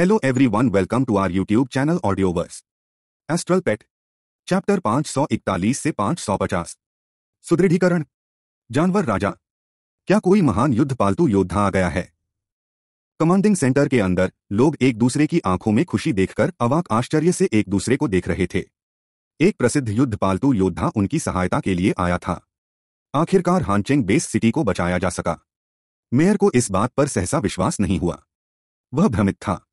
Hello everyone welcome to our YouTube channel Audioverse astral pet chapter 541 से 550 सुदृढ़ीकरण जानवर राजा क्या कोई महान युद्ध पालतू योद्धा आ गया है कमांडिंग सेंटर के अंदर लोग एक दूसरे की आंखों में खुशी देखकर अवाक आश्चर्य से एक दूसरे को देख रहे थे एक प्रसिद्ध युद्ध पालतू योद्धा उनकी सहायता के लिए आया था आखिरकार हानचिंग बेस सिटी को बचाया जा सका मेयर को इस बात पर सहसा विश्वास नहीं हुआ वह भ्रमित था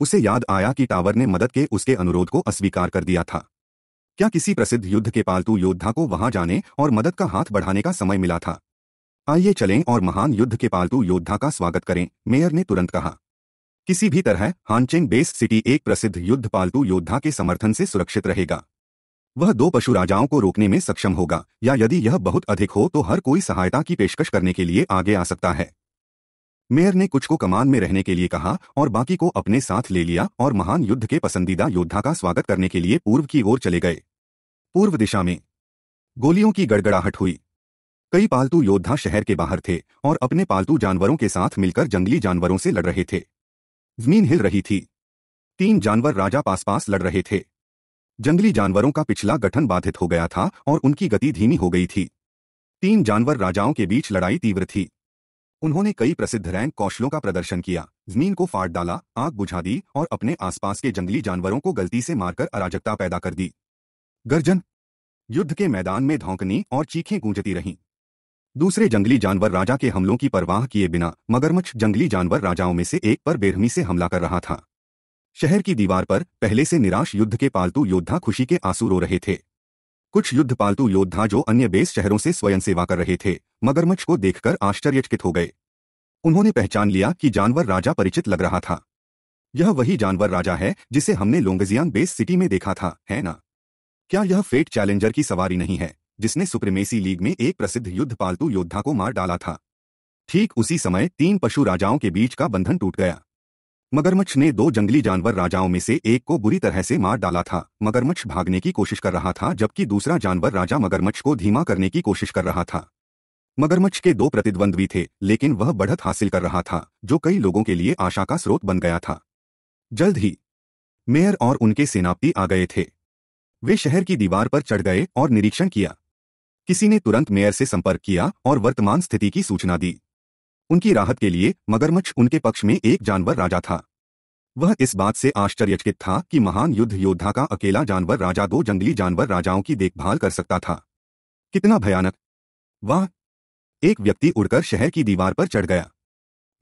उसे याद आया कि टावर ने मदद के उसके अनुरोध को अस्वीकार कर दिया था क्या किसी प्रसिद्ध युद्ध के पालतू योद्धा को वहां जाने और मदद का हाथ बढ़ाने का समय मिला था आइए चलें और महान युद्ध के पालतू योद्धा का स्वागत करें मेयर ने तुरंत कहा किसी भी तरह हानचिंग बेस सिटी एक प्रसिद्ध युद्ध पालतू योद्धा के समर्थन से सुरक्षित रहेगा वह दो पशु राजाओं को रोकने में सक्षम होगा या यदि यह बहुत अधिक हो तो हर कोई सहायता की पेशकश करने के लिए आगे आ सकता है मेयर ने कुछ को कमान में रहने के लिए कहा और बाकी को अपने साथ ले लिया और महान युद्ध के पसंदीदा योद्धा का स्वागत करने के लिए पूर्व की ओर चले गए पूर्व दिशा में गोलियों की गड़गड़ाहट हुई कई पालतू योद्धा शहर के बाहर थे और अपने पालतू जानवरों के साथ मिलकर जंगली जानवरों से लड़ रहे थे जमीन हिल रही थी तीन जानवर राजा पास पास लड़ रहे थे जंगली जानवरों का पिछला गठन बाधित हो गया था और उनकी गति धीमी हो गई थी तीन जानवर राजाओं के बीच लड़ाई तीव्र थी उन्होंने कई प्रसिद्ध रैंक कौशलों का प्रदर्शन किया जमीन को फाड़ डाला आग बुझा दी और अपने आसपास के जंगली जानवरों को गलती से मारकर अराजकता पैदा कर दी गर्जन युद्ध के मैदान में धौंकनी और चीखें गूंजती रहीं दूसरे जंगली जानवर राजा के हमलों की परवाह किए बिना मगरमच्छ जंगली जानवर राजाओं में से एक पर बेरहमी से हमला कर रहा था शहर की दीवार पर पहले से निराश युद्ध के पालतू योद्धा खुशी के आंसू रो रहे थे कुछ युद्ध पालतू योद्धा जो अन्य बेस शहरों से स्वयं सेवा कर रहे थे मगरमच्छ को देखकर आश्चर्यचकित हो गए उन्होंने पहचान लिया कि जानवर राजा परिचित लग रहा था यह वही जानवर राजा है जिसे हमने लोंगजियांग बेस सिटी में देखा था है ना क्या यह फेट चैलेंजर की सवारी नहीं है जिसने सुप्रीमेसी लीग में एक प्रसिद्ध युद्ध पालतू योद्धा को मार डाला था ठीक उसी समय तीन पशु राजाओं के बीच का बंधन टूट गया मगरमच्छ ने दो जंगली जानवर राजाओं में से एक को बुरी तरह से मार डाला था मगरमच्छ भागने की कोशिश कर रहा था जबकि दूसरा जानवर राजा मगरमच्छ को धीमा करने की कोशिश कर रहा था मगरमच्छ के दो प्रतिद्वंद्वी थे लेकिन वह बढ़त हासिल कर रहा था जो कई लोगों के लिए आशा का स्रोत बन गया था जल्द ही मेयर और उनके सेनापति आ गए थे वे शहर की दीवार पर चढ़ गए और निरीक्षण किया किसी ने तुरंत मेयर से संपर्क किया और वर्तमान स्थिति की सूचना दी उनकी राहत के लिए मगरमच्छ उनके पक्ष में एक जानवर राजा था वह इस बात से आश्चर्यचकित था कि महान युद्ध योद्धा का अकेला जानवर राजा दो जंगली जानवर राजाओं की देखभाल कर सकता था कितना भयानक वाह एक व्यक्ति उड़कर शहर की दीवार पर चढ़ गया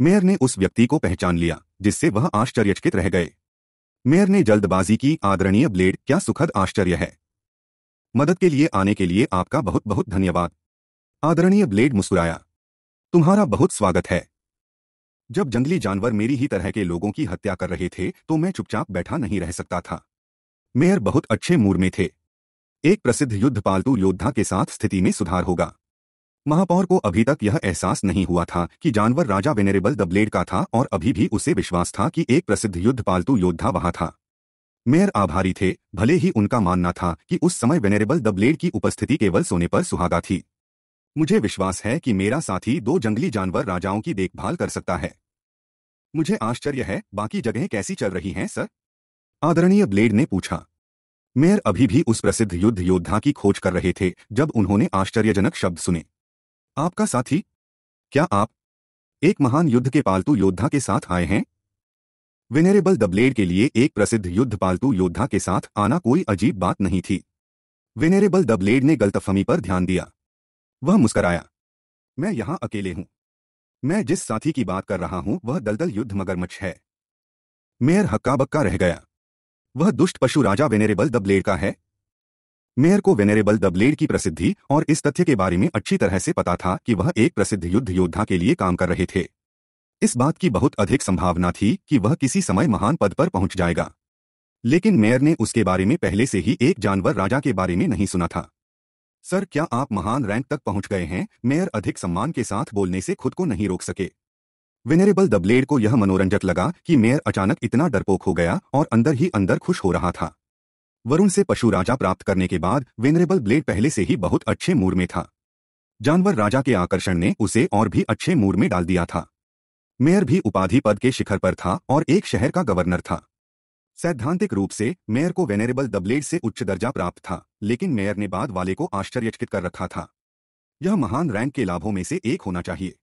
मेयर ने उस व्यक्ति को पहचान लिया जिससे वह आश्चर्यचकित रह गए मेयर ने जल्दबाजी की आदरणीय ब्लेड क्या सुखद आश्चर्य है मदद के लिए आने के लिए आपका बहुत बहुत धन्यवाद आदरणीय ब्लेड मुस्कुराया तुम्हारा बहुत स्वागत है जब जंगली जानवर मेरी ही तरह के लोगों की हत्या कर रहे थे तो मैं चुपचाप बैठा नहीं रह सकता था मेयर बहुत अच्छे मूड में थे एक प्रसिद्ध युद्ध पालतू योद्धा के साथ स्थिति में सुधार होगा महापौर को अभी तक यह एहसास नहीं हुआ था कि जानवर राजा वेनेरेबल द ब्लेड का था और अभी भी उसे विश्वास था कि एक प्रसिद्ध युद्ध पालतू योद्धा वहां था मेयर आभारी थे भले ही उनका मानना था कि उस समय वेनेरेबल द ब्लेड की उपस्थिति केवल सोने पर सुहागा थी मुझे विश्वास है कि मेरा साथी दो जंगली जानवर राजाओं की देखभाल कर सकता है मुझे आश्चर्य है बाकी जगहें कैसी चल रही हैं सर आदरणीय ब्लेड ने पूछा मेयर अभी भी उस प्रसिद्ध युद्ध योद्धा की खोज कर रहे थे जब उन्होंने आश्चर्यजनक शब्द सुने आपका साथी क्या आप एक महान युद्ध के पालतू योद्धा के साथ आए हैं विनेरेबल द ब्लेड के लिए एक प्रसिद्ध युद्ध पालतू योद्धा के साथ आना कोई अजीब बात नहीं थी विनेरेबल द ब्लेड ने गलतफहमी पर ध्यान दिया वह मुस्कराया मैं यहां अकेले हूं मैं जिस साथी की बात कर रहा हूं वह दलदल युद्ध मगरमच्छ है मेयर हक्का बक्का रह गया वह दुष्ट पशु राजा वेनेरेबल द ब्लेड का है मेयर को वेनेरेबल द ब्लेड की प्रसिद्धि और इस तथ्य के बारे में अच्छी तरह से पता था कि वह एक प्रसिद्ध युद्ध योद्धा के लिए काम कर रहे थे इस बात की बहुत अधिक संभावना थी कि वह किसी समय महान पद पर पहुंच जाएगा लेकिन मेयर ने उसके बारे में पहले से ही एक जानवर राजा के बारे में नहीं सुना था सर क्या आप महान रैंक तक पहुंच गए हैं मेयर अधिक सम्मान के साथ बोलने से खुद को नहीं रोक सके द ब्लेड को यह मनोरंजक लगा कि मेयर अचानक इतना डरपोक हो गया और अंदर ही अंदर खुश हो रहा था वरुण से पशु राजा प्राप्त करने के बाद वेनरेबल ब्लेड पहले से ही बहुत अच्छे मूड में था जानवर राजा के आकर्षण ने उसे और भी अच्छे मूड में डाल दिया था मेयर भी उपाधि पद के शिखर पर था और एक शहर का गवर्नर था सैद्धांतिक रूप से मेयर को वेनेरेबल द ब्लेड से उच्च दर्जा प्राप्त था लेकिन मेयर ने बाद वाले को आश्चर्यचकित कर रखा था यह महान रैंक के लाभों में से एक होना चाहिए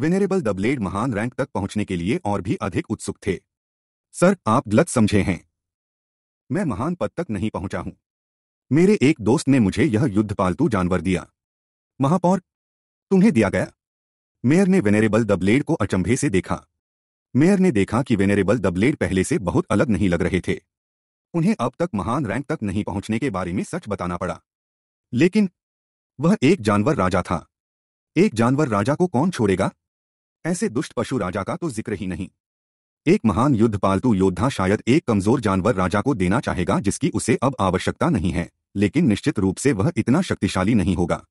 वेनेरेबल द ब्लेड महान रैंक तक पहुंचने के लिए और भी अधिक उत्सुक थे सर आप गलत समझे हैं मैं महान पद तक नहीं पहुंचा हूं मेरे एक दोस्त ने मुझे यह युद्ध पालतू जानवर दिया महापौर तुम्हें दिया गया मेयर ने वेनेरेबल द ब्लेड को अचंभे से देखा मेयर ने देखा कि वेनेरेबल ब्लेड पहले से बहुत अलग नहीं लग रहे थे उन्हें अब तक महान रैंक तक नहीं पहुंचने के बारे में सच बताना पड़ा लेकिन वह एक जानवर राजा था एक जानवर राजा को कौन छोड़ेगा ऐसे दुष्ट पशु राजा का तो जिक्र ही नहीं एक महान युद्ध पालतू योद्धा शायद एक कमजोर जानवर राजा को देना चाहेगा जिसकी उसे अब आवश्यकता नहीं है लेकिन निश्चित रूप से वह इतना शक्तिशाली नहीं होगा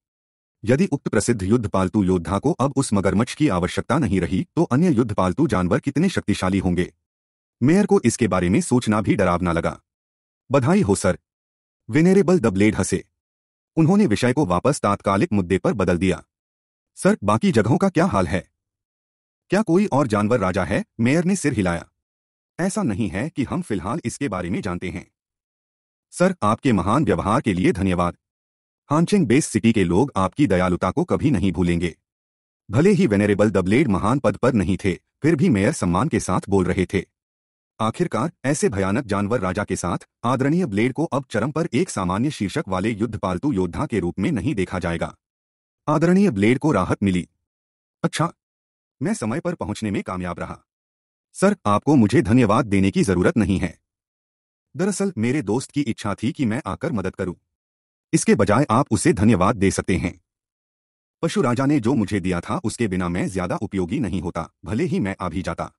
यदि उक्त प्रसिद्ध युद्ध पालतू योद्धा को अब उस मगरमच्छ की आवश्यकता नहीं रही तो अन्य युद्ध पालतू जानवर कितने शक्तिशाली होंगे मेयर को इसके बारे में सोचना भी डरावना लगा बधाई हो सर वेनेरेबल दब्लेड हंसे उन्होंने विषय को वापस तात्कालिक मुद्दे पर बदल दिया सर बाकी जगहों का क्या हाल है क्या कोई और जानवर राजा है मेयर ने सिर हिलाया ऐसा नहीं है कि हम फिलहाल इसके बारे में जानते हैं सर आपके महान व्यवहार के लिए धन्यवाद हांचिंग बेस सिटी के लोग आपकी दयालुता को कभी नहीं भूलेंगे भले ही वेनेरेबल दबलेड महान पद पर नहीं थे फिर भी मेयर सम्मान के साथ बोल रहे थे आखिरकार ऐसे भयानक जानवर राजा के साथ आदरणीय ब्लेड को अब चरम पर एक सामान्य शीर्षक वाले युद्ध पालतू योद्धा के रूप में नहीं देखा जाएगा आदरणीय ब्लेड को राहत मिली अच्छा मैं समय पर पहुंचने में कामयाब रहा सर आपको मुझे धन्यवाद देने की जरूरत नहीं है दरअसल मेरे दोस्त की इच्छा थी कि मैं आकर मदद करूं इसके बजाय आप उसे धन्यवाद दे सकते हैं पशु राजा ने जो मुझे दिया था उसके बिना मैं ज्यादा उपयोगी नहीं होता भले ही मैं आ भी जाता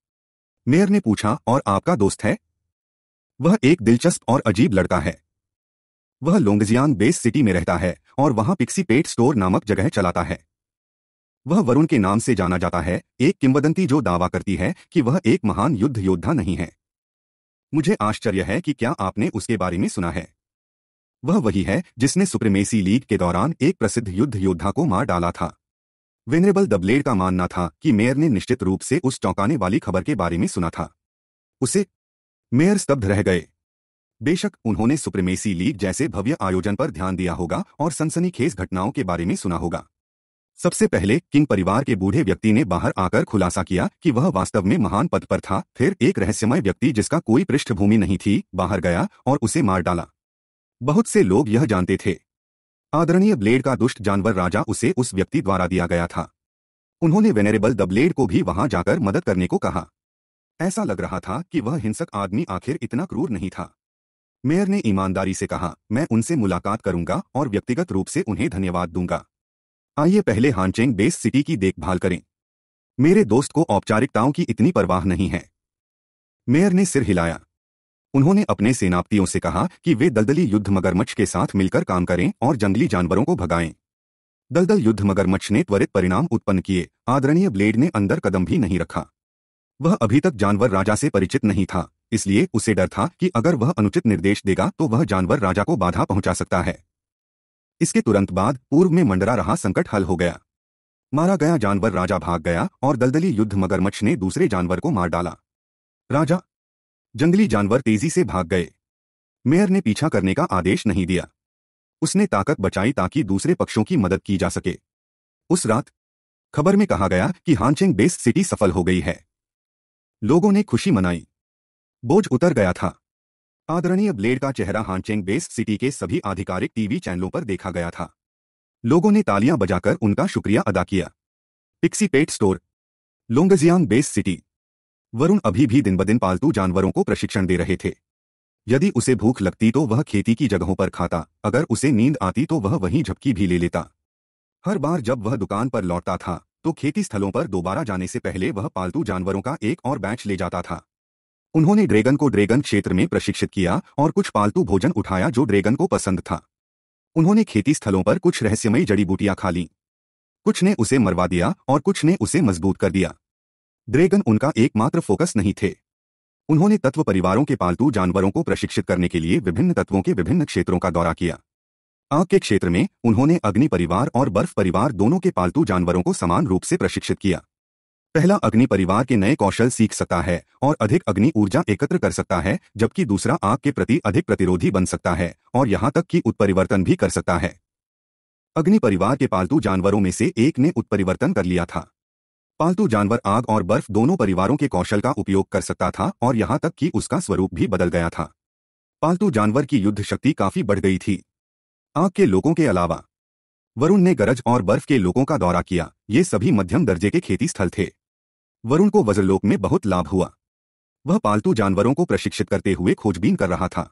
मेयर ने पूछा और आपका दोस्त है वह एक दिलचस्प और अजीब लड़का है वह लोंगजियान बेस सिटी में रहता है और वहां पिक्सी पेट स्टोर नामक जगह चलाता है वह वरुण के नाम से जाना जाता है एक किंवदंती जो दावा करती है कि वह एक महान युद्ध योद्धा नहीं है मुझे आश्चर्य है कि क्या आपने उसके बारे में सुना है वह वही है जिसने सुप्रीमेसी लीग के दौरान एक प्रसिद्ध युद्ध योद्धा को मार डाला था वेनरेबल दबलेड का मानना था कि मेयर ने निश्चित रूप से उस चौंकाने वाली खबर के बारे में सुना था उसे मेयर स्तब्ध रह गए बेशक उन्होंने सुप्रीमेसी लीग जैसे भव्य आयोजन पर ध्यान दिया होगा और सनसनीखेज घटनाओं के बारे में सुना होगा सबसे पहले किंग परिवार के बूढ़े व्यक्ति ने बाहर आकर खुलासा किया कि वह वास्तव में महान पद पर था फिर एक रहस्यमय व्यक्ति जिसका कोई पृष्ठभूमि नहीं थी बाहर गया और उसे मार डाला बहुत से लोग यह जानते थे आदरणीय ब्लेड का दुष्ट जानवर राजा उसे उस व्यक्ति द्वारा दिया गया था उन्होंने वेनेरेबल द ब्लेड को भी वहां जाकर मदद करने को कहा ऐसा लग रहा था कि वह हिंसक आदमी आखिर इतना क्रूर नहीं था मेयर ने ईमानदारी से कहा मैं उनसे मुलाकात करूंगा और व्यक्तिगत रूप से उन्हें धन्यवाद दूंगा आइए पहले हानचेंग बेस सिटी की देखभाल करें मेरे दोस्त को औपचारिकताओं की इतनी परवाह नहीं है मेयर ने सिर हिलाया उन्होंने अपने सेनापतियों से कहा कि वे दलदली युद्ध मगरमच्छ के साथ मिलकर काम करें और जंगली जानवरों को भगाएं दलदल युद्ध मगरमच्छ ने त्वरित परिणाम उत्पन्न किए आदरणीय ब्लेड ने अंदर कदम भी नहीं रखा वह अभी तक जानवर राजा से परिचित नहीं था इसलिए उसे डर था कि अगर वह अनुचित निर्देश देगा तो वह जानवर राजा को बाधा पहुंचा सकता है इसके तुरंत बाद पूर्व में मंडरा रहा संकट हल हो गया मारा गया जानवर राजा भाग गया और दलदली युद्ध मगरमच्छ ने दूसरे जानवर को मार डाला राजा जंगली जानवर तेजी से भाग गए मेयर ने पीछा करने का आदेश नहीं दिया उसने ताकत बचाई ताकि दूसरे पक्षों की मदद की जा सके उस रात खबर में कहा गया कि हांचेंग बेस सिटी सफल हो गई है लोगों ने खुशी मनाई बोझ उतर गया था आदरणीय ब्लेड का चेहरा हानचेंग बेस सिटी के सभी आधिकारिक टीवी चैनलों पर देखा गया था लोगों ने तालियां बजाकर उनका शुक्रिया अदा किया pixie pet store Longjiang base city Varun अभी भी दिन ब दिन पालतू जानवरों को प्रशिक्षण दे रहे थे यदि उसे भूख लगती तो वह खेती की जगहों पर खाता अगर उसे नींद आती तो वह वहीं झपकी भी ले लेता हर बार जब वह दुकान पर लौटता था तो खेती स्थलों पर दोबारा जाने से पहले वह पालतू जानवरों का एक और बैच ले जाता था उन्होंने ड्रैगन को ड्रैगन क्षेत्र में प्रशिक्षित किया और कुछ पालतू भोजन उठाया जो ड्रैगन को पसंद था उन्होंने खेती स्थलों पर कुछ रहस्यमयी जड़ी बूटियां खा ली कुछ ने उसे मरवा दिया और कुछ ने उसे मजबूत कर दिया ड्रेगन उनका एकमात्र फोकस नहीं थे उन्होंने तत्व परिवारों के पालतू जानवरों को प्रशिक्षित करने के लिए विभिन्न तत्वों के विभिन्न क्षेत्रों का दौरा किया आग के क्षेत्र में उन्होंने अग्नि परिवार और बर्फ परिवार दोनों के पालतू जानवरों को समान रूप से प्रशिक्षित किया पहला अग्नि परिवार के नए कौशल सीख सकता है और अधिक अग्नि ऊर्जा एकत्र कर सकता है जबकि दूसरा आग के प्रति अधिक प्रतिरोधी बन सकता है और यहां तक कि उत्परिवर्तन भी कर सकता है अग्नि परिवार के पालतू जानवरों में से एक ने उत्परिवर्तन कर लिया था पालतू जानवर आग और बर्फ दोनों परिवारों के कौशल का उपयोग कर सकता था और यहां तक कि उसका स्वरूप भी बदल गया था पालतू जानवर की युद्ध शक्ति काफी बढ़ गई थी आग के लोगों के अलावा वरुण ने गरज और बर्फ के लोगों का दौरा किया ये सभी मध्यम दर्जे के खेती स्थल थे वरुण को वजलोक में बहुत लाभ हुआ वह पालतू जानवरों को प्रशिक्षित करते हुए खोजबीन कर रहा था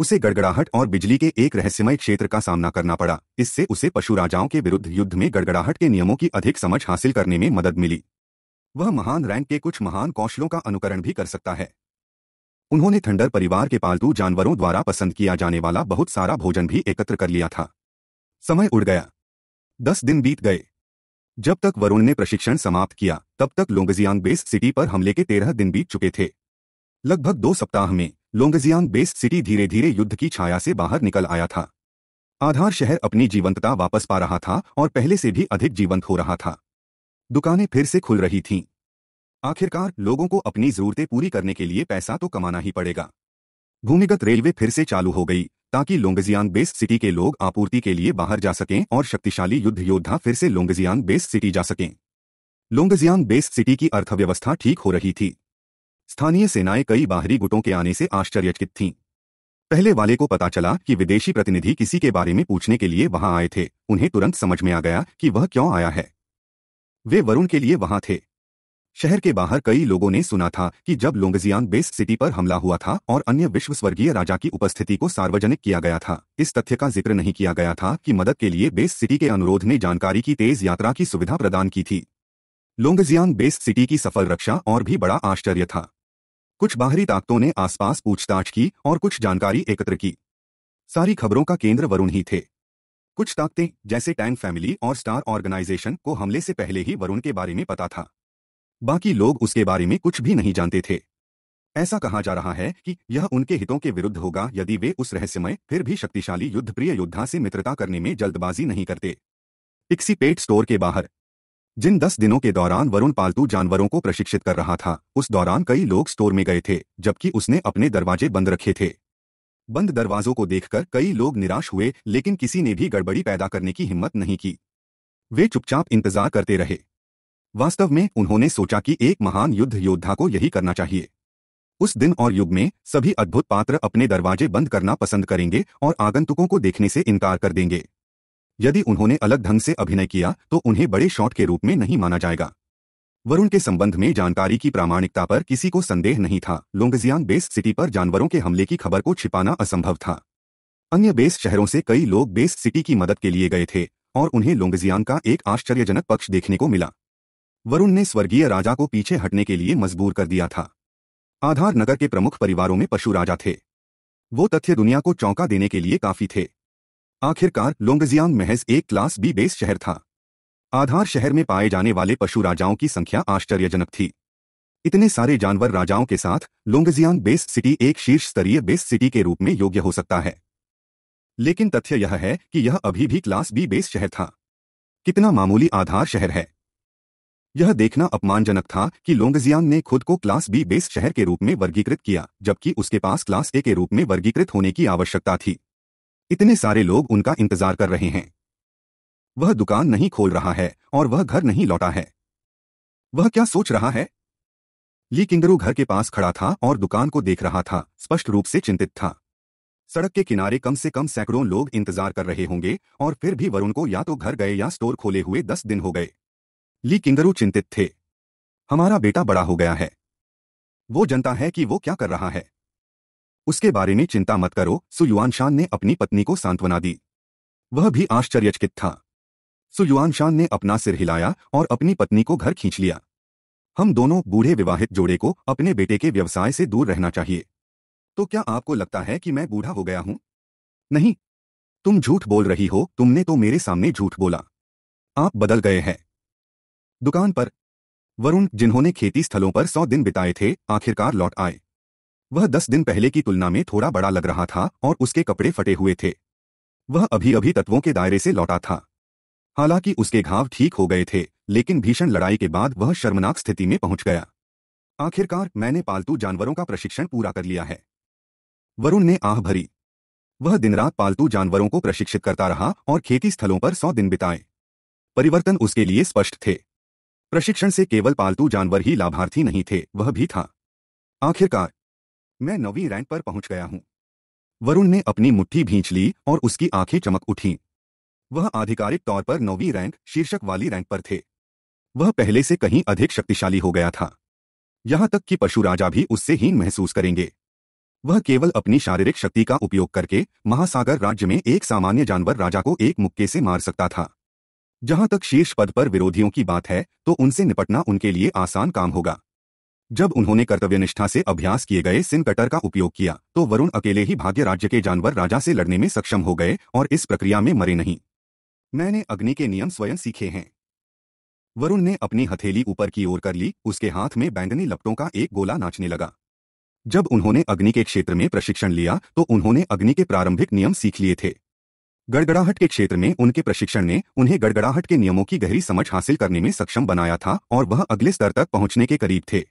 उसे गड़गड़ाहट और बिजली के एक रहस्यमय क्षेत्र का सामना करना पड़ा इससे उसे पशु राजाओं के विरुद्ध युद्ध में गड़गड़ाहट के नियमों की अधिक समझ हासिल करने में मदद मिली वह महान रैंक के कुछ महान कौशलों का अनुकरण भी कर सकता है उन्होंने थंडर परिवार के पालतू जानवरों द्वारा पसंद किया जाने वाला बहुत सारा भोजन भी एकत्र कर लिया था समय उड़ गया दस दिन बीत गए जब तक वरुण ने प्रशिक्षण समाप्त किया तब तक लोंगजियांग बेस सिटी पर हमले के तेरह दिन बीत चुके थे लगभग दो सप्ताह में लोंगजियांग बेस सिटी धीरे धीरे युद्ध की छाया से बाहर निकल आया था आधार शहर अपनी जीवंतता वापस पा रहा था और पहले से भी अधिक जीवंत हो रहा था दुकानें फिर से खुल रही थीं आखिरकार लोगों को अपनी जरूरतें पूरी करने के लिए पैसा तो कमाना ही पड़ेगा भूमिगत रेलवे फिर से चालू हो गई ताकि लोंगजियांग बेस सिटी के लोग आपूर्ति के लिए बाहर जा सकें और शक्तिशाली युद्ध योद्धा फिर से लोंगजियांग बेस सिटी जा सकें लोंगजियांग बेस सिटी की अर्थव्यवस्था ठीक हो रही थी स्थानीय सेनाएं कई बाहरी गुटों के आने से आश्चर्यचकित थीं पहले वाले को पता चला कि विदेशी प्रतिनिधि किसी के बारे में पूछने के लिए वहां आए थे उन्हें तुरंत समझ में आ गया कि वह क्यों आया है वे वरुण के लिए वहां थे शहर के बाहर कई लोगों ने सुना था कि जब लोंगजियांग बेस सिटी पर हमला हुआ था और अन्य विश्व स्वर्गीय राजा की उपस्थिति को सार्वजनिक किया गया था इस तथ्य का जिक्र नहीं किया गया था कि मदद के लिए बेस सिटी के अनुरोध ने जानकारी की तेज यात्रा की सुविधा प्रदान की थी लोंगजियांग बेस सिटी की सफल रक्षा और भी बड़ा आश्चर्य था कुछ बाहरी ताकतों ने आसपास पूछताछ की और कुछ जानकारी एकत्र की सारी खबरों का केंद्र वरुण ही थे कुछ ताकतें जैसे टैंग फैमिली और स्टार ऑर्गेनाइजेशन को हमले से पहले ही वरुण के बारे में पता था बाकी लोग उसके बारे में कुछ भी नहीं जानते थे ऐसा कहा जा रहा है कि यह उनके हितों के विरुद्ध होगा यदि वे उस रहस्यमय फिर भी शक्तिशाली युद्धप्रिय योद्धा से मित्रता करने में जल्दबाजी नहीं करते पिक्सी पेट स्टोर के बाहर जिन दस दिनों के दौरान वरुण पालतू जानवरों को प्रशिक्षित कर रहा था उस दौरान कई लोग स्टोर में गए थे जबकि उसने अपने दरवाजे बंद रखे थे बंद दरवाजों को देखकर कई लोग निराश हुए लेकिन किसी ने भी गड़बड़ी पैदा करने की हिम्मत नहीं की वे चुपचाप इंतजार करते रहे वास्तव में उन्होंने सोचा कि एक महान युद्ध योद्धा को यही करना चाहिए उस दिन और युग में सभी अद्भुत पात्र अपने दरवाजे बंद करना पसंद करेंगे और आगंतुकों को देखने से इनकार कर देंगे यदि उन्होंने अलग ढंग से अभिनय किया तो उन्हें बड़े शॉट के रूप में नहीं माना जाएगा वरुण के संबंध में जानकारी की प्रामाणिकता पर किसी को संदेह नहीं था लोंगजियांग बेस सिटी पर जानवरों के हमले की खबर को छिपाना असंभव था अन्य बेस शहरों से कई लोग बेस सिटी की मदद के लिए गए थे और उन्हें लोंगजियांग का एक आश्चर्यजनक पक्ष देखने को मिला वरुण ने स्वर्गीय राजा को पीछे हटने के लिए मजबूर कर दिया था आधार नगर के प्रमुख परिवारों में पशु राजा थे वो तथ्य दुनिया को चौंका देने के लिए काफी थे आखिरकार लोंगजियांग महज एक क्लास बी बेस शहर था आधार शहर में पाए जाने वाले पशु राजाओं की संख्या आश्चर्यजनक थी इतने सारे जानवर राजाओं के साथ लोंगजियांग बेस सिटी एक शीर्ष स्तरीय बेस सिटी के रूप में योग्य हो सकता है लेकिन तथ्य यह है कि यह अभी भी क्लास बी बेस शहर था कितना मामूली आधार शहर है यह देखना अपमानजनक था कि लोंगजियांग ने खुद को क्लास बी बेस शहर के रूप में वर्गीकृत किया जबकि उसके पास क्लास ए के रूप में वर्गीकृत होने की आवश्यकता थी इतने सारे लोग उनका इंतजार कर रहे हैं वह दुकान नहीं खोल रहा है और वह घर नहीं लौटा है वह क्या सोच रहा है ली किंगरू घर के पास खड़ा था और दुकान को देख रहा था स्पष्ट रूप से चिंतित था सड़क के किनारे कम से कम सैकड़ों लोग इंतजार कर रहे होंगे और फिर भी वरुण को या तो घर गए या स्टोर खोले हुए दस दिन हो गए ली किंगरू चिंतित थे हमारा बेटा बड़ा हो गया है वो जनता है कि वो क्या कर रहा है उसके बारे में चिंता मत करो सुयुआन शान ने अपनी पत्नी को सांत्वना दी वह भी आश्चर्यचकित था सुयुआन शान ने अपना सिर हिलाया और अपनी पत्नी को घर खींच लिया हम दोनों बूढ़े विवाहित जोड़े को अपने बेटे के व्यवसाय से दूर रहना चाहिए तो क्या आपको लगता है कि मैं बूढ़ा हो गया हूं नहीं तुम झूठ बोल रही हो तुमने तो मेरे सामने झूठ बोला आप बदल गए हैं दुकान पर वरुण जिन्होंने खेती स्थलों पर सौ दिन बिताए थे आखिरकार लौट आए वह दस दिन पहले की तुलना में थोड़ा बड़ा लग रहा था और उसके कपड़े फटे हुए थे वह अभी अभी तत्वों के दायरे से लौटा था हालांकि उसके घाव ठीक हो गए थे लेकिन भीषण लड़ाई के बाद वह शर्मनाक स्थिति में पहुंच गया आखिरकार मैंने पालतू जानवरों का प्रशिक्षण पूरा कर लिया है वरुण ने आह भरी वह दिन रात पालतू जानवरों को प्रशिक्षित करता रहा और खेती स्थलों पर सौ दिन बिताए परिवर्तन उसके लिए स्पष्ट थे प्रशिक्षण से केवल पालतू जानवर ही लाभार्थी नहीं थे वह भी था आखिरकार मैं नौवीं रैंक पर पहुंच गया हूं वरुण ने अपनी मुट्ठी भींच ली और उसकी आंखें चमक उठी वह आधिकारिक तौर पर नौवीं रैंक शीर्षक वाली रैंक पर थे वह पहले से कहीं अधिक शक्तिशाली हो गया था यहां तक कि पशु राजा भी उससे हीन महसूस करेंगे वह केवल अपनी शारीरिक शक्ति का उपयोग करके महासागर राज्य में एक सामान्य जानवर राजा को एक मुक्के से मार सकता था जहां तक शीर्ष पद पर विरोधियों की बात है तो उनसे निपटना उनके लिए आसान काम होगा जब उन्होंने कर्तव्य निष्ठा से अभ्यास किए गए सिन कटर का उपयोग किया तो वरुण अकेले ही भाग्य राज्य के जानवर राजा से लड़ने में सक्षम हो गए और इस प्रक्रिया में मरे नहीं मैंने अग्नि के नियम स्वयं सीखे हैं वरुण ने अपनी हथेली ऊपर की ओर कर ली उसके हाथ में बैंगनी लपटों का एक गोला नाचने लगा जब उन्होंने अग्नि के क्षेत्र में प्रशिक्षण लिया तो उन्होंने अग्नि के प्रारंभिक नियम सीख लिए थे गड़गड़ाहट के क्षेत्र में उनके प्रशिक्षण ने उन्हें गड़गड़ाहट के नियमों की गहरी समझ हासिल करने में सक्षम बनाया था और वह अगले स्तर तक पहुंचने के करीब थे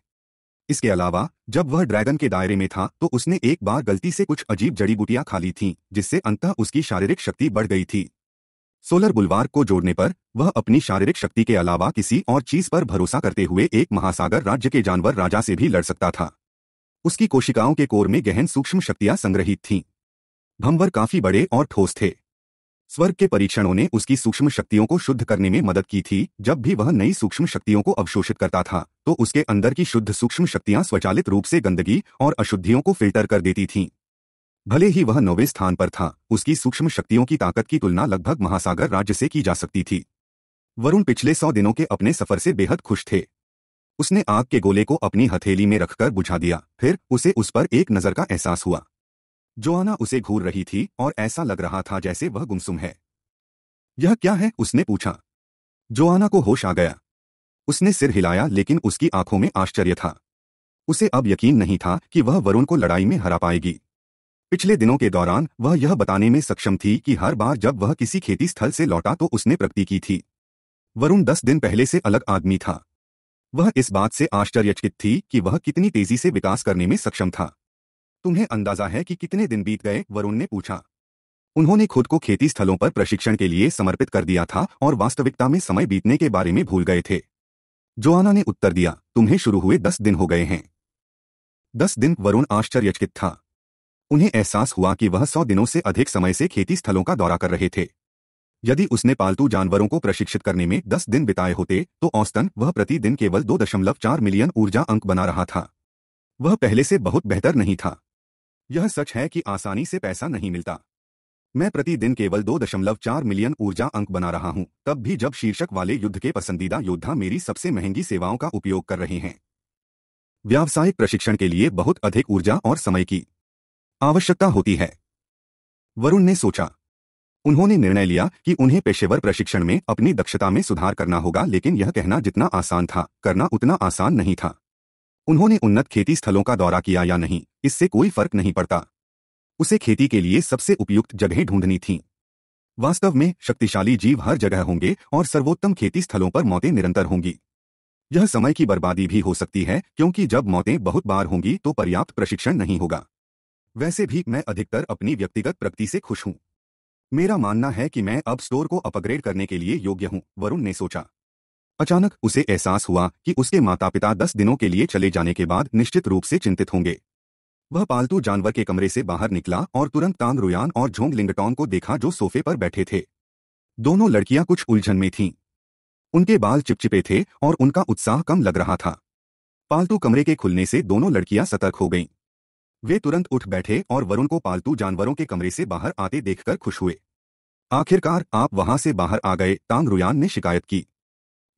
इसके अलावा जब वह ड्रैगन के दायरे में था तो उसने एक बार गलती से कुछ अजीब जड़ी बूटियां खा ली थीं जिससे अंततः उसकी शारीरिक शक्ति बढ़ गई थी सोलर बुलवार को जोड़ने पर वह अपनी शारीरिक शक्ति के अलावा किसी और चीज पर भरोसा करते हुए एक महासागर राज्य के जानवर राजा से भी लड़ सकता था उसकी कोशिकाओं के कोर में गहन सूक्ष्म शक्तियां संग्रहित थीं भंवर काफी बड़े और ठोस थे स्वर्ग के परीक्षणों ने उसकी सूक्ष्म शक्तियों को शुद्ध करने में मदद की थी जब भी वह नई सूक्ष्म शक्तियों को अवशोषित करता था तो उसके अंदर की शुद्ध सूक्ष्म शक्तियां स्वचालित रूप से गंदगी और अशुद्धियों को फिल्टर कर देती थीं भले ही वह नौवे स्थान पर था उसकी सूक्ष्म शक्तियों की ताकत की तुलना लगभग महासागर राज्य से की जा सकती थी वरुण पिछले सौ दिनों के अपने सफर से बेहद खुश थे उसने आग के गोले को अपनी हथेली में रखकर बुझा दिया फिर उसे उस पर एक नज़र का एहसास हुआ जोआना उसे घूर रही थी और ऐसा लग रहा था जैसे वह गुमसुम है यह क्या है उसने पूछा जोआना को होश आ गया उसने सिर हिलाया लेकिन उसकी आंखों में आश्चर्य था उसे अब यकीन नहीं था कि वह वरुण को लड़ाई में हरा पाएगी पिछले दिनों के दौरान वह यह बताने में सक्षम थी कि हर बार जब वह किसी खेती स्थल से लौटा तो उसने प्रगति की थी वरुण दस दिन पहले से अलग आदमी था वह इस बात से आश्चर्यचकित थी कि वह कितनी तेजी से विकास करने में सक्षम था तुम्हें अंदाजा है कि कितने दिन बीत गए वरुण ने पूछा उन्होंने खुद को खेती स्थलों पर प्रशिक्षण के लिए समर्पित कर दिया था और वास्तविकता में समय बीतने के बारे में भूल गए थे जोआना ने उत्तर दिया तुम्हें शुरू हुए दस दिन हो गए हैं दस दिन वरुण आश्चर्यचकित था उन्हें एहसास हुआ कि वह सौ दिनों से अधिक समय से खेती स्थलों का दौरा कर रहे थे यदि उसने पालतू जानवरों को प्रशिक्षित करने में दस दिन बिताए होते तो औस्तन वह प्रतिदिन केवल दो दशमलव चार मिलियन ऊर्जा अंक बना रहा था वह पहले से बहुत बेहतर नहीं था यह सच है कि आसानी से पैसा नहीं मिलता मैं प्रतिदिन केवल दो दशमलव चार मिलियन ऊर्जा अंक बना रहा हूं तब भी जब शीर्षक वाले युद्ध के पसंदीदा योद्धा मेरी सबसे महंगी सेवाओं का उपयोग कर रहे हैं व्यावसायिक प्रशिक्षण के लिए बहुत अधिक ऊर्जा और समय की आवश्यकता होती है वरुण ने सोचा उन्होंने निर्णय लिया कि उन्हें पेशेवर प्रशिक्षण में अपनी दक्षता में सुधार करना होगा लेकिन यह कहना जितना आसान था करना उतना आसान नहीं था उन्होंने उन्नत खेती स्थलों का दौरा किया या नहीं इससे कोई फर्क नहीं पड़ता उसे खेती के लिए सबसे उपयुक्त जगहें ढूंढनी थीं वास्तव में शक्तिशाली जीव हर जगह होंगे और सर्वोत्तम खेती स्थलों पर मौतें निरंतर होंगी यह समय की बर्बादी भी हो सकती है क्योंकि जब मौतें बहुत बार होंगी तो पर्याप्त प्रशिक्षण नहीं होगा वैसे भी मैं अधिकतर अपनी व्यक्तिगत प्रगति से खुश हूं मेरा मानना है कि मैं अब स्टोर को अपग्रेड करने के लिए योग्य हूं वरुण ने सोचा अचानक उसे एहसास हुआ कि उसके माता पिता दस दिनों के लिए चले जाने के बाद निश्चित रूप से चिंतित होंगे वह पालतू जानवर के कमरे से बाहर निकला और तुरंत तांग रुयान और झोंग लिंगटॉन को देखा जो सोफे पर बैठे थे दोनों लड़कियां कुछ उलझन में थीं उनके बाल चिपचिपे थे और उनका उत्साह कम लग रहा था पालतू कमरे के खुलने से दोनों लड़कियां सतर्क हो गईं वे तुरंत उठ बैठे और वरुण को पालतू जानवरों के कमरे से बाहर आते देखकर खुश हुए आखिरकार आप वहां से बाहर आ गए तांग रुयान ने शिकायत की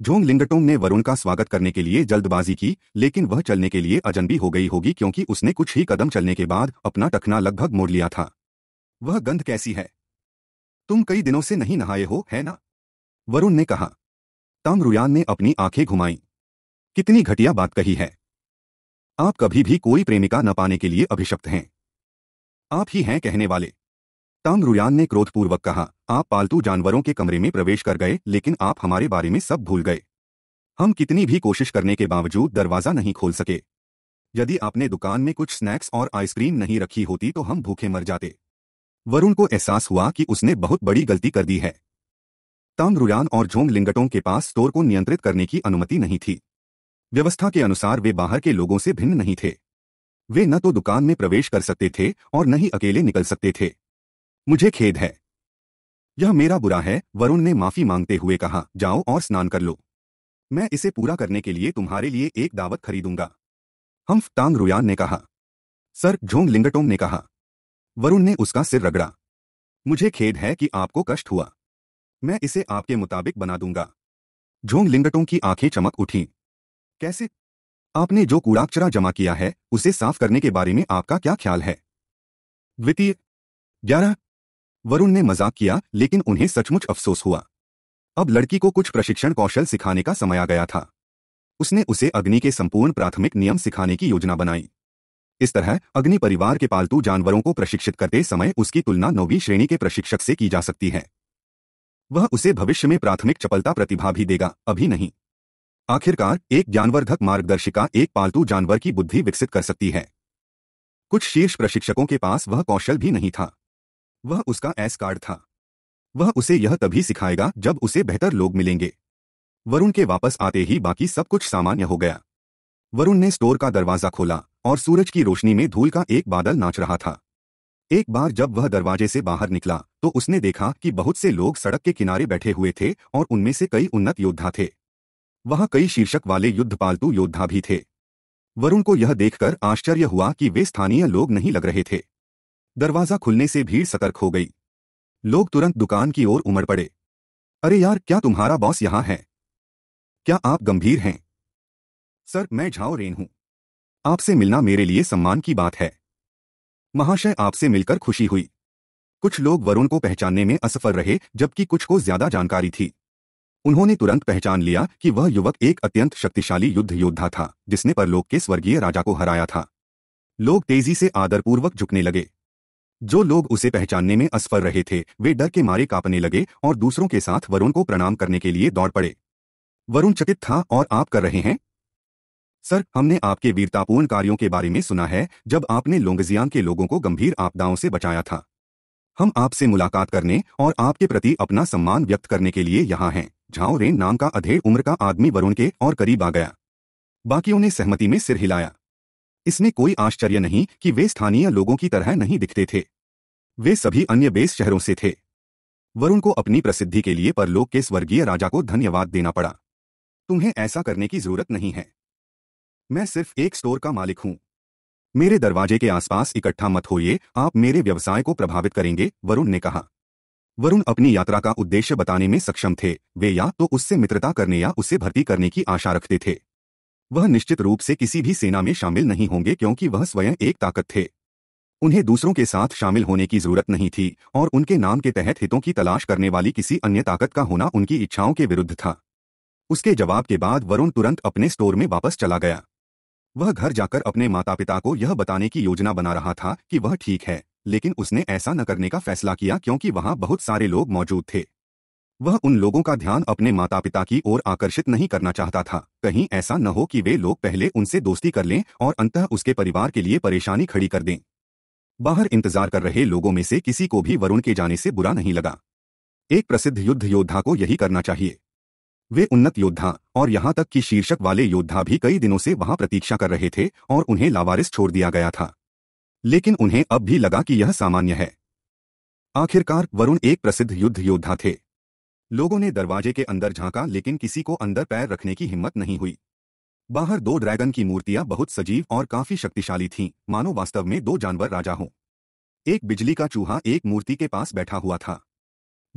झोंग लिंगटोंग ने वरुण का स्वागत करने के लिए जल्दबाजी की लेकिन वह चलने के लिए अजनबी हो गई होगी क्योंकि उसने कुछ ही कदम चलने के बाद अपना टखना लगभग मोड़ लिया था वह गंध कैसी है तुम कई दिनों से नहीं नहाए हो है ना वरुण ने कहा ताम रुयान ने अपनी आंखें घुमाई कितनी घटिया बात कही है आप कभी भी कोई प्रेमिका न पाने के लिए अभिशप्त हैं आप ही हैं कहने वाले टॉम ने क्रोधपूर्वक कहा आप पालतू जानवरों के कमरे में प्रवेश कर गए लेकिन आप हमारे बारे में सब भूल गए हम कितनी भी कोशिश करने के बावजूद दरवाजा नहीं खोल सके यदि आपने दुकान में कुछ स्नैक्स और आइसक्रीम नहीं रखी होती तो हम भूखे मर जाते वरुण को एहसास हुआ कि उसने बहुत बड़ी गलती कर दी है तामरुयान और झोंग लिंगटों के पास स्टोर को नियंत्रित करने की अनुमति नहीं थी व्यवस्था के अनुसार वे बाहर के लोगों से भिन्न नहीं थे वे न तो दुकान में प्रवेश कर सकते थे और न ही अकेले निकल सकते थे मुझे खेद है यह मेरा बुरा है वरुण ने माफी मांगते हुए कहा जाओ और स्नान कर लो मैं इसे पूरा करने के लिए तुम्हारे लिए एक दावत खरीदूंगा हम्फ तांग रुयान ने कहा सर झोंग लिंगटोम ने कहा वरुण ने उसका सिर रगड़ा मुझे खेद है कि आपको कष्ट हुआ मैं इसे आपके मुताबिक बना दूंगा झोंग लिंगटों की आंखें चमक उठी कैसे आपने जो कूड़ाक्षरा जमा किया है उसे साफ करने के बारे में आपका क्या ख्याल है द्वितीय ग्यारह वरुण ने मजाक किया लेकिन उन्हें सचमुच अफसोस हुआ अब लड़की को कुछ प्रशिक्षण कौशल सिखाने का समय आ गया था उसने उसे अग्नि के संपूर्ण प्राथमिक नियम सिखाने की योजना बनाई इस तरह अग्नि परिवार के पालतू जानवरों को प्रशिक्षित करते समय उसकी तुलना नौवीं श्रेणी के प्रशिक्षक से की जा सकती है वह उसे भविष्य में प्राथमिक चपलता प्रतिभा भी देगा अभी नहीं आखिरकार एक जानवरधक मार्गदर्शिका एक पालतू जानवर की बुद्धि विकसित कर सकती है कुछ शीर्ष प्रशिक्षकों के पास वह कौशल भी नहीं था वह उसका एस कार्ड था वह उसे यह तभी सिखाएगा जब उसे बेहतर लोग मिलेंगे वरुण के वापस आते ही बाकी सब कुछ सामान्य हो गया वरुण ने स्टोर का दरवाजा खोला और सूरज की रोशनी में धूल का एक बादल नाच रहा था एक बार जब वह दरवाजे से बाहर निकला तो उसने देखा कि बहुत से लोग सड़क के किनारे बैठे हुए थे और उनमें से कई उन्नत योद्धा थे वहां कई शीर्षक वाले युद्ध पालतू योद्धा भी थे वरुण को यह देखकर आश्चर्य हुआ कि वे स्थानीय लोग नहीं लग रहे थे दरवाजा खुलने से भीड़ सतर्क हो गई लोग तुरंत दुकान की ओर उमड़ पड़े अरे यार क्या तुम्हारा बॉस यहां है क्या आप गंभीर हैं सर मैं झाओ रेन हूं आपसे मिलना मेरे लिए सम्मान की बात है महाशय आपसे मिलकर खुशी हुई कुछ लोग वरुण को पहचानने में असफल रहे जबकि कुछ को ज्यादा जानकारी थी उन्होंने तुरंत पहचान लिया कि वह युवक एक अत्यंत शक्तिशाली युद्ध योद्धा था जिसने परलोक के स्वर्गीय राजा को हराया था लोग तेजी से आदरपूर्वक झुकने लगे जो लोग उसे पहचानने में असफल रहे थे वे डर के मारे कांपने लगे और दूसरों के साथ वरुण को प्रणाम करने के लिए दौड़ पड़े वरुण चकित था और आप कर रहे हैं सर हमने आपके वीरतापूर्ण कार्यों के बारे में सुना है जब आपने लोंगजियांग के लोगों को गंभीर आपदाओं से बचाया था हम आपसे मुलाकात करने और आपके प्रति अपना सम्मान व्यक्त करने के लिए यहाँ हैं झाओ रेन नाम का अधेड़ उम्र का आदमी वरुण के और करीब आ गया बाकियों ने सहमति में सिर हिलाया इसने कोई आश्चर्य नहीं कि वे स्थानीय लोगों की तरह नहीं दिखते थे वे सभी अन्य बेस शहरों से थे वरुण को अपनी प्रसिद्धि के लिए परलोक के स्वर्गीय राजा को धन्यवाद देना पड़ा तुम्हें ऐसा करने की जरूरत नहीं है मैं सिर्फ एक स्टोर का मालिक हूं मेरे दरवाजे के आसपास इकट्ठा मत होइए आप मेरे व्यवसाय को प्रभावित करेंगे वरुण ने कहा वरुण अपनी यात्रा का उद्देश्य बताने में सक्षम थे वे या तो उससे मित्रता करने या उसे भर्ती करने की आशा रखते थे वह निश्चित रूप से किसी भी सेना में शामिल नहीं होंगे क्योंकि वह स्वयं एक ताकत थे उन्हें दूसरों के साथ शामिल होने की जरूरत नहीं थी और उनके नाम के तहत हितों की तलाश करने वाली किसी अन्य ताकत का होना उनकी इच्छाओं के विरुद्ध था उसके जवाब के बाद वरुण तुरंत अपने स्टोर में वापस चला गया वह घर जाकर अपने माता पिता को यह बताने की योजना बना रहा था कि वह ठीक है लेकिन उसने ऐसा न करने का फैसला किया क्योंकि वहां बहुत सारे लोग मौजूद थे वह उन लोगों का ध्यान अपने माता पिता की ओर आकर्षित नहीं करना चाहता था कहीं ऐसा न हो कि वे लोग पहले उनसे दोस्ती कर लें और अंत उसके परिवार के लिए परेशानी खड़ी कर दें बाहर इंतजार कर रहे लोगों में से किसी को भी वरुण के जाने से बुरा नहीं लगा एक प्रसिद्ध युद्ध योद्धा को यही करना चाहिए वे उन्नत योद्धा और यहां तक कि शीर्षक वाले योद्धा भी कई दिनों से वहां प्रतीक्षा कर रहे थे और उन्हें लावारिस छोड़ दिया गया था लेकिन उन्हें अब भी लगा कि यह सामान्य है आखिरकार वरुण एक प्रसिद्ध युद्ध योद्धा थे लोगों ने दरवाजे के अंदर झांका लेकिन किसी को अंदर पैर रखने की हिम्मत नहीं हुई बाहर दो ड्रैगन की मूर्तियां बहुत सजीव और काफी शक्तिशाली थीं, मानो वास्तव में दो जानवर राजा हों एक बिजली का चूहा एक मूर्ति के पास बैठा हुआ था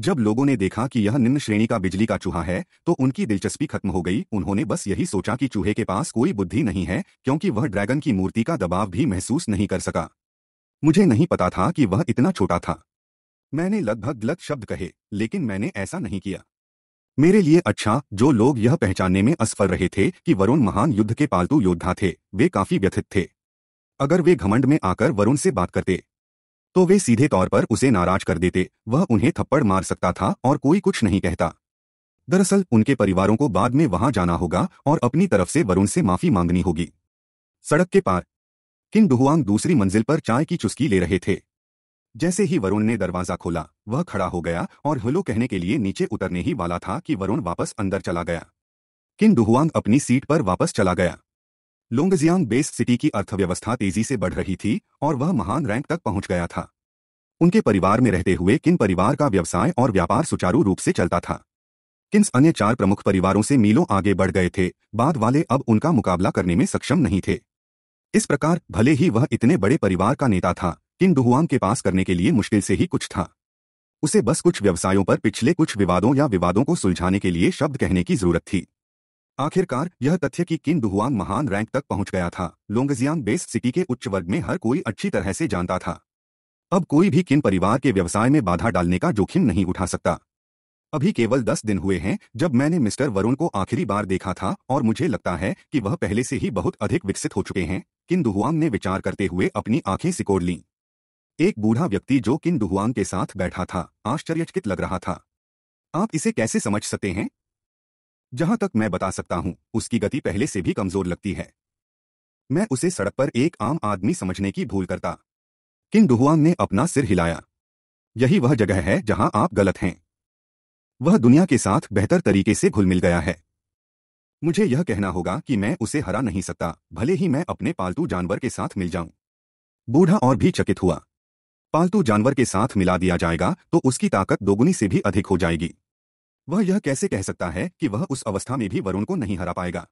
जब लोगों ने देखा कि यह निम्न श्रेणी का बिजली का चूहा है तो उनकी दिलचस्पी खत्म हो गई उन्होंने बस यही सोचा कि चूहे के पास कोई बुद्धि नहीं है क्योंकि वह ड्रैगन की मूर्ति का दबाव भी महसूस नहीं कर सका मुझे नहीं पता था कि वह इतना छोटा था मैंने लगभग गलत शब्द कहे लेकिन मैंने ऐसा नहीं किया मेरे लिए अच्छा जो लोग यह पहचानने में असफल रहे थे कि वरुण महान युद्ध के पालतू योद्धा थे वे काफी व्यथित थे अगर वे घमंड में आकर वरुण से बात करते तो वे सीधे तौर पर उसे नाराज कर देते वह उन्हें थप्पड़ मार सकता था और कोई कुछ नहीं कहता दरअसल उनके परिवारों को बाद में वहां जाना होगा और अपनी तरफ से वरुण से माफी मांगनी होगी सड़क के पार किंग डुहुआंग दूसरी मंजिल पर चाय की चुस्की ले रहे थे जैसे ही वरुण ने दरवाजा खोला वह खड़ा हो गया और हलो कहने के लिए नीचे उतरने ही वाला था कि वरुण वापस अंदर चला गया किन डुहुआंग अपनी सीट पर वापस चला गया लोंगजियांग बेस सिटी की अर्थव्यवस्था तेजी से बढ़ रही थी और वह महान रैंक तक पहुंच गया था उनके परिवार में रहते हुए किन परिवार का व्यवसाय और व्यापार सुचारू रूप से चलता था किन्स अन्य चार प्रमुख परिवारों से मीलों आगे बढ़ गए थे बाद वाले अब उनका मुकाबला करने में सक्षम नहीं थे इस प्रकार भले ही वह इतने बड़े परिवार का नेता था किन दुहुआंग के पास करने के लिए मुश्किल से ही कुछ था उसे बस कुछ व्यवसायों पर पिछले कुछ विवादों या विवादों को सुलझाने के लिए शब्द कहने की जरूरत थी आखिरकार यह तथ्य कि किन दुहुआंग महान रैंक तक पहुंच गया था लोंगजियांग बेस सिटी के उच्च वर्ग में हर कोई अच्छी तरह से जानता था अब कोई भी किन परिवार के व्यवसाय में बाधा डालने का जोखिम नहीं उठा सकता अभी केवल दस दिन हुए हैं जब मैंने मिस्टर वरुण को आखिरी बार देखा था और मुझे लगता है कि वह पहले से ही बहुत अधिक विकसित हो चुके हैं किन दुहुआंग ने विचार करते हुए अपनी आंखें सिकोड़ लीं एक बूढ़ा व्यक्ति जो किन दुहुआंग के साथ बैठा था आश्चर्यचकित लग रहा था आप इसे कैसे समझ सकते हैं जहां तक मैं बता सकता हूं उसकी गति पहले से भी कमजोर लगती है मैं उसे सड़क पर एक आम आदमी समझने की भूल करता किन डुहुआंग ने अपना सिर हिलाया यही वह जगह है जहां आप गलत हैं वह दुनिया के साथ बेहतर तरीके से घुल मिल गया है मुझे यह कहना होगा कि मैं उसे हरा नहीं सकता भले ही मैं अपने पालतू जानवर के साथ मिल जाऊं बूढ़ा और भी चकित हुआ पालतू जानवर के साथ मिला दिया जाएगा तो उसकी ताकत दोगुनी से भी अधिक हो जाएगी वह यह कैसे कह सकता है कि वह उस अवस्था में भी वरुण को नहीं हरा पाएगा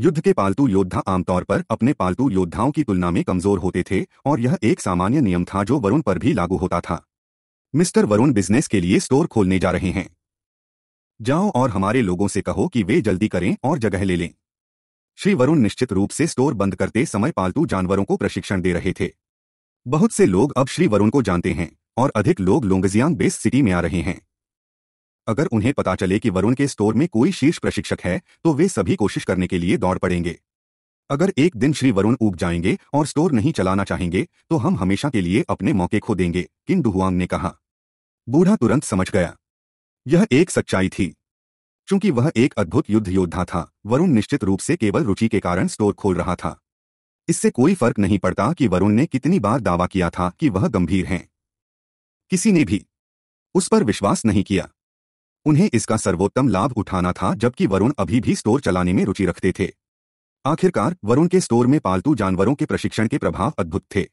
युद्ध के पालतू योद्धा आमतौर पर अपने पालतू योद्धाओं की तुलना में कमजोर होते थे और यह एक सामान्य नियम था जो वरुण पर भी लागू होता था मिस्टर वरुण बिजनेस के लिए स्टोर खोलने जा रहे हैं जाओ और हमारे लोगों से कहो कि वे जल्दी करें और जगह ले लें श्री वरुण निश्चित रूप से स्टोर बंद करते समय पालतू जानवरों को प्रशिक्षण दे रहे थे बहुत से लोग अब श्री वरुण को जानते हैं और अधिक लोग लोंगजियांग बेस सिटी में आ रहे हैं अगर उन्हें पता चले कि वरुण के स्टोर में कोई शीर्ष प्रशिक्षक है तो वे सभी कोशिश करने के लिए दौड़ पड़ेंगे अगर एक दिन श्री वरुण उब जाएंगे और स्टोर नहीं चलाना चाहेंगे तो हम हमेशा के लिए अपने मौके खो देंगे किन डुहुआंग ने कहा बूढ़ा तुरंत समझ गया यह एक सच्चाई थी चूंकि वह एक अद्भुत युद्ध योद्धा था वरुण निश्चित रूप से केवल रुचि के कारण स्टोर खोल रहा था इससे कोई फर्क नहीं पड़ता कि वरुण ने कितनी बार दावा किया था कि वह गंभीर हैं किसी ने भी उस पर विश्वास नहीं किया उन्हें इसका सर्वोत्तम लाभ उठाना था जबकि वरुण अभी भी स्टोर चलाने में रुचि रखते थे आखिरकार वरुण के स्टोर में पालतू जानवरों के प्रशिक्षण के प्रभाव अद्भुत थे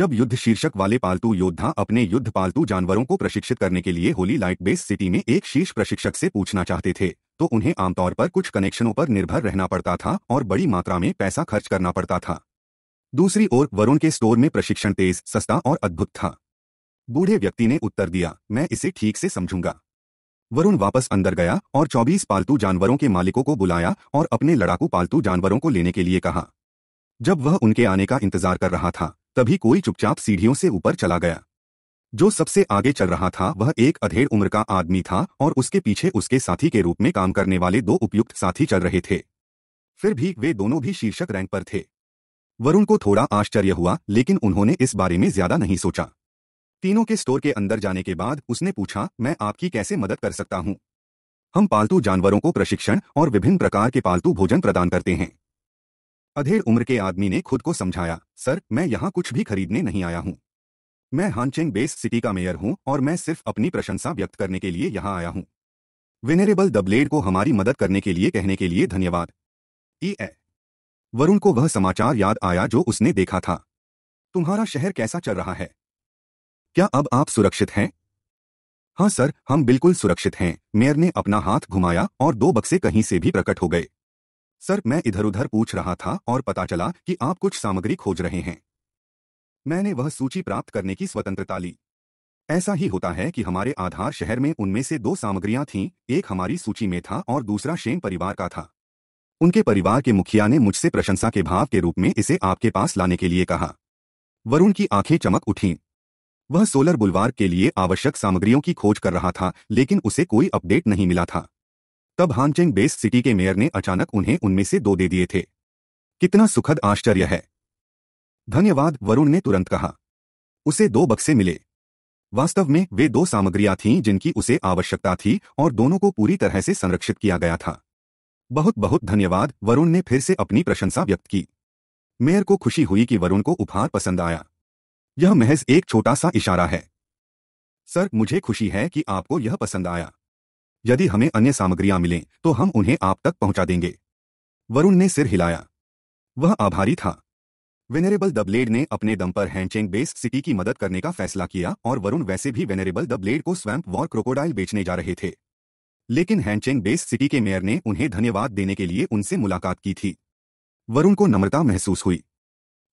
जब युद्ध शीर्षक वाले पालतू योद्धा अपने युद्ध पालतू जानवरों को प्रशिक्षित करने के लिए होली लाइट बेस सिटी में एक शीर्ष प्रशिक्षक से पूछना चाहते थे तो उन्हें आमतौर पर कुछ कनेक्शनों पर निर्भर रहना पड़ता था और बड़ी मात्रा में पैसा खर्च करना पड़ता था दूसरी ओर वरुण के स्टोर में प्रशिक्षण तेज सस्ता और अद्भुत था बूढ़े व्यक्ति ने उत्तर दिया मैं इसे ठीक से समझूंगा वरुण वापस अंदर गया और 24 पालतू जानवरों के मालिकों को बुलाया और अपने लड़ाकू पालतू जानवरों को लेने के लिए कहा जब वह उनके आने का इंतजार कर रहा था तभी कोई चुपचाप सीढ़ियों से ऊपर चला गया जो सबसे आगे चल रहा था वह एक अधेड़ उम्र का आदमी था और उसके पीछे उसके साथी के रूप में काम करने वाले दो उपयुक्त साथी चल रहे थे फिर भी वे दोनों भी शीर्षक रैंक पर थे वरुण को थोड़ा आश्चर्य हुआ लेकिन उन्होंने इस बारे में ज्यादा नहीं सोचा तीनों के स्टोर के अंदर जाने के बाद उसने पूछा मैं आपकी कैसे मदद कर सकता हूं हम पालतू जानवरों को प्रशिक्षण और विभिन्न प्रकार के पालतू भोजन प्रदान करते हैं अधेड़ उम्र के आदमी ने खुद को समझाया सर मैं यहां कुछ भी खरीदने नहीं आया हूं मैं हानचेंग बेस सिटी का मेयर हूं और मैं सिर्फ अपनी प्रशंसा व्यक्त करने के लिए यहां आया हूं वेनेरेबल दब्लेड को हमारी मदद करने के लिए कहने के लिए धन्यवाद ई e ए वरुण को वह समाचार याद आया जो उसने देखा था तुम्हारा शहर कैसा चल रहा है क्या अब आप सुरक्षित हैं हाँ सर हम बिल्कुल सुरक्षित हैं मेयर ने अपना हाथ घुमाया और दो बक्से कहीं से भी प्रकट हो गए सर मैं इधर उधर पूछ रहा था और पता चला कि आप कुछ सामग्री खोज रहे हैं मैंने वह सूची प्राप्त करने की स्वतंत्रता ली ऐसा ही होता है कि हमारे आधार शहर में उनमें से दो सामग्रियां थीं एक हमारी सूची में था और दूसरा शेन परिवार का था उनके परिवार के मुखिया ने मुझसे प्रशंसा के भाव के रूप में इसे आपके पास लाने के लिए कहा वरुण की आंखें चमक उठीं वह सोलर बुलवार के लिए आवश्यक सामग्रियों की खोज कर रहा था लेकिन उसे कोई अपडेट नहीं मिला था तब हानचेंग बेस सिटी के मेयर ने अचानक उन्हें उनमें से दो दे दिए थे कितना सुखद आश्चर्य है धन्यवाद वरुण ने तुरंत कहा उसे दो बक्से मिले वास्तव में वे दो सामग्रियां थीं जिनकी उसे आवश्यकता थी और दोनों को पूरी तरह से संरक्षित किया गया था बहुत बहुत धन्यवाद वरुण ने फिर से अपनी प्रशंसा व्यक्त की मेयर को खुशी हुई कि वरुण को उपहार पसंद आया यह महज एक छोटा सा इशारा है सर मुझे खुशी है कि आपको यह पसंद आया यदि हमें अन्य सामग्रियां मिलें तो हम उन्हें आप तक पहुंचा देंगे वरुण ने सिर हिलाया वह आभारी था वेनरेबल द ब्लेड ने अपने दम पर हैंडचेंग बेस सिटी की मदद करने का फैसला किया और वरुण वैसे भी वेनरेबल द ब्लेड को स्वैम्प वॉर क्रोकोडाइल बेचने जा रहे थे लेकिन हैंडचेंग बेस सिटी के मेयर ने उन्हें धन्यवाद देने के लिए उनसे मुलाकात की थी वरुण को नम्रता महसूस हुई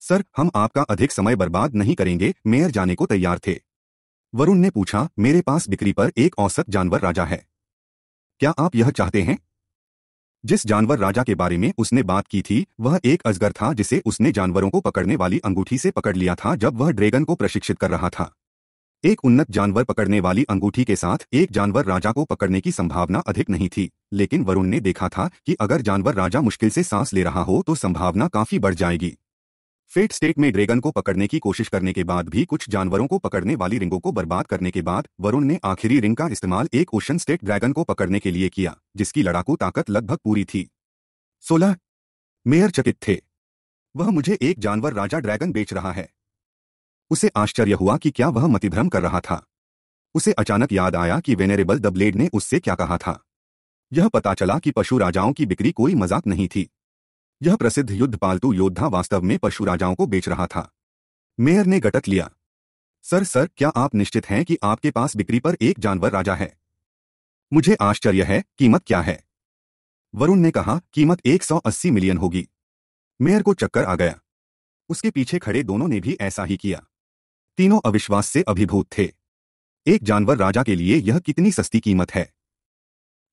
सर हम आपका अधिक समय बर्बाद नहीं करेंगे मेयर जाने को तैयार थे वरुण ने पूछा मेरे पास बिक्री पर एक औसत जानवर राजा है क्या आप यह चाहते हैं जिस जानवर राजा के बारे में उसने बात की थी वह एक अजगर था जिसे उसने जानवरों को पकड़ने वाली अंगूठी से पकड़ लिया था जब वह ड्रैगन को प्रशिक्षित कर रहा था एक उन्नत जानवर पकड़ने वाली अंगूठी के साथ एक जानवर राजा को पकड़ने की संभावना अधिक नहीं थी लेकिन वरुण ने देखा था कि अगर जानवर राजा मुश्किल से सांस ले रहा हो तो संभावना काफी बढ़ जाएगी फेट स्टेट में ड्रैगन को पकड़ने की कोशिश करने के बाद भी कुछ जानवरों को पकड़ने वाली रिंगों को बर्बाद करने के बाद वरुण ने आखिरी रिंग का इस्तेमाल एक ओशन स्टेट ड्रैगन को पकड़ने के लिए किया जिसकी लड़ाकू ताकत लगभग पूरी थी सोलह मेयर चकित थे वह मुझे एक जानवर राजा ड्रैगन बेच रहा है उसे आश्चर्य हुआ कि क्या वह मतिभ्रम कर रहा था उसे अचानक याद आया कि वेनेरेबल द ब्लेड ने उससे क्या कहा था यह पता चला कि पशु राजाओं की बिक्री कोई मजाक नहीं थी यह प्रसिद्ध युद्ध पालतू योद्धा वास्तव में पशु राजाओं को बेच रहा था मेयर ने गटक लिया सर सर क्या आप निश्चित हैं कि आपके पास बिक्री पर एक जानवर राजा है मुझे आश्चर्य है कीमत क्या है वरुण ने कहा कीमत 180 मिलियन होगी मेयर को चक्कर आ गया उसके पीछे खड़े दोनों ने भी ऐसा ही किया तीनों अविश्वास से अभिभूत थे एक जानवर राजा के लिए यह कितनी सस्ती कीमत है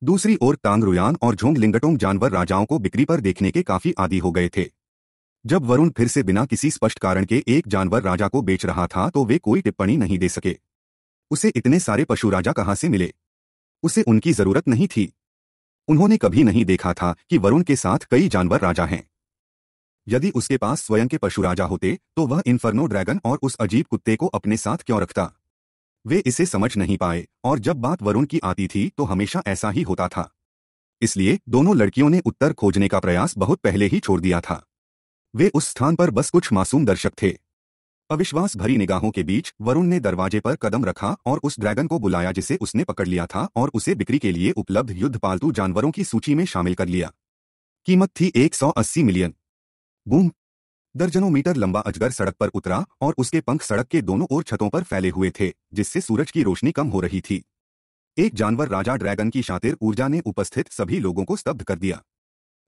दूसरी ओर तांगरुयान और झोंग लिंगटोंग जानवर राजाओं को बिक्री पर देखने के काफी आदि हो गए थे जब वरुण फिर से बिना किसी स्पष्ट कारण के एक जानवर राजा को बेच रहा था तो वे कोई टिप्पणी नहीं दे सके उसे इतने सारे पशु राजा कहाँ से मिले उसे उनकी जरूरत नहीं थी उन्होंने कभी नहीं देखा था कि वरुण के साथ कई जानवर राजा हैं यदि उसके पास स्वयं के पशु राजा होते तो वह इन्फर्नो ड्रैगन और उस अजीब कुत्ते को अपने साथ क्यों रखता वे इसे समझ नहीं पाए और जब बात वरुण की आती थी तो हमेशा ऐसा ही होता था इसलिए दोनों लड़कियों ने उत्तर खोजने का प्रयास बहुत पहले ही छोड़ दिया था वे उस स्थान पर बस कुछ मासूम दर्शक थे अविश्वास भरी निगाहों के बीच वरुण ने दरवाजे पर कदम रखा और उस ड्रैगन को बुलाया जिसे उसने पकड़ लिया था और उसे बिक्री के लिए उपलब्ध युद्ध पालतू जानवरों की सूची में शामिल कर लिया कीमत थी 180 मिलियन बूम दर्जनों मीटर लंबा अजगर सड़क पर उतरा और उसके पंख सड़क के दोनों ओर छतों पर फैले हुए थे जिससे सूरज की रोशनी कम हो रही थी एक जानवर राजा ड्रैगन की शातिर ऊर्जा ने उपस्थित सभी लोगों को स्तब्ध कर दिया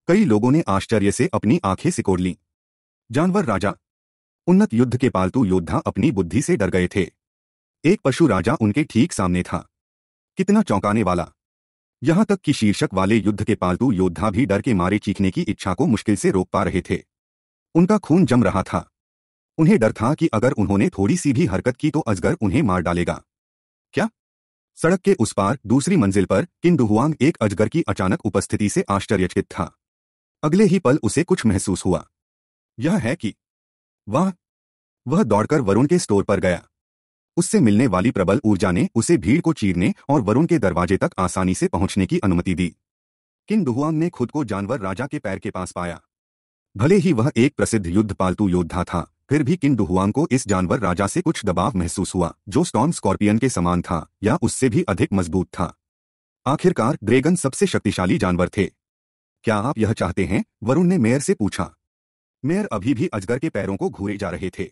कई लोगों ने आश्चर्य से अपनी आंखें सिकोड़ लीं जानवर राजा उन्नत युद्ध के पालतू योद्धा अपनी बुद्धि से डर गए थे एक पशु राजा उनके ठीक सामने था कितना चौंकाने वाला यहां तक कि शीर्षक वाले युद्ध के पालतू योद्धा भी डर के मारे चीखने की इच्छा को मुश्किल से रोक पा रहे थे उनका खून जम रहा था उन्हें डर था कि अगर उन्होंने थोड़ी सी भी हरकत की तो अजगर उन्हें मार डालेगा क्या सड़क के उस पार दूसरी मंजिल पर दुहुआंग एक अजगर की अचानक उपस्थिति से आश्चर्यचकित था अगले ही पल उसे कुछ महसूस हुआ यह है कि वह वह दौड़कर वरुण के स्टोर पर गया उससे मिलने वाली प्रबल ऊर्जा ने उसे भीड़ को चीरने और वरुण के दरवाजे तक आसानी से पहुंचने की अनुमति दी किन दुहुआंग ने खुद को जानवर राजा के पैर के पास पाया भले ही वह एक प्रसिद्ध युद्ध पालतू योद्धा था फिर भी किन डुहुआंग को इस जानवर राजा से कुछ दबाव महसूस हुआ जो स्टॉम स्कॉर्पियन के समान था या उससे भी अधिक मजबूत था आखिरकार ड्रेगन सबसे शक्तिशाली जानवर थे क्या आप यह चाहते हैं वरुण ने मेयर से पूछा मेयर अभी भी अजगर के पैरों को घूरे जा रहे थे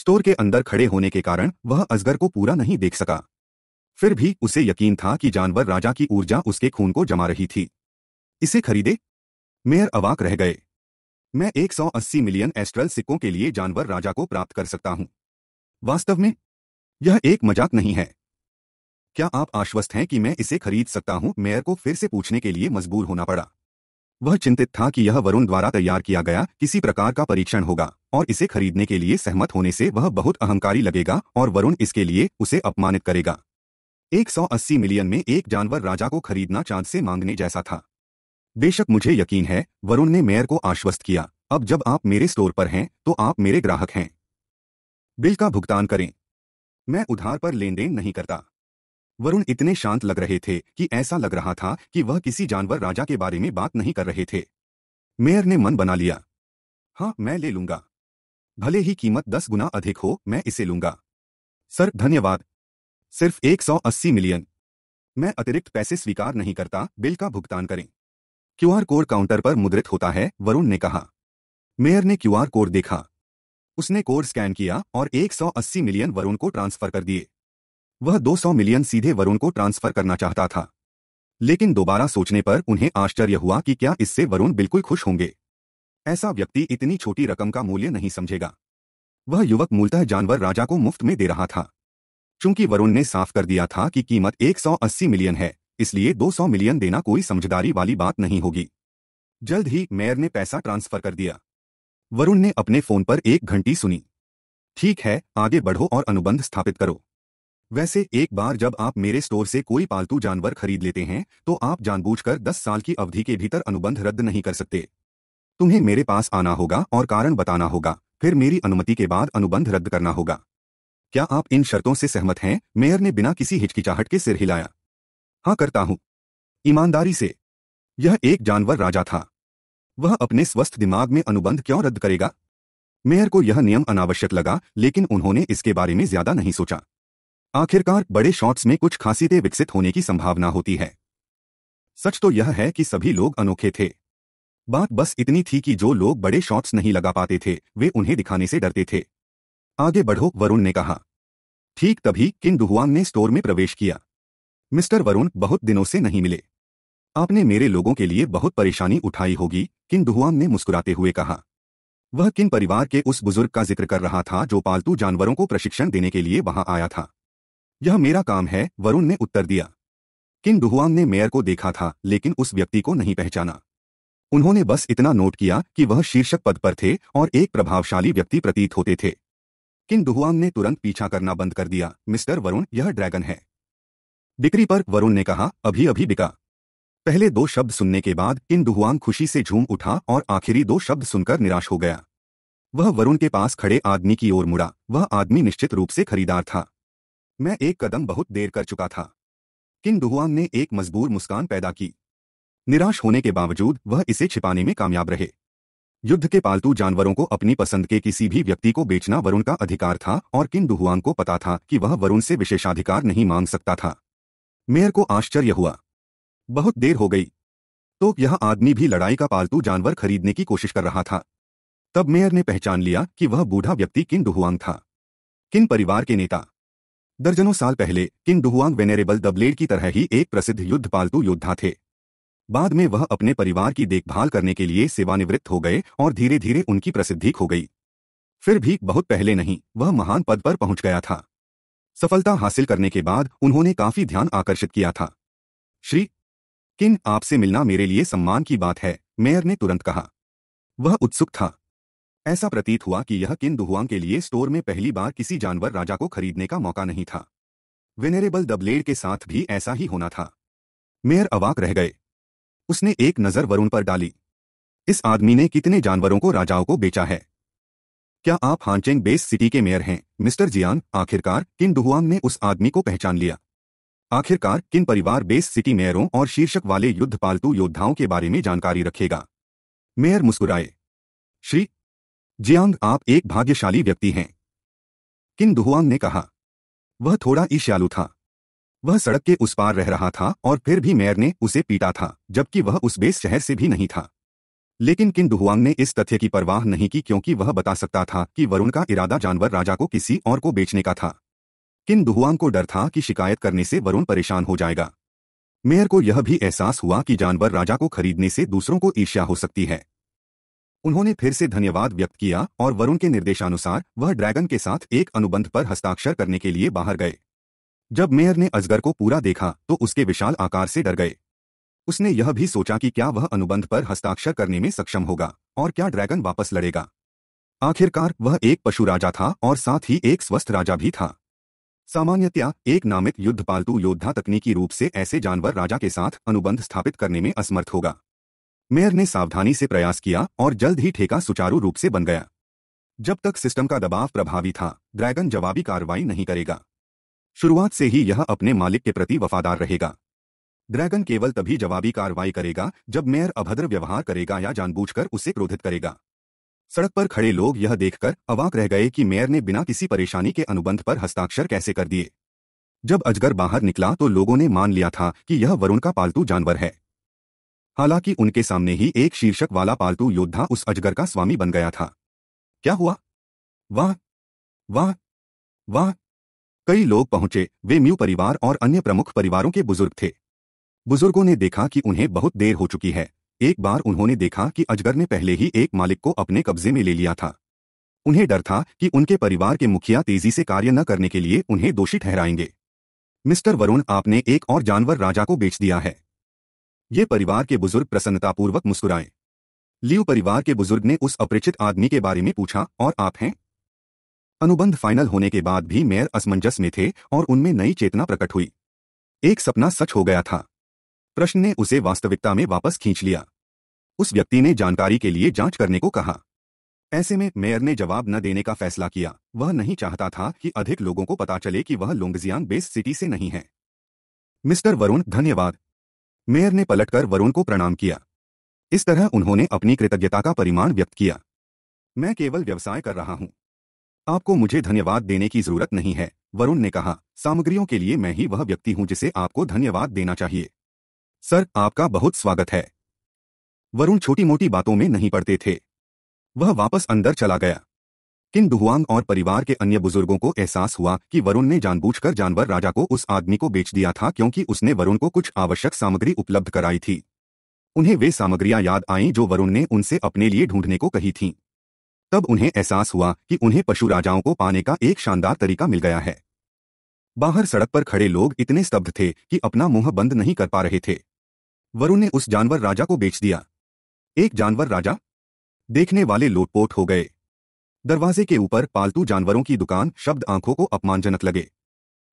स्टोर के अंदर खड़े होने के कारण वह अजगर को पूरा नहीं देख सका फिर भी उसे यकीन था कि जानवर राजा की ऊर्जा उसके खून को जमा रही थी इसे खरीदे मेयर अवाक रह गए मैं 180 मिलियन एस्ट्रल सिक्कों के लिए जानवर राजा को प्राप्त कर सकता हूं वास्तव में यह एक मजाक नहीं है क्या आप आश्वस्त हैं कि मैं इसे खरीद सकता हूं मेयर को फिर से पूछने के लिए मजबूर होना पड़ा वह चिंतित था कि यह वरुण द्वारा तैयार किया गया किसी प्रकार का परीक्षण होगा और इसे खरीदने के लिए सहमत होने से वह बहुत अहंकारी लगेगा और वरुण इसके लिए उसे अपमानित करेगा 180 मिलियन में एक जानवर राजा को खरीदना चांद से मांगने जैसा था बेशक मुझे यकीन है वरुण ने मेयर को आश्वस्त किया अब जब आप मेरे स्टोर पर हैं तो आप मेरे ग्राहक हैं बिल का भुगतान करें मैं उधार पर लेन देन नहीं करता वरुण इतने शांत लग रहे थे कि ऐसा लग रहा था कि वह किसी जानवर राजा के बारे में बात नहीं कर रहे थे मेयर ने मन बना लिया हाँ मैं ले लूंगा भले ही कीमत दस गुना अधिक हो मैं इसे लूंगा सर धन्यवाद सिर्फ 180 मिलियन मैं अतिरिक्त पैसे स्वीकार नहीं करता बिल का भुगतान करें क्यूआर कोड काउंटर पर मुद्रित होता है वरुण ने कहा मेयर ने क्यूआर कोड देखा उसने कोड स्कैन किया और 180 मिलियन वरुण को ट्रांसफर कर दिए वह 200 मिलियन सीधे वरुण को ट्रांसफर करना चाहता था लेकिन दोबारा सोचने पर उन्हें आश्चर्य हुआ कि क्या इससे वरुण बिल्कुल खुश होंगे ऐसा व्यक्ति इतनी छोटी रकम का मूल्य नहीं समझेगा वह युवक मूलतः जानवर राजा को मुफ्त में दे रहा था चूंकि वरुण ने साफ कर दिया था कि कीमत 180 मिलियन है इसलिए 200 मिलियन देना कोई समझदारी वाली बात नहीं होगी जल्द ही मेयर ने पैसा ट्रांसफर कर दिया वरुण ने अपने फोन पर एक घंटी सुनी ठीक है आगे बढ़ो और अनुबंध स्थापित करो वैसे एक बार जब आप मेरे स्टोर से कोई पालतू जानवर खरीद लेते हैं तो आप जानबूझकर 10 साल की अवधि के भीतर अनुबंध रद्द नहीं कर सकते तुम्हें मेरे पास आना होगा और कारण बताना होगा फिर मेरी अनुमति के बाद अनुबंध रद्द करना होगा क्या आप इन शर्तों से सहमत हैं मेयर ने बिना किसी हिचकिचाहट के सिर हिलाया हाँ करता हूं ईमानदारी से यह एक जानवर राजा था वह अपने स्वस्थ दिमाग में अनुबंध क्यों रद्द करेगा मेयर को यह नियम अनावश्यक लगा लेकिन उन्होंने इसके बारे में ज्यादा नहीं सोचा आखिरकार बड़े शॉट्स में कुछ खासियतें विकसित होने की संभावना होती है सच तो यह है कि सभी लोग अनोखे थे बात बस इतनी थी कि जो लोग बड़े शॉट्स नहीं लगा पाते थे वे उन्हें दिखाने से डरते थे आगे बढ़ो वरुण ने कहा ठीक तभी किन दुहुआंग ने स्टोर में प्रवेश किया मिस्टर वरुण बहुत दिनों से नहीं मिले आपने मेरे लोगों के लिए बहुत परेशानी उठाई होगी किन दुहुआम ने मुस्कुराते हुए कहा वह किन परिवार के उस बुजुर्ग का जिक्र कर रहा था जो पालतू जानवरों को प्रशिक्षण देने के लिए वहां आया था यह मेरा काम है वरुण ने उत्तर दिया किन डुहुआंग ने मेयर को देखा था लेकिन उस व्यक्ति को नहीं पहचाना उन्होंने बस इतना नोट किया कि वह शीर्षक पद पर थे और एक प्रभावशाली व्यक्ति प्रतीत होते थे किन डुहुआंग ने तुरंत पीछा करना बंद कर दिया मिस्टर वरुण यह ड्रैगन है बिक्री पर वरुण ने कहा अभी अभी बिका पहले दो शब्द सुनने के बाद इन दुहुआंग खुशी से झूम उठा और आखिरी दो शब्द सुनकर निराश हो गया वह वरुण के पास खड़े आदमी की ओर मुड़ा वह आदमी निश्चित रूप से खरीदार था मैं एक कदम बहुत देर कर चुका था किन दुहुआंग ने एक मजबूर मुस्कान पैदा की निराश होने के बावजूद वह इसे छिपाने में कामयाब रहे युद्ध के पालतू जानवरों को अपनी पसंद के किसी भी व्यक्ति को बेचना वरुण का अधिकार था और किन दुहुआंग को पता था कि वह वरुण से विशेषाधिकार नहीं मांग सकता था मेयर को आश्चर्य हुआ बहुत देर हो गई तो यह आदमी भी लड़ाई का पालतू जानवर खरीदने की कोशिश कर रहा था तब मेयर ने पहचान लिया कि वह बूढ़ा व्यक्ति किन डुहुआंग था किन परिवार के नेता दर्जनों साल पहले किन डुहुआंग वेनेरेबल दबलेड की तरह ही एक प्रसिद्ध युद्ध पालतू योद्धा थे बाद में वह अपने परिवार की देखभाल करने के लिए सेवानिवृत्त हो गए और धीरे धीरे उनकी प्रसिद्धि खो गई फिर भी बहुत पहले नहीं वह महान पद पर पहुंच गया था सफलता हासिल करने के बाद उन्होंने काफी ध्यान आकर्षित किया था श्री किन आपसे मिलना मेरे लिए सम्मान की बात है मेयर ने तुरंत कहा वह उत्सुक था ऐसा प्रतीत हुआ कि यह किन दुहुआंग के लिए स्टोर में पहली बार किसी जानवर राजा को खरीदने का मौका नहीं था वेनेरेबल दबलेड के साथ भी ऐसा ही होना था मेयर अवाक रह गए उसने एक नज़र वरुण पर डाली इस आदमी ने कितने जानवरों को राजाओं को बेचा है क्या आप हांचेंग बेस सिटी के मेयर हैं मिस्टर जियान आखिरकार किन दुहुआंग ने उस आदमी को पहचान लिया आखिरकार किन परिवार बेस सिटी मेयरों और शीर्षक वाले युद्ध पालतू योद्धाओं के बारे में जानकारी रखेगा मेयर मुस्कुराए श्री जियांग आप एक भाग्यशाली व्यक्ति हैं किन दुहुआंग ने कहा वह थोड़ा ईश्यालु था वह सड़क के उस पार रह रहा था और फिर भी मेयर ने उसे पीटा था जबकि वह उस बेस शहर से भी नहीं था लेकिन किन डुहुआंग ने इस तथ्य की परवाह नहीं की क्योंकि वह बता सकता था कि वरुण का इरादा जानवर राजा को किसी और को बेचने का था किन डुहुआंग को डर था कि शिकायत करने से वरुण परेशान हो जाएगा मेयर को यह भी एहसास हुआ कि जानवर राजा को खरीदने से दूसरों को ईर्ष्या हो सकती है उन्होंने फिर से धन्यवाद व्यक्त किया और वरुण के निर्देशानुसार वह ड्रैगन के साथ एक अनुबंध पर हस्ताक्षर करने के लिए बाहर गए जब मेयर ने अजगर को पूरा देखा तो उसके विशाल आकार से डर गए उसने यह भी सोचा कि क्या वह अनुबंध पर हस्ताक्षर करने में सक्षम होगा और क्या ड्रैगन वापस लड़ेगा आखिरकार वह एक पशु राजा था और साथ ही एक स्वस्थ राजा भी था सामान्यतया एक नामित युद्ध पालतू योद्धा तकनीकी रूप से ऐसे जानवर राजा के साथ अनुबंध स्थापित करने में असमर्थ होगा मेयर ने सावधानी से प्रयास किया और जल्द ही ठेका सुचारू रूप से बन गया जब तक सिस्टम का दबाव प्रभावी था ड्रैगन जवाबी कार्रवाई नहीं करेगा शुरुआत से ही यह अपने मालिक के प्रति वफादार रहेगा ड्रैगन केवल तभी जवाबी कार्रवाई करेगा जब मेयर अभद्र व्यवहार करेगा या जानबूझकर उसे क्रोधित करेगा सड़क पर खड़े लोग यह देखकर अवाक रह गए कि मेयर ने बिना किसी परेशानी के अनुबंध पर हस्ताक्षर कैसे कर दिए जब अजगर बाहर निकला तो लोगों ने मान लिया था कि यह वरुण का पालतू जानवर है हालांकि उनके सामने ही एक शीर्षक वाला पालतू योद्धा उस अजगर का स्वामी बन गया था क्या हुआ वाह वाह वाह कई लोग पहुंचे वे म्यू परिवार और अन्य प्रमुख परिवारों के बुजुर्ग थे बुजुर्गों ने देखा कि उन्हें बहुत देर हो चुकी है एक बार उन्होंने देखा कि अजगर ने पहले ही एक मालिक को अपने कब्जे में ले लिया था उन्हें डर था कि उनके परिवार के मुखिया तेजी से कार्य न करने के लिए उन्हें दोषी ठहराएंगे मिस्टर वरुण आपने एक और जानवर राजा को बेच दिया है ये परिवार के बुजुर्ग प्रसन्नतापूर्वक मुस्कुराए लियू परिवार के बुजुर्ग ने उस अपरिचित आदमी के बारे में पूछा और आप हैं अनुबंध फाइनल होने के बाद भी मेयर असमंजस में थे और उनमें नई चेतना प्रकट हुई एक सपना सच हो गया था प्रश्न ने उसे वास्तविकता में वापस खींच लिया उस व्यक्ति ने जानकारी के लिए जांच करने को कहा ऐसे में मेयर ने जवाब न देने का फैसला किया वह नहीं चाहता था कि अधिक लोगों को पता चले कि वह लोंगजियांग बेस सिटी से नहीं है मिस्टर वरुण धन्यवाद मेयर ने पलटकर वरुण को प्रणाम किया इस तरह उन्होंने अपनी कृतज्ञता का परिमाण व्यक्त किया मैं केवल व्यवसाय कर रहा हूं आपको मुझे धन्यवाद देने की जरूरत नहीं है वरुण ने कहा सामग्रियों के लिए मैं ही वह व्यक्ति हूं जिसे आपको धन्यवाद देना चाहिए सर आपका बहुत स्वागत है वरुण छोटी मोटी बातों में नहीं पड़ते थे वह वापस अंदर चला गया किन दुआंग और परिवार के अन्य बुजुर्गों को एहसास हुआ कि वरुण ने जानबूझकर जानवर राजा को उस आदमी को बेच दिया था क्योंकि उसने वरुण को कुछ आवश्यक सामग्री उपलब्ध कराई थी उन्हें वे सामग्रियां याद आईं जो वरुण ने उनसे अपने लिए ढूंढने को कही थीं तब उन्हें एहसास हुआ कि उन्हें पशु राजाओं को पाने का एक शानदार तरीका मिल गया है बाहर सड़क पर खड़े लोग इतने स्तब्ध थे कि अपना मुंह बंद नहीं कर पा रहे थे वरुण ने उस जानवर राजा को बेच दिया एक जानवर राजा देखने वाले लोटपोट हो गए दरवाजे के ऊपर पालतू जानवरों की दुकान शब्द आंखों को अपमानजनक लगे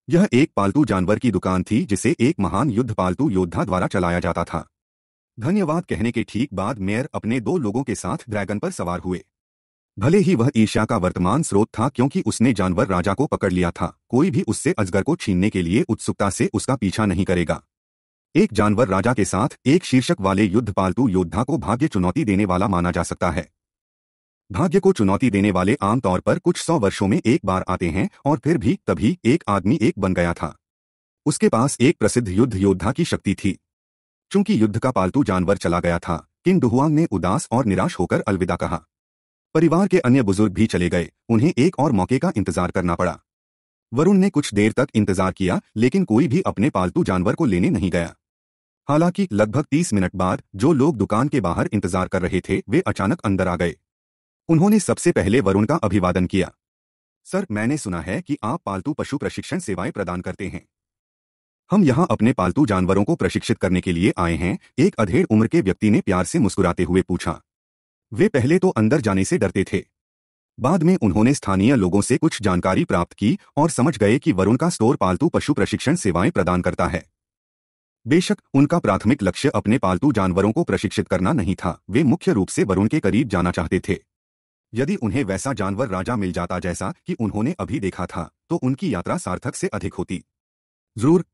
यह एक पालतू जानवर की दुकान थी जिसे एक महान युद्ध पालतू योद्धा द्वारा चलाया जाता था धन्यवाद कहने के ठीक बाद मेयर अपने दो लोगों के साथ ड्रैगन पर सवार हुए भले ही वह ईर्ष्या का वर्तमान स्रोत था क्योंकि उसने जानवर राजा को पकड़ लिया था कोई भी उससे अजगर को छीनने के लिए उत्सुकता से उसका पीछा नहीं करेगा एक जानवर राजा के साथ एक शीर्षक वाले युद्ध पालतू योद्धा को भाग्य चुनौती देने वाला माना जा सकता है भाग्य को चुनौती देने वाले आमतौर पर कुछ सौ वर्षों में एक बार आते हैं और फिर भी तभी एक आदमी एक बन गया था उसके पास एक प्रसिद्ध युद्ध योद्धा की शक्ति थी चूंकि युद्ध का पालतू जानवर चला गया था किन डुहुआंग ने उदास और निराश होकर अलविदा कहा परिवार के अन्य बुजुर्ग भी चले गए उन्हें एक और मौके का इंतजार करना पड़ा वरुण ने कुछ देर तक इंतजार किया लेकिन कोई भी अपने पालतू जानवर को लेने नहीं गया हालांकि लगभग तीस मिनट बाद जो लोग दुकान के बाहर इंतजार कर रहे थे वे अचानक अंदर आ गए उन्होंने सबसे पहले वरुण का अभिवादन किया सर मैंने सुना है कि आप पालतू पशु प्रशिक्षण सेवाएं प्रदान करते हैं हम यहां अपने पालतू जानवरों को प्रशिक्षित करने के लिए आए हैं एक अधेड़ उम्र के व्यक्ति ने प्यार से मुस्कुराते हुए पूछा वे पहले तो अंदर जाने से डरते थे बाद में उन्होंने स्थानीय लोगों से कुछ जानकारी प्राप्त की और समझ गए कि वरुण का स्टोर पालतू पशु प्रशिक्षण सेवाएं प्रदान करता है बेशक उनका प्राथमिक लक्ष्य अपने पालतू जानवरों को प्रशिक्षित करना नहीं था वे मुख्य रूप से वरुण के करीब जाना चाहते थे यदि उन्हें वैसा जानवर राजा मिल जाता जैसा कि उन्होंने अभी देखा था तो उनकी यात्रा सार्थक से अधिक होती जरूर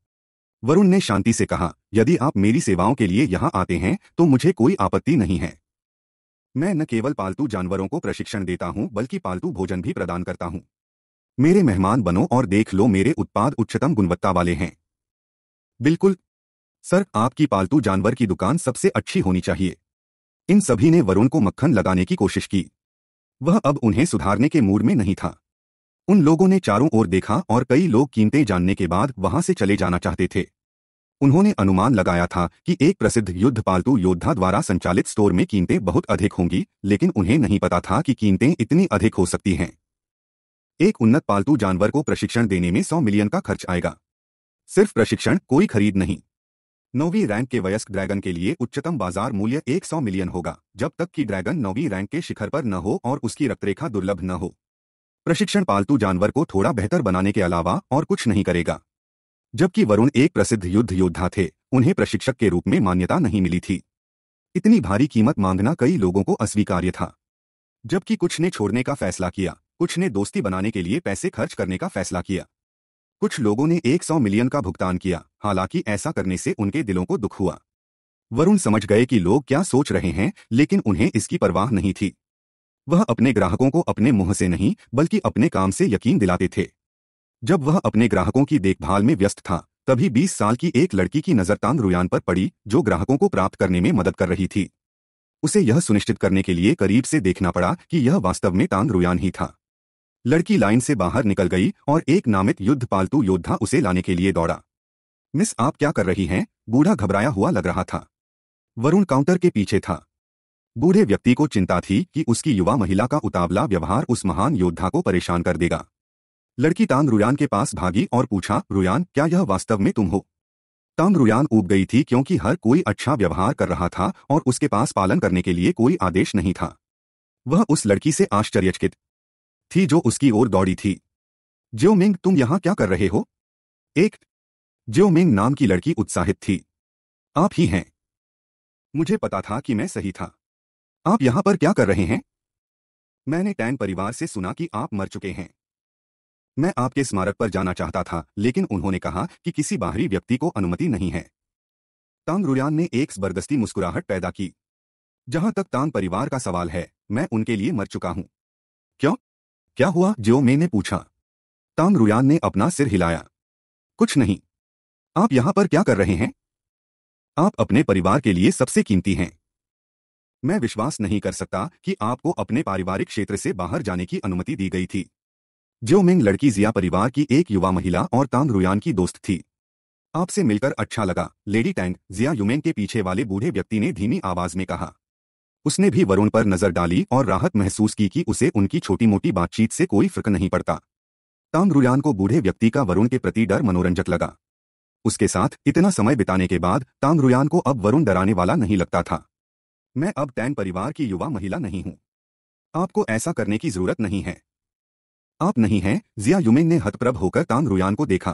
वरुण ने शांति से कहा यदि आप मेरी सेवाओं के लिए यहां आते हैं तो मुझे कोई आपत्ति नहीं है मैं न केवल पालतू जानवरों को प्रशिक्षण देता हूं बल्कि पालतू भोजन भी प्रदान करता हूं मेरे मेहमान बनो और देख लो मेरे उत्पाद उच्चतम गुणवत्ता वाले हैं बिल्कुल सर आपकी पालतू जानवर की दुकान सबसे अच्छी होनी चाहिए इन सभी ने वरुण को मक्खन लगाने की कोशिश की वह अब उन्हें सुधारने के मूड में नहीं था उन लोगों ने चारों ओर देखा और कई लोग कीमतें जानने के बाद वहां से चले जाना चाहते थे उन्होंने अनुमान लगाया था कि एक प्रसिद्ध युद्ध पालतू योद्धा द्वारा संचालित स्टोर में कीमतें बहुत अधिक होंगी लेकिन उन्हें नहीं पता था कि कीमतें इतनी अधिक हो सकती हैं एक उन्नत पालतू जानवर को प्रशिक्षण देने में सौ मिलियन का खर्च आएगा सिर्फ प्रशिक्षण कोई खरीद नहीं नौवीं रैंक के वयस्क ड्रैगन के लिए उच्चतम बाजार मूल्य 100 मिलियन होगा जब तक कि ड्रैगन नौवीं रैंक के शिखर पर न हो और उसकी रक्तरेखा दुर्लभ न हो प्रशिक्षण पालतू जानवर को थोड़ा बेहतर बनाने के अलावा और कुछ नहीं करेगा जबकि वरुण एक प्रसिद्ध युद्ध योद्धा थे उन्हें प्रशिक्षक के रूप में मान्यता नहीं मिली थी इतनी भारी कीमत मांगना कई लोगों को अस्वीकार्य था जबकि कुछ ने छोड़ने का फैसला किया कुछ ने दोस्ती बनाने के लिए पैसे खर्च करने का फैसला किया कुछ लोगों ने 100 मिलियन का भुगतान किया हालांकि ऐसा करने से उनके दिलों को दुख हुआ वरुण समझ गए कि लोग क्या सोच रहे हैं लेकिन उन्हें इसकी परवाह नहीं थी वह अपने ग्राहकों को अपने मुंह से नहीं बल्कि अपने काम से यकीन दिलाते थे जब वह अपने ग्राहकों की देखभाल में व्यस्त था तभी 20 साल की एक लड़की की तांग रुयान पर पड़ी जो ग्राहकों को प्राप्त करने में मदद कर रही थी उसे यह सुनिश्चित करने के लिए करीब से देखना पड़ा कि यह वास्तव में तांग रुयान ही था लड़की लाइन से बाहर निकल गई और एक नामित युद्ध पालतू योद्धा उसे लाने के लिए दौड़ा मिस आप क्या कर रही हैं बूढ़ा घबराया हुआ लग रहा था वरुण काउंटर के पीछे था बूढ़े व्यक्ति को चिंता थी कि उसकी युवा महिला का उतावला व्यवहार उस महान योद्धा को परेशान कर देगा लड़की तांग रुयान के पास भागी और पूछा रुयान क्या यह वास्तव में तुम हो तांग रुयान उब गई थी क्योंकि हर कोई अच्छा व्यवहार कर रहा था और उसके पास पालन करने के लिए कोई आदेश नहीं था वह उस लड़की से आश्चर्यचकित थी जो उसकी ओर दौड़ी थी ज्यो मिंग तुम यहां क्या कर रहे हो एक ज्यो मिंग नाम की लड़की उत्साहित थी आप ही हैं मुझे पता था कि मैं सही था आप यहां पर क्या कर रहे हैं मैंने टैन परिवार से सुना कि आप मर चुके हैं मैं आपके स्मारक पर जाना चाहता था लेकिन उन्होंने कहा कि किसी बाहरी व्यक्ति को अनुमति नहीं है तांग रुयान ने एक जबरदस्ती मुस्कुराहट पैदा की जहां तक तांग परिवार का सवाल है मैं उनके लिए मर चुका हूं क्यों क्या हुआ जो मैंने पूछा तांग रुयान ने अपना सिर हिलाया कुछ नहीं आप यहां पर क्या कर रहे हैं आप अपने परिवार के लिए सबसे कीमती हैं मैं विश्वास नहीं कर सकता कि आपको अपने पारिवारिक क्षेत्र से बाहर जाने की अनुमति दी गई थी जो मिंग लड़की जिया परिवार की एक युवा महिला और तांग रुयान की दोस्त थी आपसे मिलकर अच्छा लगा लेडी टैंग जिया युमेंग के पीछे वाले बूढ़े व्यक्ति ने धीमी आवाज में कहा उसने भी वरुण पर नजर डाली और राहत महसूस की कि उसे उनकी छोटी मोटी बातचीत से कोई फर्क नहीं पड़ता तांग रुयान को बूढ़े व्यक्ति का वरुण के प्रति डर मनोरंजक लगा उसके साथ इतना समय बिताने के बाद तांग रुयान को अब वरुण डराने वाला नहीं लगता था मैं अब टैंग परिवार की युवा महिला नहीं हूं आपको ऐसा करने की जरूरत नहीं है आप नहीं हैं जिया युमेन ने हतप्रभ होकर तांग रुयान को देखा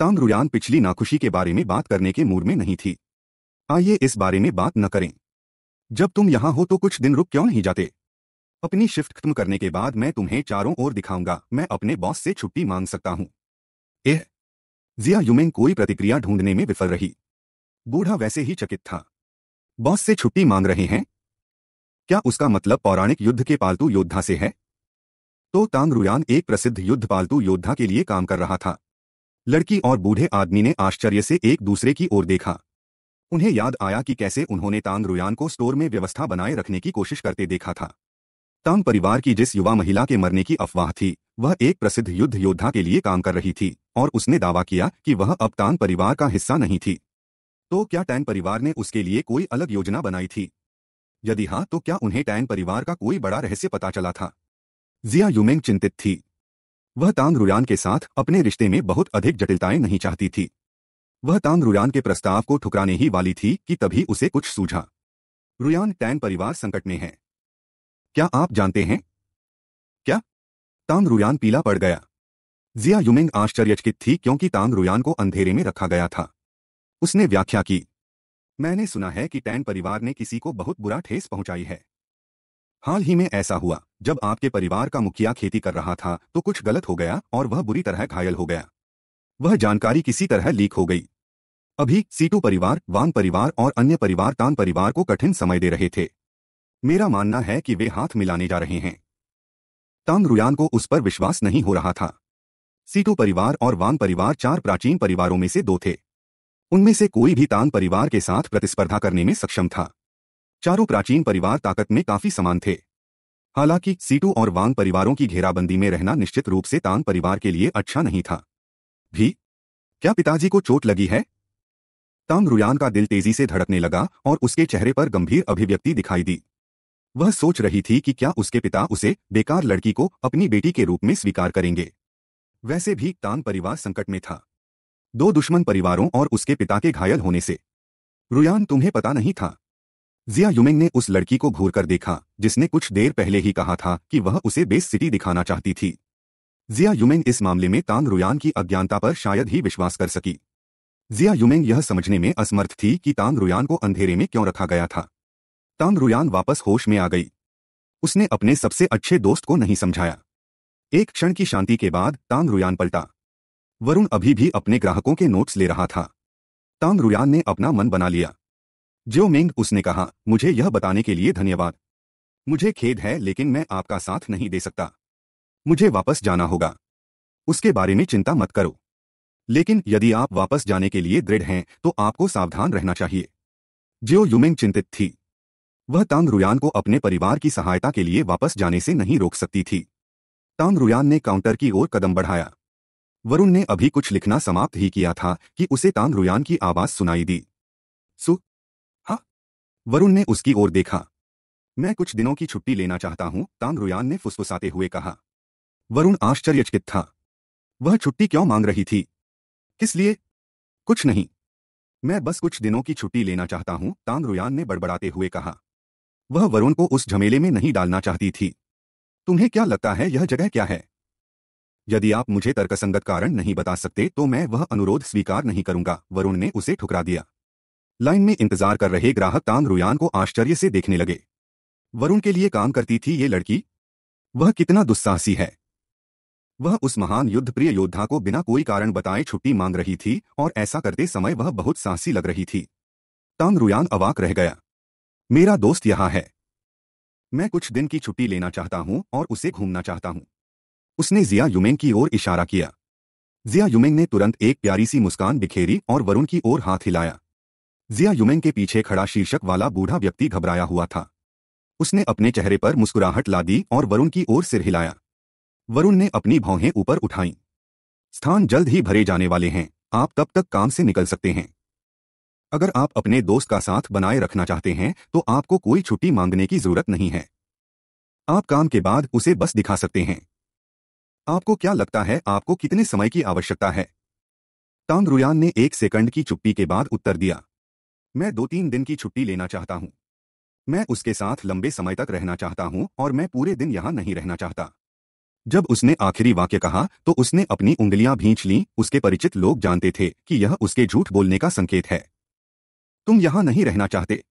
तांग रुयान पिछली नाखुशी के बारे में बात करने के मूड में नहीं थी आइए इस बारे में बात न करें जब तुम यहां हो तो कुछ दिन रुक क्यों नहीं जाते अपनी शिफ्ट खत्म करने के बाद मैं तुम्हें चारों ओर दिखाऊंगा मैं अपने बॉस से छुट्टी मांग सकता हूं एह जिया युमेन कोई प्रतिक्रिया ढूंढने में विफल रही बूढ़ा वैसे ही चकित था बॉस से छुट्टी मांग रहे हैं क्या उसका मतलब पौराणिक युद्ध के पालतू योद्धा से है तो तांग रुयान एक प्रसिद्ध युद्ध पालतू योद्धा के लिए काम कर रहा था लड़की और बूढ़े आदमी ने आश्चर्य से एक दूसरे की ओर देखा उन्हें याद आया कि कैसे उन्होंने तांग रुयान को स्टोर में व्यवस्था बनाए रखने की कोशिश करते देखा था तांग परिवार की जिस युवा महिला के मरने की अफवाह थी वह एक प्रसिद्ध युद्ध योद्धा के लिए काम कर रही थी और उसने दावा किया कि वह अब तांग परिवार का हिस्सा नहीं थी तो क्या टैन परिवार ने उसके लिए कोई अलग योजना बनाई थी यदि हाँ तो क्या उन्हें टैन परिवार का कोई बड़ा रहस्य पता चला था जिया युमेंग चिंतित थी वह तांग रुयान के साथ अपने रिश्ते में बहुत अधिक जटिलताएं नहीं चाहती थी वह तांग रुयान के प्रस्ताव को ठुकराने ही वाली थी कि तभी उसे कुछ सूझा रुयान टैंग परिवार संकट में है क्या आप जानते हैं क्या तांग रुयान पीला पड़ गया जिया युमेंग आश्चर्यचकित थी क्योंकि तांग रुयान को अंधेरे में रखा गया था उसने व्याख्या की मैंने सुना है कि टैन परिवार ने किसी को बहुत बुरा ठेस पहुंचाई है हाल ही में ऐसा हुआ जब आपके परिवार का मुखिया खेती कर रहा था तो कुछ गलत हो गया और वह बुरी तरह घायल हो गया वह जानकारी किसी तरह लीक हो गई अभी सीटू परिवार वान परिवार और अन्य परिवार तान परिवार को कठिन समय दे रहे थे मेरा मानना है कि वे हाथ मिलाने जा रहे हैं तांग रुयान को उस पर विश्वास नहीं हो रहा था सीटू परिवार और वांग परिवार चार प्राचीन परिवारों में से दो थे उनमें से कोई भी तांग परिवार के साथ प्रतिस्पर्धा करने में सक्षम था चारों प्राचीन परिवार ताकत में काफी समान थे हालांकि सीटू और वांग परिवारों की घेराबंदी में रहना निश्चित रूप से तांग परिवार के लिए अच्छा नहीं था भी क्या पिताजी को चोट लगी है तांग रुयान का दिल तेजी से धड़कने लगा और उसके चेहरे पर गंभीर अभिव्यक्ति दिखाई दी वह सोच रही थी कि क्या उसके पिता उसे बेकार लड़की को अपनी बेटी के रूप में स्वीकार करेंगे वैसे भी तांग परिवार संकट में था दो दुश्मन परिवारों और उसके पिता के घायल होने से रुयान तुम्हें पता नहीं था जिया युमेंग ने उस लड़की को घूर कर देखा जिसने कुछ देर पहले ही कहा था कि वह उसे बेस सिटी दिखाना चाहती थी जिया युमेंग इस मामले में तांग रुयान की अज्ञानता पर शायद ही विश्वास कर सकी जिया युमेंग यह समझने में असमर्थ थी कि तांग रुयान को अंधेरे में क्यों रखा गया था तांग रुयान वापस होश में आ गई उसने अपने सबसे अच्छे दोस्त को नहीं समझाया एक क्षण की शांति के बाद तांग रुयान पलटा वरुण अभी भी अपने ग्राहकों के नोट्स ले रहा था तांग रुयान ने अपना मन बना लिया जो मेंग उसने कहा मुझे यह बताने के लिए धन्यवाद मुझे खेद है लेकिन मैं आपका साथ नहीं दे सकता मुझे वापस जाना होगा उसके बारे में चिंता मत करो लेकिन यदि आप वापस जाने के लिए दृढ़ हैं तो आपको सावधान रहना चाहिए ज्यो युमेंग चिंतित थी वह तांग रुयान को अपने परिवार की सहायता के लिए वापस जाने से नहीं रोक सकती थी तांग रुयान ने काउंटर की ओर कदम बढ़ाया वरुण ने अभी कुछ लिखना समाप्त ही किया था कि उसे तांग रुयान की आवाज सुनाई दी सु वरुण ने उसकी ओर देखा मैं कुछ दिनों की छुट्टी लेना चाहता हूं तांग्रुयान ने फुसफुसाते हुए कहा वरुण आश्चर्यचकित था वह छुट्टी क्यों मांग रही थी किस लिए कुछ नहीं मैं बस कुछ दिनों की छुट्टी लेना चाहता हूं तांग्रुयान ने बड़बड़ाते हुए कहा वह वरुण को उस झमेले में नहीं डालना चाहती थी तुम्हें क्या लगता है यह जगह क्या है यदि आप मुझे तर्कसंगत कारण नहीं बता सकते तो मैं वह अनुरोध स्वीकार नहीं करूंगा वरुण ने उसे ठुकरा दिया लाइन में इंतजार कर रहे ग्राहक तांग रुयान को आश्चर्य से देखने लगे वरुण के लिए काम करती थी ये लड़की वह कितना दुस्साहसी है वह उस महान युद्ध प्रिय योद्धा को बिना कोई कारण बताए छुट्टी मांग रही थी और ऐसा करते समय वह बहुत साहसी लग रही थी तांग रुयान अवाक रह गया मेरा दोस्त यहां है मैं कुछ दिन की छुट्टी लेना चाहता हूं और उसे घूमना चाहता हूं उसने जिया युमेंग की ओर इशारा किया जिया युमेंग ने तुरंत एक प्यारी सी मुस्कान बिखेरी और वरुण की ओर हाथ हिलाया जिया युमेन के पीछे खड़ा शीर्षक वाला बूढ़ा व्यक्ति घबराया हुआ था उसने अपने चेहरे पर मुस्कुराहट ला दी और वरुण की ओर सिर हिलाया वरुण ने अपनी भौहें ऊपर उठाई स्थान जल्द ही भरे जाने वाले हैं आप तब तक काम से निकल सकते हैं अगर आप अपने दोस्त का साथ बनाए रखना चाहते हैं तो आपको कोई छुट्टी मांगने की जरूरत नहीं है आप काम के बाद उसे बस दिखा सकते हैं आपको क्या लगता है आपको कितने समय की आवश्यकता है तांग रुयान ने एक सेकंड की चुप्पी के बाद उत्तर दिया मैं दो तीन दिन की छुट्टी लेना चाहता हूँ मैं उसके साथ लंबे समय तक रहना चाहता हूँ और मैं पूरे दिन यहाँ नहीं रहना चाहता जब उसने आखिरी वाक्य कहा तो उसने अपनी उंगलियां भींच ली उसके परिचित लोग जानते थे कि यह उसके झूठ बोलने का संकेत है तुम यहां नहीं रहना चाहते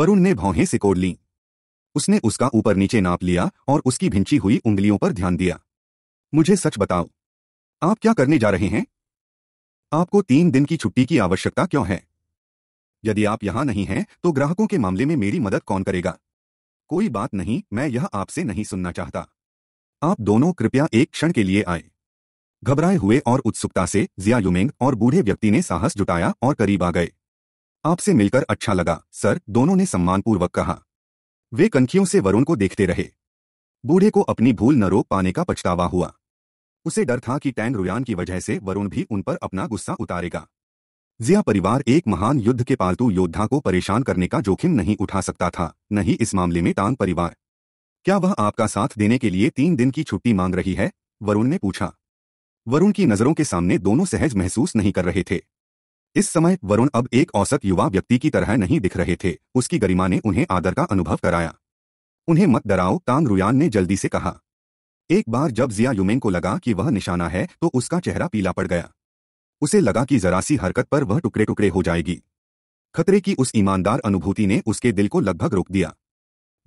वरुण ने भौहें सिकोड़ ली उसने उसका ऊपर नीचे नाप लिया और उसकी भिंची हुई उंगलियों पर ध्यान दिया मुझे सच बताओ आप क्या करने जा रहे हैं आपको तीन दिन की छुट्टी की आवश्यकता क्यों है यदि आप यहां नहीं हैं तो ग्राहकों के मामले में मेरी मदद कौन करेगा कोई बात नहीं मैं यह आपसे नहीं सुनना चाहता आप दोनों कृपया एक क्षण के लिए आए घबराए हुए और उत्सुकता से जिया युमेंग और बूढ़े व्यक्ति ने साहस जुटाया और करीब आ गए आपसे मिलकर अच्छा लगा सर दोनों ने सम्मानपूर्वक कहा वे कनखियों से वरुण को देखते रहे बूढ़े को अपनी भूल न रोक पाने का पछतावा हुआ उसे डर था कि टैंग रुयान की वजह से वरुण भी उन पर अपना गुस्सा उतारेगा जिया परिवार एक महान युद्ध के पालतू योद्धा को परेशान करने का जोखिम नहीं उठा सकता था नहीं इस मामले में तांग परिवार क्या वह आपका साथ देने के लिए तीन दिन की छुट्टी मांग रही है वरुण ने पूछा वरुण की नजरों के सामने दोनों सहज महसूस नहीं कर रहे थे इस समय वरुण अब एक औसत युवा व्यक्ति की तरह नहीं दिख रहे थे उसकी गरिमा ने उन्हें आदर का अनुभव कराया उन्हें मत डराओ तांग रुयान ने जल्दी से कहा एक बार जब जिया युमेन को लगा कि वह निशाना है तो उसका चेहरा पीला पड़ गया उसे लगा कि जरा सी हरकत पर वह टुकड़े टुकड़े हो जाएगी खतरे की उस ईमानदार अनुभूति ने उसके दिल को लगभग रोक दिया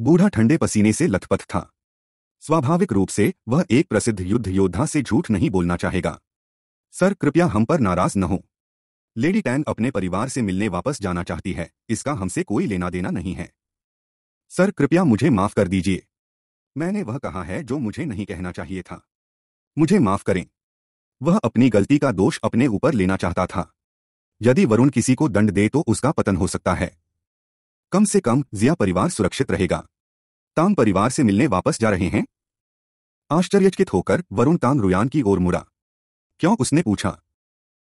बूढ़ा ठंडे पसीने से लथपथ था स्वाभाविक रूप से वह एक प्रसिद्ध युद्ध योद्धा से झूठ नहीं बोलना चाहेगा सर कृपया हम पर नाराज न हो लेडी टैन अपने परिवार से मिलने वापस जाना चाहती है इसका हमसे कोई लेना देना नहीं है सर कृपया मुझे माफ कर दीजिए मैंने वह कहा है जो मुझे नहीं कहना चाहिए था मुझे माफ करें वह अपनी गलती का दोष अपने ऊपर लेना चाहता था यदि वरुण किसी को दंड दे तो उसका पतन हो सकता है कम से कम जिया परिवार सुरक्षित रहेगा तांग परिवार से मिलने वापस जा रहे हैं आश्चर्यचकित होकर वरुण तांग रुयान की ओर मुड़ा क्यों उसने पूछा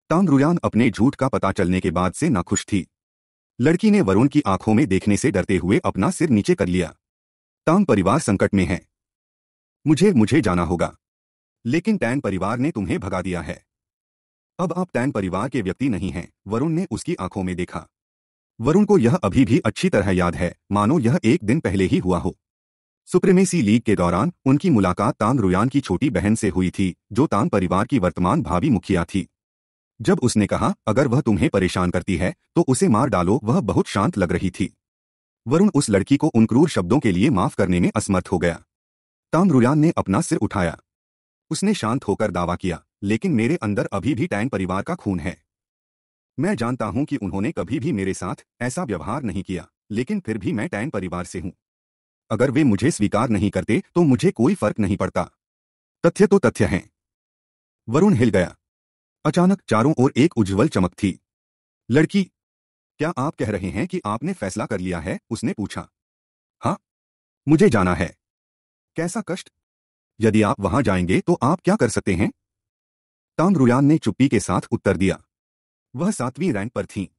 तांग रुयान अपने झूठ का पता चलने के बाद से नाखुश थी लड़की ने वरुण की आंखों में देखने से डरते हुए अपना सिर नीचे कर लिया तांग परिवार संकट में है मुझे मुझे जाना होगा लेकिन टैन परिवार ने तुम्हें भगा दिया है अब आप टैन परिवार के व्यक्ति नहीं हैं वरुण ने उसकी आंखों में देखा वरुण को यह अभी भी अच्छी तरह याद है मानो यह एक दिन पहले ही हुआ हो सुप्रीमेसी लीग के दौरान उनकी मुलाकात तांग रुयान की छोटी बहन से हुई थी जो तांग परिवार की वर्तमान भावी मुखिया थी जब उसने कहा अगर वह तुम्हें परेशान करती है तो उसे मार डालो वह बहुत शांत लग रही थी वरुण उस लड़की को उन क्रूर शब्दों के लिए माफ करने में असमर्थ हो गया तांग रुयान ने अपना सिर उठाया उसने शांत होकर दावा किया लेकिन मेरे अंदर अभी भी टैंग परिवार का खून है मैं जानता हूं कि उन्होंने कभी भी मेरे साथ ऐसा व्यवहार नहीं किया लेकिन फिर भी मैं टैन परिवार से हूं अगर वे मुझे स्वीकार नहीं करते तो मुझे कोई फर्क नहीं पड़ता तथ्य तो तथ्य हैं वरुण हिल गया अचानक चारों ओर एक उज्जवल चमक थी लड़की क्या आप कह रहे हैं कि आपने फैसला कर लिया है उसने पूछा हाँ मुझे जाना है कैसा कष्ट यदि आप वहां जाएंगे तो आप क्या कर सकते हैं रुयान ने चुप्पी के साथ उत्तर दिया वह सातवीं रैंक पर थी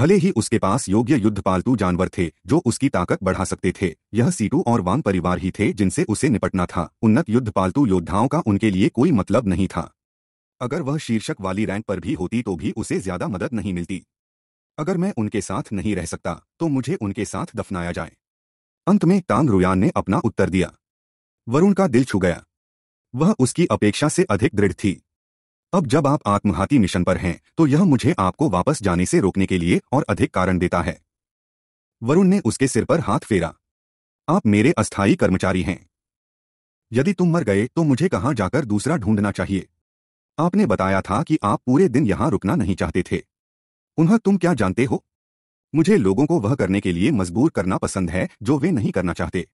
भले ही उसके पास योग्य युद्ध पालतू जानवर थे जो उसकी ताकत बढ़ा सकते थे यह सीटू और वान परिवार ही थे जिनसे उसे निपटना था उन्नत युद्ध पालतू योद्धाओं का उनके लिए कोई मतलब नहीं था अगर वह शीर्षक वाली रैंक पर भी होती तो भी उसे ज्यादा मदद नहीं मिलती अगर मैं उनके साथ नहीं रह सकता तो मुझे उनके साथ दफनाया जाए अंत में तांग रुयान ने अपना उत्तर दिया वरुण का दिल छू गया वह उसकी अपेक्षा से अधिक दृढ़ थी अब जब आप आत्महाती मिशन पर हैं तो यह मुझे आपको वापस जाने से रोकने के लिए और अधिक कारण देता है वरुण ने उसके सिर पर हाथ फेरा आप मेरे अस्थायी कर्मचारी हैं यदि तुम मर गए तो मुझे कहाँ जाकर दूसरा ढूंढना चाहिए आपने बताया था कि आप पूरे दिन यहां रुकना नहीं चाहते थे उन्हें तुम क्या जानते हो मुझे लोगों को वह करने के लिए मजबूर करना पसंद है जो वे नहीं करना चाहते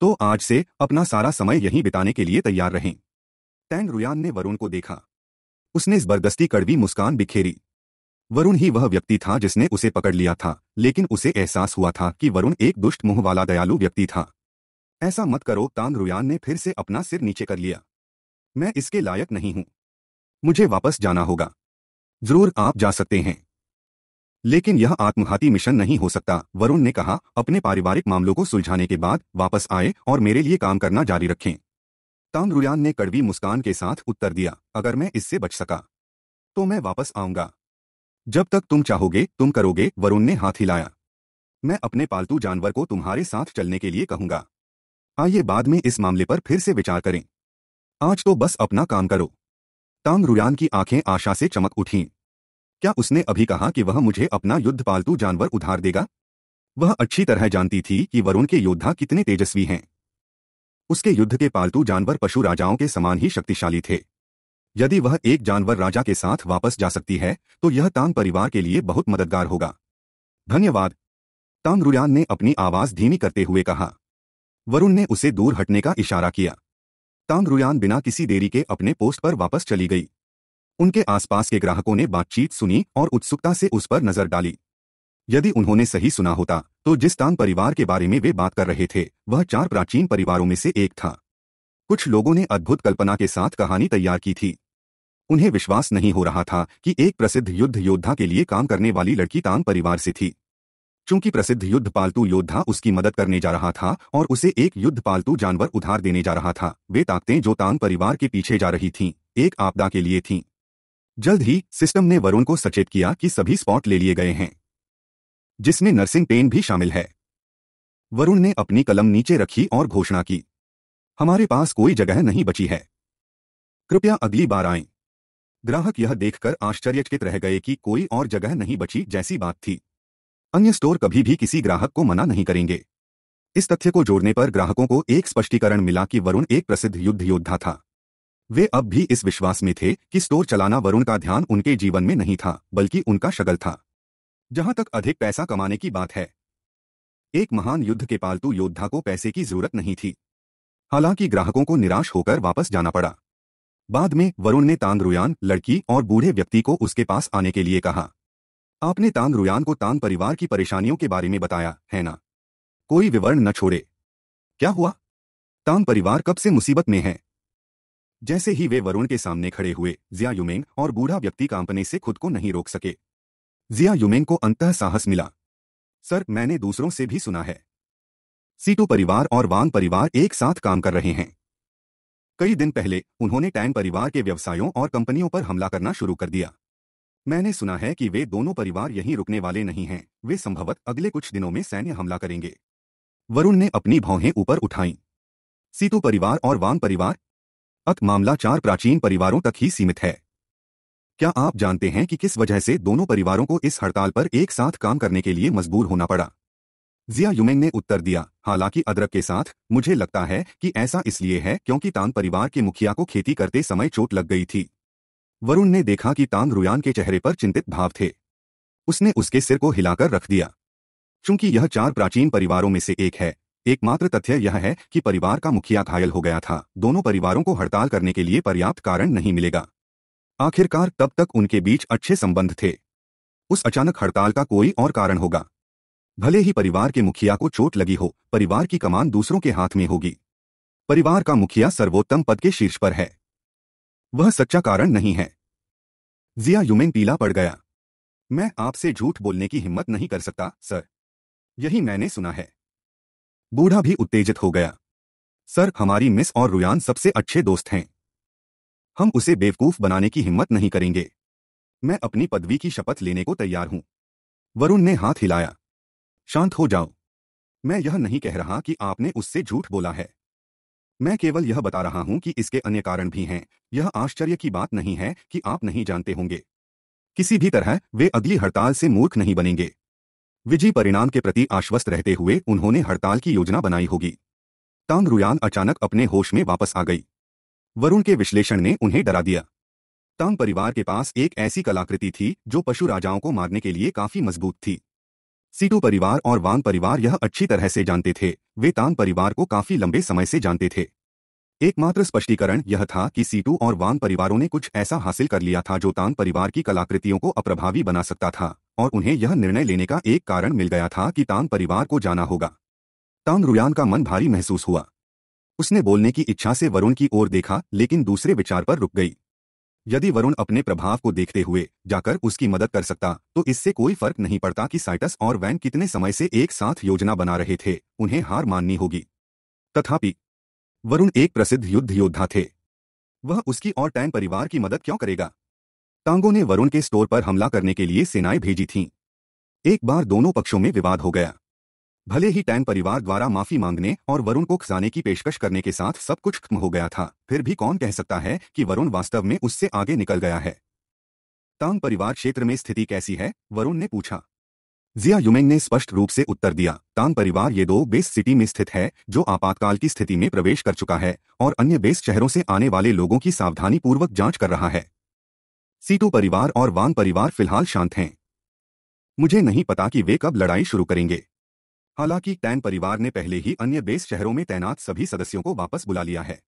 तो आज से अपना सारा समय यहीं बिताने के लिए तैयार रहें टैंग रुयान ने वरुण को देखा उसने जबरदस्ती कड़वी मुस्कान बिखेरी वरुण ही वह व्यक्ति था जिसने उसे पकड़ लिया था लेकिन उसे एहसास हुआ था कि वरुण एक दुष्ट मुंह वाला दयालु व्यक्ति था ऐसा मत करो तांग रुयान ने फिर से अपना सिर नीचे कर लिया मैं इसके लायक नहीं हूं मुझे वापस जाना होगा जरूर आप जा सकते हैं लेकिन यह आत्मघाती मिशन नहीं हो सकता वरुण ने कहा अपने पारिवारिक मामलों को सुलझाने के बाद वापस आए और मेरे लिए काम करना जारी रखें ताम्रुयान ने कड़वी मुस्कान के साथ उत्तर दिया अगर मैं इससे बच सका तो मैं वापस आऊंगा जब तक तुम चाहोगे तुम करोगे वरुण ने हाथ हिलाया मैं अपने पालतू जानवर को तुम्हारे साथ चलने के लिए कहूंगा आइए बाद में इस मामले पर फिर से विचार करें आज तो बस अपना काम करो तांग रुयान की आंखें आशा से चमक उठीं क्या उसने अभी कहा कि वह मुझे अपना युद्ध पालतू जानवर उधार देगा वह अच्छी तरह जानती थी कि वरुण के योद्धा कितने तेजस्वी हैं उसके युद्ध के पालतू जानवर पशु राजाओं के समान ही शक्तिशाली थे यदि वह एक जानवर राजा के साथ वापस जा सकती है तो यह तांग परिवार के लिए बहुत मददगार होगा धन्यवाद तांग रुयान ने अपनी आवाज धीमी करते हुए कहा वरुण ने उसे दूर हटने का इशारा किया तांग रुयान बिना किसी देरी के अपने पोस्ट पर वापस चली गई उनके आसपास के ग्राहकों ने बातचीत सुनी और उत्सुकता से उस पर नजर डाली यदि उन्होंने सही सुना होता तो जिस तांग परिवार के बारे में वे बात कर रहे थे वह चार प्राचीन परिवारों में से एक था कुछ लोगों ने अद्भुत कल्पना के साथ कहानी तैयार की थी उन्हें विश्वास नहीं हो रहा था कि एक प्रसिद्ध युद्ध योद्धा के लिए काम करने वाली लड़की तांग परिवार से थी चूंकि प्रसिद्ध युद्ध पालतू योद्धा उसकी मदद करने जा रहा था और उसे एक युद्ध पालतू जानवर उधार देने जा रहा था वे ताकतें जो तांग परिवार के पीछे जा रही थीं एक आपदा के लिए थीं जल्द ही सिस्टम ने वरुण को सचेत किया कि सभी स्पॉट ले लिए गए हैं जिसमें नर्सिंग पेन भी शामिल है वरुण ने अपनी कलम नीचे रखी और घोषणा की हमारे पास कोई जगह नहीं बची है कृपया अगली बार आए ग्राहक यह देखकर आश्चर्यचकित रह गए कि कोई और जगह नहीं बची जैसी बात थी अन्य स्टोर कभी भी किसी ग्राहक को मना नहीं करेंगे इस तथ्य को जोड़ने पर ग्राहकों को एक स्पष्टीकरण मिला कि वरुण एक प्रसिद्ध युद्ध योद्धा था वे अब भी इस विश्वास में थे कि स्टोर चलाना वरुण का ध्यान उनके जीवन में नहीं था बल्कि उनका शगल था जहां तक अधिक पैसा कमाने की बात है एक महान युद्ध के पालतू योद्धा को पैसे की जरूरत नहीं थी हालांकि ग्राहकों को निराश होकर वापस जाना पड़ा बाद में वरुण ने तांग रुयान लड़की और बूढ़े व्यक्ति को उसके पास आने के लिए कहा आपने तांग रुयान को तांग परिवार की परेशानियों के बारे में बताया है ना कोई विवरण न छोड़े क्या हुआ तांग परिवार कब से मुसीबत में है जैसे ही वे वरुण के सामने खड़े हुए जिया युमेंग और बूढ़ा व्यक्ति कांपने से खुद को नहीं रोक सके जिया युमेंग को अंत साहस मिला सर मैंने दूसरों से भी सुना है सीटू परिवार और वांग परिवार एक साथ काम कर रहे हैं कई दिन पहले उन्होंने टैन परिवार के व्यवसायों और कंपनियों पर हमला करना शुरू कर दिया मैंने सुना है कि वे दोनों परिवार यहीं रुकने वाले नहीं हैं वे संभवत अगले कुछ दिनों में सैन्य हमला करेंगे वरुण ने अपनी भौहें ऊपर उठाई सीतू परिवार और वांग परिवार अक मामला चार प्राचीन परिवारों तक ही सीमित है क्या आप जानते हैं कि किस वजह से दोनों परिवारों को इस हड़ताल पर एक साथ काम करने के लिए मजबूर होना पड़ा जिया युमेंग ने उत्तर दिया हालांकि अदरक के साथ मुझे लगता है कि ऐसा इसलिए है क्योंकि तांग परिवार के मुखिया को खेती करते समय चोट लग गई थी वरुण ने देखा कि तांग रुयान के चेहरे पर चिंतित भाव थे उसने उसके सिर को हिलाकर रख दिया चूंकि यह चार प्राचीन परिवारों में से एक है एकमात्र तथ्य यह है कि परिवार का मुखिया घायल हो गया था दोनों परिवारों को हड़ताल करने के लिए पर्याप्त कारण नहीं मिलेगा आखिरकार तब तक उनके बीच अच्छे संबंध थे उस अचानक हड़ताल का कोई और कारण होगा भले ही परिवार के मुखिया को चोट लगी हो परिवार की कमान दूसरों के हाथ में होगी परिवार का मुखिया सर्वोत्तम पद के शीर्ष पर है वह सच्चा कारण नहीं है जिया युमेन पीला पड़ गया मैं आपसे झूठ बोलने की हिम्मत नहीं कर सकता सर यही मैंने सुना है बूढ़ा भी उत्तेजित हो गया सर हमारी मिस और रुयान सबसे अच्छे दोस्त हैं हम उसे बेवकूफ बनाने की हिम्मत नहीं करेंगे मैं अपनी पदवी की शपथ लेने को तैयार हूं वरुण ने हाथ हिलाया शांत हो जाओ मैं यह नहीं कह रहा कि आपने उससे झूठ बोला है मैं केवल यह बता रहा हूं कि इसके अन्य कारण भी हैं यह आश्चर्य की बात नहीं है कि आप नहीं जानते होंगे किसी भी तरह वे अगली हड़ताल से मूर्ख नहीं बनेंगे विजी परिणाम के प्रति आश्वस्त रहते हुए उन्होंने हड़ताल की योजना बनाई होगी तांग रुयान अचानक अपने होश में वापस आ गई वरुण के विश्लेषण ने उन्हें डरा दिया तांग परिवार के पास एक ऐसी कलाकृति थी जो पशु राजाओं को मारने के लिए काफी मजबूत थी सीटू परिवार और वांग परिवार यह अच्छी तरह से जानते थे वे तांग परिवार को काफी लंबे समय से जानते थे एकमात्र स्पष्टीकरण यह था कि सीटू और वांग परिवारों ने कुछ ऐसा हासिल कर लिया था जो तांग परिवार की कलाकृतियों को अप्रभावी बना सकता था और उन्हें यह निर्णय लेने का एक कारण मिल गया था कि तांग परिवार को जाना होगा तांग रुयान का मन भारी महसूस हुआ उसने बोलने की इच्छा से वरुण की ओर देखा लेकिन दूसरे विचार पर रुक गई यदि वरुण अपने प्रभाव को देखते हुए जाकर उसकी मदद कर सकता तो इससे कोई फर्क नहीं पड़ता कि साइटस और वैन कितने समय से एक साथ योजना बना रहे थे उन्हें हार माननी होगी तथापि वरुण एक प्रसिद्ध युद्ध योद्धा थे वह उसकी और टैन परिवार की मदद क्यों करेगा टांगों ने वरुण के स्टोर पर हमला करने के लिए सेनाएं भेजी थीं। एक बार दोनों पक्षों में विवाद हो गया भले ही टैन परिवार द्वारा माफी मांगने और वरुण को खजाने की पेशकश करने के साथ सब कुछ खत्म हो गया था फिर भी कौन कह सकता है कि वरुण वास्तव में उससे आगे निकल गया है तांग परिवार क्षेत्र में स्थिति कैसी है वरुण ने पूछा जिया युमेंग ने स्पष्ट रूप से उत्तर दिया तान परिवार ये दो बेस सिटी में स्थित है जो आपातकाल की स्थिति में प्रवेश कर चुका है और अन्य बेस शहरों से आने वाले लोगों की सावधानी पूर्वक जांच कर रहा है सीटू परिवार और वान परिवार फिलहाल शांत हैं मुझे नहीं पता कि वे कब लड़ाई शुरू करेंगे हालांकि टैन परिवार ने पहले ही अन्य बेस शहरों में तैनात सभी सदस्यों को वापस बुला लिया है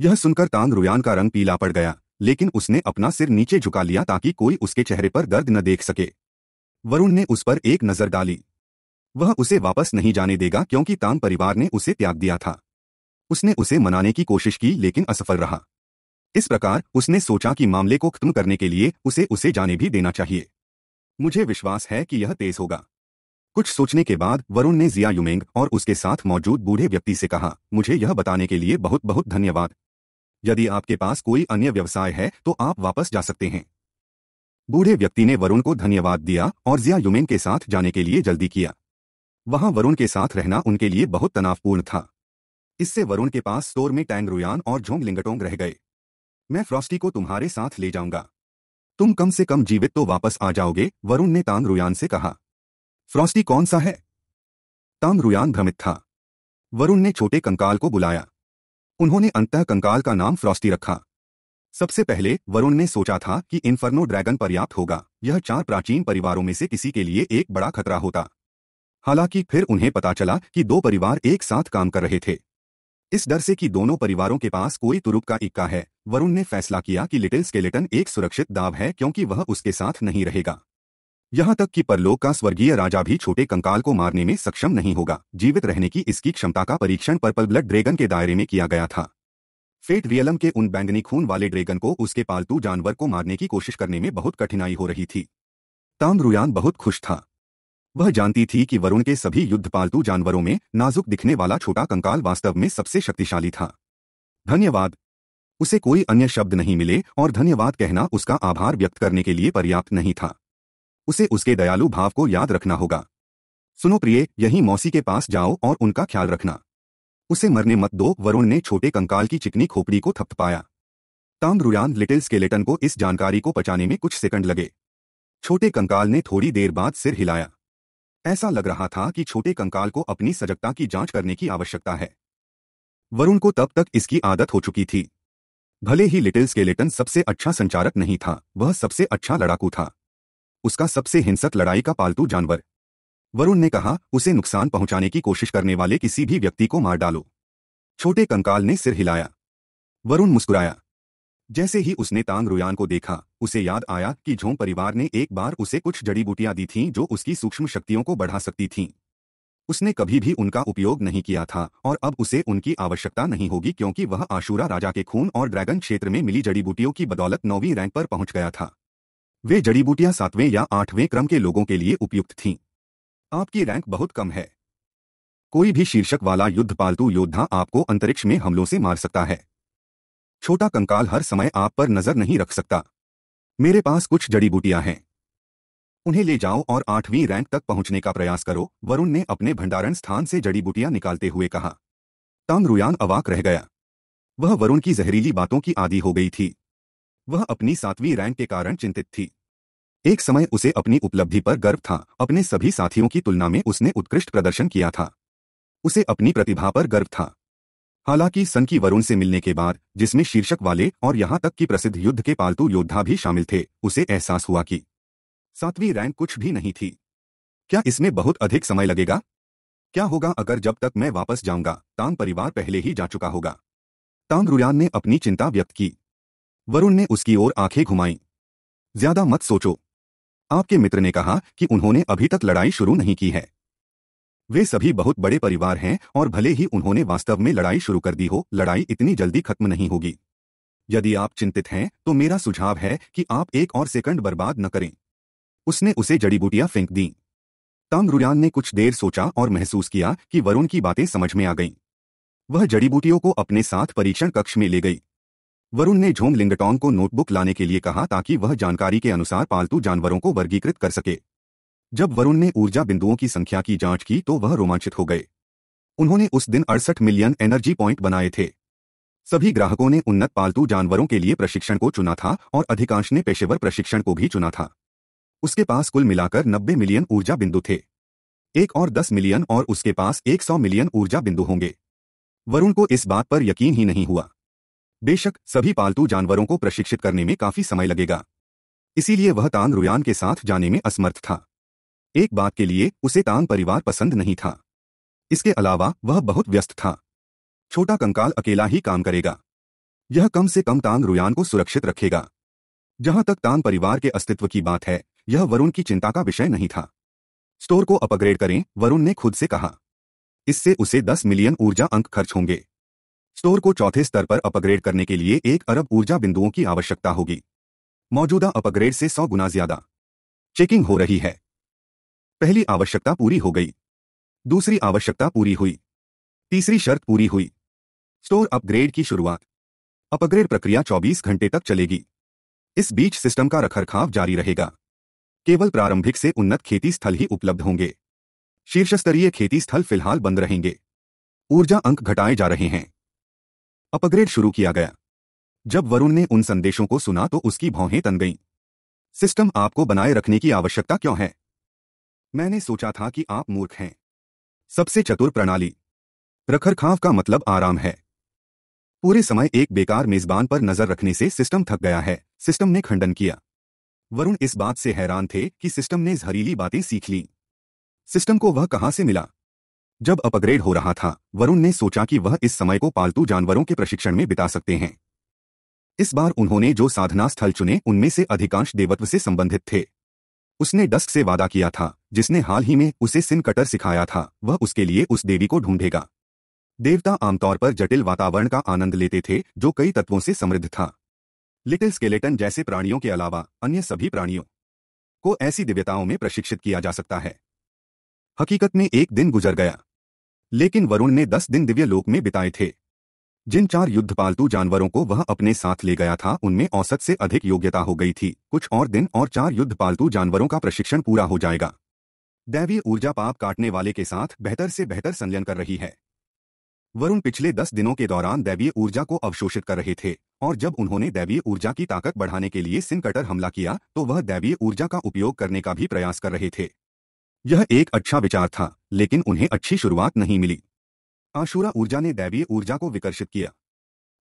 यह सुनकर तांग रुयान का रंग पीला पड़ गया लेकिन उसने अपना सिर नीचे झुका लिया ताकि कोई उसके चेहरे पर दर्द न देख सके वरुण ने उस पर एक नजर डाली वह उसे वापस नहीं जाने देगा क्योंकि ताम परिवार ने उसे त्याग दिया था उसने उसे मनाने की कोशिश की लेकिन असफल रहा इस प्रकार उसने सोचा कि मामले को खत्म करने के लिए उसे उसे जाने भी देना चाहिए मुझे विश्वास है कि यह तेज होगा कुछ सोचने के बाद वरुण ने जिया युमेंग और उसके साथ मौजूद बूढ़े व्यक्ति से कहा मुझे यह बताने के लिए बहुत बहुत धन्यवाद यदि आपके पास कोई अन्य व्यवसाय है तो आप वापस जा सकते हैं बूढ़े व्यक्ति ने वरुण को धन्यवाद दिया और जिया युमेन के साथ जाने के लिए जल्दी किया वहां वरुण के साथ रहना उनके लिए बहुत तनावपूर्ण था इससे वरुण के पास स्टोर में टैंग रुयान और झोंग लिंगटोंग रह गए मैं फ्रॉस्टी को तुम्हारे साथ ले जाऊंगा तुम कम से कम जीवित तो वापस आ जाओगे वरुण ने तांग रुयान से कहा फ्रॉस्टी कौन सा है तांग रुयान भ्रमित था वरुण ने छोटे कंकाल को बुलाया उन्होंने अंतः कंकाल का नाम फ्रॉस्टी रखा सबसे पहले वरुण ने सोचा था कि इन्फर्नो ड्रैगन पर्याप्त होगा यह चार प्राचीन परिवारों में से किसी के लिए एक बड़ा खतरा होता हालांकि फिर उन्हें पता चला कि दो परिवार एक साथ काम कर रहे थे इस डर से कि दोनों परिवारों के पास कोई तुरुप का इक्का है वरुण ने फैसला किया कि लिटिल स्केलेटन एक सुरक्षित दाव है क्योंकि वह उसके साथ नहीं रहेगा यहां तक कि परलोक का स्वर्गीय राजा भी छोटे कंकाल को मारने में सक्षम नहीं होगा जीवित रहने की इसकी क्षमता का परीक्षण पर्पल ब्लड ड्रैगन के दायरे में किया गया था फेट रियलम के उन बैंगनी खून वाले ड्रैगन को उसके पालतू जानवर को मारने की कोशिश करने में बहुत कठिनाई हो रही थी रुयान बहुत खुश था वह जानती थी कि वरुण के सभी युद्ध पालतू जानवरों में नाजुक दिखने वाला छोटा कंकाल वास्तव में सबसे शक्तिशाली था धन्यवाद उसे कोई अन्य शब्द नहीं मिले और धन्यवाद कहना उसका आभार व्यक्त करने के लिए पर्याप्त नहीं था उसे उसके दयालु भाव को याद रखना होगा सुनो प्रिय यहीं मौसी के पास जाओ और उनका ख्याल रखना उसे मरने मत दो वरुण ने छोटे कंकाल की चिकनी खोपड़ी को थपथपाया ताम्रुयान लिटिल स्केलेटन को इस जानकारी को पचाने में कुछ सेकंड लगे छोटे कंकाल ने थोड़ी देर बाद सिर हिलाया ऐसा लग रहा था कि छोटे कंकाल को अपनी सजगता की जांच करने की आवश्यकता है वरुण को तब तक इसकी आदत हो चुकी थी भले ही लिटिल स्केलेटन सबसे अच्छा संचारक नहीं था वह सबसे अच्छा लड़ाकू था उसका सबसे हिंसक लड़ाई का पालतू जानवर वरुण ने कहा उसे नुकसान पहुंचाने की कोशिश करने वाले किसी भी व्यक्ति को मार डालो छोटे कंकाल ने सिर हिलाया वरुण मुस्कुराया जैसे ही उसने तांग रुयान को देखा उसे याद आया कि झों परिवार ने एक बार उसे कुछ जड़ी बूटियां दी थीं जो उसकी सूक्ष्म शक्तियों को बढ़ा सकती थीं उसने कभी भी उनका उपयोग नहीं किया था और अब उसे उनकी आवश्यकता नहीं होगी क्योंकि वह आशूरा राजा के खून और ड्रैगन क्षेत्र में मिली जड़ी बूटियों की बदौलत नौवीं रैंक पर पहुंच गया था वे जड़ी बूटियां सातवें या आठवें क्रम के लोगों के लिए उपयुक्त थीं आपकी रैंक बहुत कम है कोई भी शीर्षक वाला युद्ध पालतू योद्धा आपको अंतरिक्ष में हमलों से मार सकता है छोटा कंकाल हर समय आप पर नजर नहीं रख सकता मेरे पास कुछ जड़ी बूटियां हैं उन्हें ले जाओ और आठवीं रैंक तक पहुंचने का प्रयास करो वरुण ने अपने भंडारण स्थान से जड़ी बूटियां निकालते हुए कहा तांग रुयान अवाक रह गया वह वरुण की जहरीली बातों की आदि हो गई थी वह अपनी सातवीं रैंक के कारण चिंतित थी एक समय उसे अपनी उपलब्धि पर गर्व था अपने सभी साथियों की तुलना में उसने उत्कृष्ट प्रदर्शन किया था उसे अपनी प्रतिभा पर गर्व था हालांकि सन की वरुण से मिलने के बाद जिसमें शीर्षक वाले और यहां तक कि प्रसिद्ध युद्ध के पालतू योद्धा भी शामिल थे उसे एहसास हुआ कि सातवीं रैंक कुछ भी नहीं थी क्या इसमें बहुत अधिक समय लगेगा क्या होगा अगर जब तक मैं वापस जाऊंगा तांग परिवार पहले ही जा चुका होगा तांग रुयान ने अपनी चिंता व्यक्त की वरुण ने उसकी ओर आंखें घुमाई ज्यादा मत सोचो आपके मित्र ने कहा कि उन्होंने अभी तक लड़ाई शुरू नहीं की है वे सभी बहुत बड़े परिवार हैं और भले ही उन्होंने वास्तव में लड़ाई शुरू कर दी हो लड़ाई इतनी जल्दी खत्म नहीं होगी यदि आप चिंतित हैं तो मेरा सुझाव है कि आप एक और सेकंड बर्बाद न करें उसने उसे जड़ी बूटियां फेंक दी ताम रुयान ने कुछ देर सोचा और महसूस किया कि वरुण की बातें समझ में आ गईं। वह जड़ी बूटियों को अपने साथ परीक्षण कक्ष में ले गई वरुण ने झोंग लिंगटोंग को नोटबुक लाने के लिए कहा ताकि वह जानकारी के अनुसार पालतू जानवरों को वर्गीकृत कर सके जब वरुण ने ऊर्जा बिंदुओं की संख्या की जांच की तो वह रोमांचित हो गए उन्होंने उस दिन अड़सठ मिलियन एनर्जी पॉइंट बनाए थे सभी ग्राहकों ने उन्नत पालतू जानवरों के लिए प्रशिक्षण को चुना था और अधिकांश ने पेशेवर प्रशिक्षण को भी चुना था उसके पास कुल मिलाकर 90 मिलियन ऊर्जा बिंदु थे एक और 10 मिलियन और उसके पास 100 मिलियन ऊर्जा बिंदु होंगे वरुण को इस बात पर यकीन ही नहीं हुआ बेशक सभी पालतू जानवरों को प्रशिक्षित करने में काफी समय लगेगा इसीलिए वह तांग रुयान के साथ जाने में असमर्थ था एक बात के लिए उसे तांग परिवार पसंद नहीं था इसके अलावा वह बहुत व्यस्त था छोटा कंकाल अकेला ही काम करेगा यह कम से कम तांग रुयान को सुरक्षित रखेगा जहां तक तांग परिवार के अस्तित्व की बात है यह वरुण की चिंता का विषय नहीं था स्टोर को अपग्रेड करें वरुण ने खुद से कहा इससे उसे 10 मिलियन ऊर्जा अंक खर्च होंगे स्टोर को चौथे स्तर पर अपग्रेड करने के लिए एक अरब ऊर्जा बिंदुओं की आवश्यकता होगी मौजूदा अपग्रेड से सौ गुना ज्यादा चेकिंग हो रही है पहली आवश्यकता पूरी हो गई दूसरी आवश्यकता पूरी हुई तीसरी शर्त पूरी हुई स्टोर अपग्रेड की शुरुआत अपग्रेड प्रक्रिया 24 घंटे तक चलेगी इस बीच सिस्टम का रखरखाव जारी रहेगा केवल प्रारंभिक से उन्नत खेती स्थल ही उपलब्ध होंगे शीर्ष स्तरीय खेती स्थल फिलहाल बंद रहेंगे ऊर्जा अंक घटाए जा रहे हैं अपग्रेड शुरू किया गया जब वरुण ने उन संदेशों को सुना तो उसकी भौहें तन गईं सिस्टम आपको बनाए रखने की आवश्यकता क्यों है मैंने सोचा था कि आप मूर्ख हैं सबसे चतुर प्रणाली रखरखाव का मतलब आराम है पूरे समय एक बेकार मेजबान पर नजर रखने से सिस्टम थक गया है सिस्टम ने खंडन किया वरुण इस बात से हैरान थे कि सिस्टम ने जहरीली बातें सीख ली सिस्टम को वह कहां से मिला जब अपग्रेड हो रहा था वरुण ने सोचा कि वह इस समय को पालतू जानवरों के प्रशिक्षण में बिता सकते हैं इस बार उन्होंने जो साधना स्थल चुने उनमें से अधिकांश देवत्व से संबंधित थे उसने डस्क से वादा किया था जिसने हाल ही में उसे सिन कटर सिखाया था वह उसके लिए उस देवी को ढूंढेगा देवता आमतौर पर जटिल वातावरण का आनंद लेते थे जो कई तत्वों से समृद्ध था लिटिल स्केलेटन जैसे प्राणियों के अलावा अन्य सभी प्राणियों को ऐसी दिव्यताओं में प्रशिक्षित किया जा सकता है हकीकत में एक दिन गुजर गया लेकिन वरुण ने दस दिन दिव्य लोक में बिताए थे जिन चार युद्ध पालतू जानवरों को वह अपने साथ ले गया था उनमें औसत से अधिक योग्यता हो गई थी कुछ और दिन और चार युद्ध पालतू जानवरों का प्रशिक्षण पूरा हो जाएगा दैवीय ऊर्जा पाप काटने वाले के साथ बेहतर से बेहतर संलयन कर रही है वरुण पिछले दस दिनों के दौरान दैवीय ऊर्जा को अवशोषित कर रहे थे और जब उन्होंने दैवीय ऊर्जा की ताकत बढ़ाने के लिए सिनकटर हमला किया तो वह दैवीय ऊर्जा का उपयोग करने का भी प्रयास कर रहे थे यह एक अच्छा विचार था लेकिन उन्हें अच्छी शुरुआत नहीं मिली आशूरा ऊर्जा ने दैवीय ऊर्जा को विकर्षित किया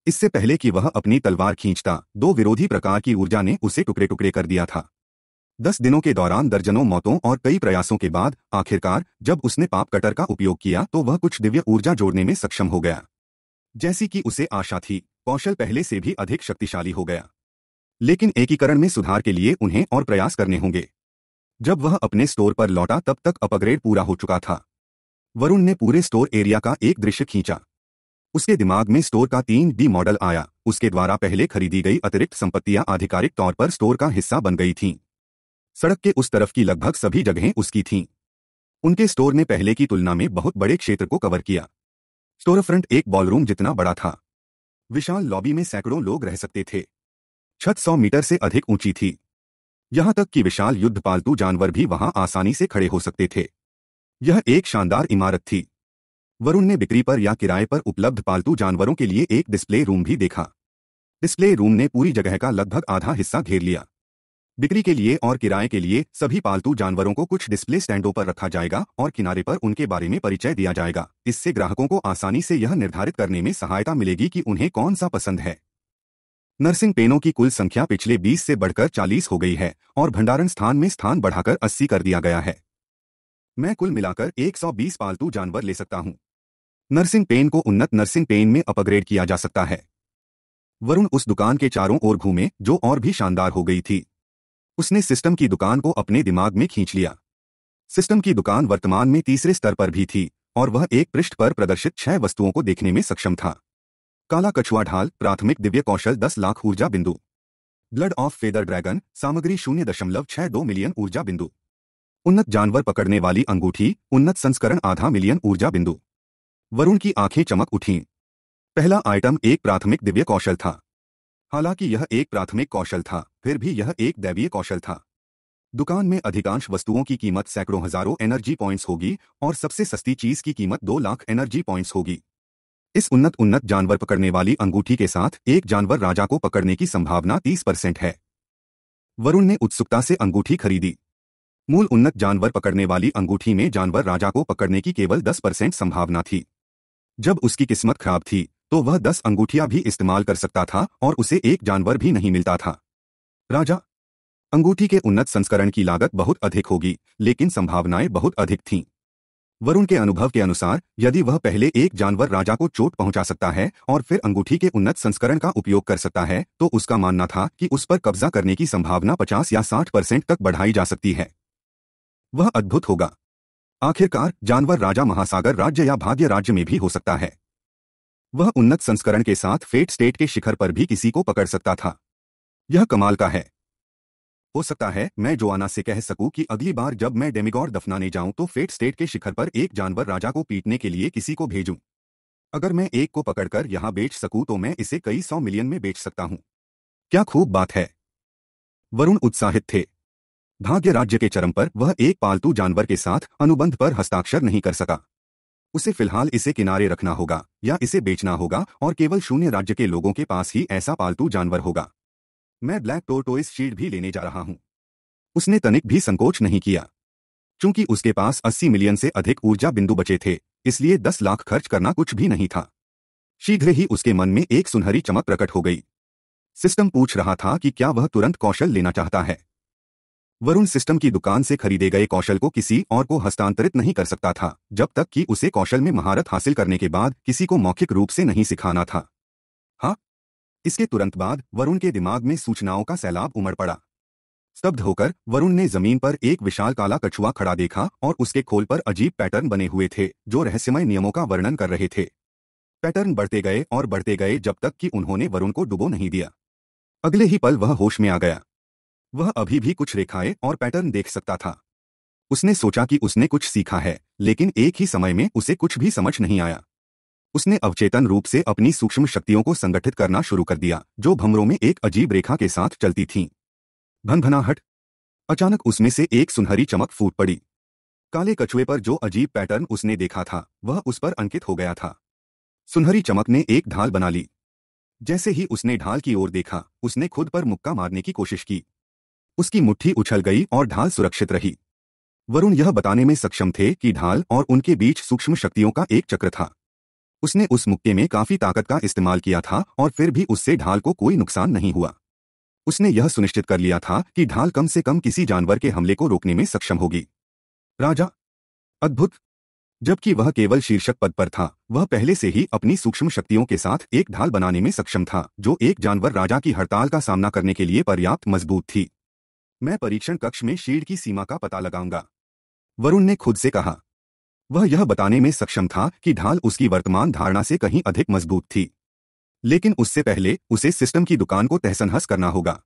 इससे पहले कि वह अपनी तलवार खींचता दो विरोधी प्रकार की ऊर्जा ने उसे टुकड़े टुकड़े कर दिया था दस दिनों के दौरान दर्जनों मौतों और कई प्रयासों के बाद आखिरकार जब उसने पाप कटर का उपयोग किया तो वह कुछ दिव्य ऊर्जा जोड़ने में सक्षम हो गया जैसी कि उसे आशा थी कौशल पहले से भी अधिक शक्तिशाली हो गया लेकिन एकीकरण में सुधार के लिए उन्हें और प्रयास करने होंगे जब वह अपने स्टोर पर लौटा तब तक अपग्रेड पूरा हो चुका था वरुण ने पूरे स्टोर एरिया का एक दृश्य खींचा उसके दिमाग में स्टोर का तीन डी मॉडल आया उसके द्वारा पहले खरीदी गई अतिरिक्त संपत्तियां आधिकारिक तौर पर स्टोर का हिस्सा बन गई थीं सड़क के उस तरफ की लगभग सभी जगहें उसकी थीं उनके स्टोर ने पहले की तुलना में बहुत बड़े क्षेत्र को कवर किया स्टोर फ्रंट एक बॉलरूम जितना बड़ा था विशाल लॉबी में सैकड़ों लोग रह सकते थे छत सौ मीटर से अधिक ऊंची थी यहां तक कि विशाल युद्ध पालतू जानवर भी वहां आसानी से खड़े हो सकते थे यह एक शानदार इमारत थी वरुण ने बिक्री पर या किराए पर उपलब्ध पालतू जानवरों के लिए एक डिस्प्ले रूम भी देखा डिस्प्ले रूम ने पूरी जगह का लगभग आधा हिस्सा घेर लिया बिक्री के लिए और किराए के लिए सभी पालतू जानवरों को कुछ डिस्प्ले स्टैंडों पर रखा जाएगा और किनारे पर उनके बारे में परिचय दिया जाएगा इससे ग्राहकों को आसानी से यह निर्धारित करने में सहायता मिलेगी कि उन्हें कौन सा पसंद है नर्सिंग पेनों की कुल संख्या पिछले 20 से बढ़कर 40 हो गई है और भंडारण स्थान में स्थान बढ़ाकर 80 कर दिया गया है मैं कुल मिलाकर 120 पालतू जानवर ले सकता हूं नर्सिंग पेन को उन्नत नर्सिंग पेन में अपग्रेड किया जा सकता है वरुण उस दुकान के चारों ओर घूमे जो और भी शानदार हो गई थी उसने सिस्टम की दुकान को अपने दिमाग में खींच लिया सिस्टम की दुकान वर्तमान में तीसरे स्तर पर भी थी और वह एक पृष्ठ पर प्रदर्शित छह वस्तुओं को देखने में सक्षम था काला कछुआ ढाल प्राथमिक दिव्य कौशल दस लाख ऊर्जा बिंदु ब्लड ऑफ फेदर ड्रैगन सामग्री शून्य दशमलव छह दो मिलियन ऊर्जा बिंदु उन्नत जानवर पकड़ने वाली अंगूठी उन्नत संस्करण आधा मिलियन ऊर्जा बिंदु वरुण की आंखें चमक उठीं पहला आइटम एक प्राथमिक दिव्य कौशल था हालांकि यह एक प्राथमिक कौशल था फिर भी यह एक दैवीय कौशल था दुकान में अधिकांश वस्तुओं की कीमत सैकड़ों हजारों एनर्जी पॉइंट्स होगी और सबसे सस्ती चीज की कीमत दो लाख एनर्जी पॉइंट्स होगी इस उन्नत उन्नत जानवर पकड़ने वाली अंगूठी के साथ एक जानवर राजा को पकड़ने की संभावना 30 परसेंट है वरुण ने उत्सुकता से अंगूठी खरीदी मूल उन्नत जानवर पकड़ने वाली अंगूठी में जानवर राजा को पकड़ने की केवल 10 परसेंट संभावना थी जब उसकी किस्मत खराब थी तो वह 10 अंगूठियां भी इस्तेमाल कर सकता था और उसे एक जानवर भी नहीं मिलता था राजा अंगूठी के उन्नत संस्करण की लागत बहुत अधिक होगी लेकिन संभावनाएं बहुत अधिक थीं वरुण के अनुभव के अनुसार यदि वह पहले एक जानवर राजा को चोट पहुंचा सकता है और फिर अंगूठी के उन्नत संस्करण का उपयोग कर सकता है तो उसका मानना था कि उस पर कब्जा करने की संभावना 50 या 60 परसेंट तक बढ़ाई जा सकती है वह अद्भुत होगा आखिरकार जानवर राजा महासागर राज्य या भाग्य राज्य में भी हो सकता है वह उन्नत संस्करण के साथ फेट स्टेट के शिखर पर भी किसी को पकड़ सकता था यह कमाल का है हो सकता है मैं जोआना से कह सकूं कि अगली बार जब मैं डेमिगौर दफनाने जाऊं तो फेट स्टेट के शिखर पर एक जानवर राजा को पीटने के लिए किसी को भेजूं अगर मैं एक को पकड़कर यहां बेच सकूं तो मैं इसे कई सौ मिलियन में बेच सकता हूं क्या खूब बात है वरुण उत्साहित थे भाग्य राज्य के चरम पर वह एक पालतू जानवर के साथ अनुबंध पर हस्ताक्षर नहीं कर सका उसे फिलहाल इसे किनारे रखना होगा या इसे बेचना होगा और केवल शून्य राज्य के लोगों के पास ही ऐसा पालतू जानवर होगा मैं ब्लैक टोरटोइस शीट भी लेने जा रहा हूं उसने तनिक भी संकोच नहीं किया क्योंकि उसके पास 80 मिलियन से अधिक ऊर्जा बिंदु बचे थे इसलिए 10 लाख खर्च करना कुछ भी नहीं था शीघ्र ही उसके मन में एक सुनहरी चमक प्रकट हो गई सिस्टम पूछ रहा था कि क्या वह तुरंत कौशल लेना चाहता है वरुण सिस्टम की दुकान से खरीदे गए कौशल को किसी और को हस्तांतरित नहीं कर सकता था जब तक कि उसे कौशल में महारत हासिल करने के बाद किसी को मौखिक रूप से नहीं सिखाना था इसके तुरंत बाद वरुण के दिमाग में सूचनाओं का सैलाब उमड़ पड़ा स्तब्ध होकर वरुण ने जमीन पर एक विशाल काला कछुआ खड़ा देखा और उसके खोल पर अजीब पैटर्न बने हुए थे जो रहस्यमय नियमों का वर्णन कर रहे थे पैटर्न बढ़ते गए और बढ़ते गए जब तक कि उन्होंने वरुण को डुबो नहीं दिया अगले ही पल वह होश में आ गया वह अभी भी कुछ रेखाएं और पैटर्न देख सकता था उसने सोचा कि उसने कुछ सीखा है लेकिन एक ही समय में उसे कुछ भी समझ नहीं आया उसने अवचेतन रूप से अपनी सूक्ष्म शक्तियों को संगठित करना शुरू कर दिया जो भमरों में एक अजीब रेखा के साथ चलती थीं। भनभनाहट अचानक उसमें से एक सुनहरी चमक फूट पड़ी काले कछुए पर जो अजीब पैटर्न उसने देखा था वह उस पर अंकित हो गया था सुनहरी चमक ने एक ढाल बना ली जैसे ही उसने ढाल की ओर देखा उसने खुद पर मुक्का मारने की कोशिश की उसकी मुट्ठी उछल गई और ढाल सुरक्षित रही वरुण यह बताने में सक्षम थे कि ढाल और उनके बीच सूक्ष्म शक्तियों का एक चक्र था उसने उस मुक्के में काफी ताकत का इस्तेमाल किया था और फिर भी उससे ढाल को कोई नुकसान नहीं हुआ उसने यह सुनिश्चित कर लिया था कि ढाल कम से कम किसी जानवर के हमले को रोकने में सक्षम होगी राजा अद्भुत जबकि वह केवल शीर्षक पद पर था वह पहले से ही अपनी सूक्ष्म शक्तियों के साथ एक ढाल बनाने में सक्षम था जो एक जानवर राजा की हड़ताल का सामना करने के लिए पर्याप्त मजबूत थी मैं परीक्षण कक्ष में शीर्ड की सीमा का पता लगाऊंगा वरुण ने खुद से कहा वह यह बताने में सक्षम था कि ढाल उसकी वर्तमान धारणा से कहीं अधिक मजबूत थी लेकिन उससे पहले उसे सिस्टम की दुकान को तहसनहस करना होगा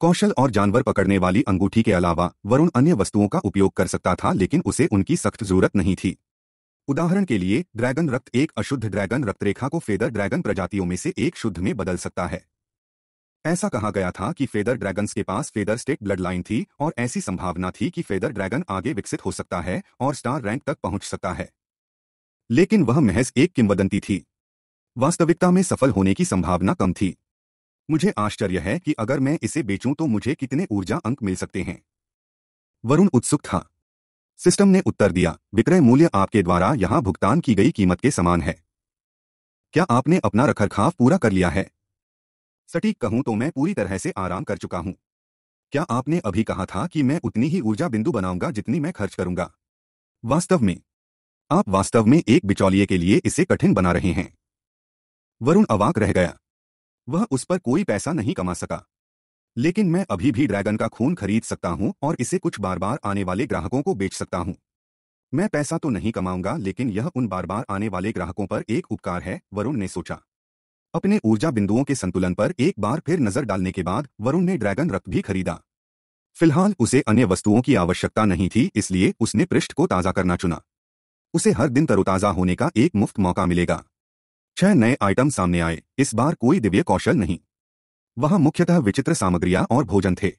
कौशल और जानवर पकड़ने वाली अंगूठी के अलावा वरुण अन्य वस्तुओं का उपयोग कर सकता था लेकिन उसे उनकी सख्त जरूरत नहीं थी उदाहरण के लिए ड्रैगन रक्त एक अशुद्ध ड्रैगन रक्तरेखा को फेदर ड्रैगन प्रजातियों में से एक शुद्ध में बदल सकता है ऐसा कहा गया था कि फेदर ड्रैगन्स के पास फेदर स्टेट ब्लड लाइन थी और ऐसी संभावना थी कि फेदर ड्रैगन आगे विकसित हो सकता है और स्टार रैंक तक पहुंच सकता है लेकिन वह महज एक किंवदंती थी वास्तविकता में सफल होने की संभावना कम थी मुझे आश्चर्य है कि अगर मैं इसे बेचूं तो मुझे कितने ऊर्जा अंक मिल सकते हैं वरुण उत्सुक था सिस्टम ने उत्तर दिया विक्रय मूल्य आपके द्वारा यहां भुगतान की गई कीमत के समान है क्या आपने अपना रखरखाव पूरा कर लिया है सटीक कहूं तो मैं पूरी तरह से आराम कर चुका हूं क्या आपने अभी कहा था कि मैं उतनी ही ऊर्जा बिंदु बनाऊंगा जितनी मैं खर्च करूंगा वास्तव में आप वास्तव में एक बिचौलिए के लिए इसे कठिन बना रहे हैं वरुण अवाक रह गया वह उस पर कोई पैसा नहीं कमा सका लेकिन मैं अभी भी ड्रैगन का खून खरीद सकता हूं और इसे कुछ बार बार आने वाले ग्राहकों को बेच सकता हूं मैं पैसा तो नहीं कमाऊंगा लेकिन यह उन बार बार आने वाले ग्राहकों पर एक उपकार है वरुण ने सोचा अपने ऊर्जा बिंदुओं के संतुलन पर एक बार फिर नजर डालने के बाद वरुण ने ड्रैगन रक्त भी खरीदा फिलहाल उसे अन्य वस्तुओं की आवश्यकता नहीं थी इसलिए उसने पृष्ठ को ताज़ा करना चुना उसे हर दिन तरोताज़ा होने का एक मुफ्त मौका मिलेगा छह नए आइटम सामने आए इस बार कोई दिव्य कौशल नहीं वहां मुख्यतः विचित्र सामग्रियां और भोजन थे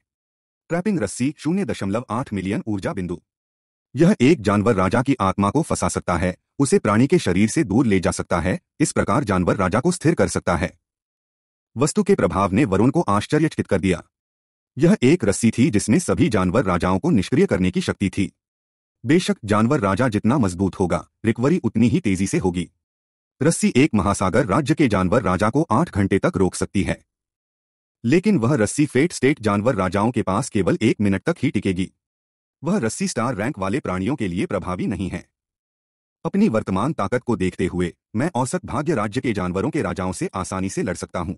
ट्रैपिंग रस्सी शून्य दशमलव आठ मिलियन ऊर्जा बिंदु यह एक जानवर राजा की आत्मा को फंसा सकता है उसे प्राणी के शरीर से दूर ले जा सकता है इस प्रकार जानवर राजा को स्थिर कर सकता है वस्तु के प्रभाव ने वरुण को आश्चर्यचकित कर दिया यह एक रस्सी थी जिसने सभी जानवर राजाओं को निष्क्रिय करने की शक्ति थी बेशक जानवर राजा जितना मजबूत होगा रिकवरी उतनी ही तेजी से होगी रस्सी एक महासागर राज्य के जानवर राजा को आठ घंटे तक रोक सकती है लेकिन वह रस्सी फेट स्टेट जानवर राजाओं के पास केवल एक मिनट तक ही टिकेगी वह रस्सी स्टार रैंक वाले प्राणियों के लिए प्रभावी नहीं है अपनी वर्तमान ताकत को देखते हुए मैं औसत भाग्य राज्य के जानवरों के राजाओं से आसानी से लड़ सकता हूं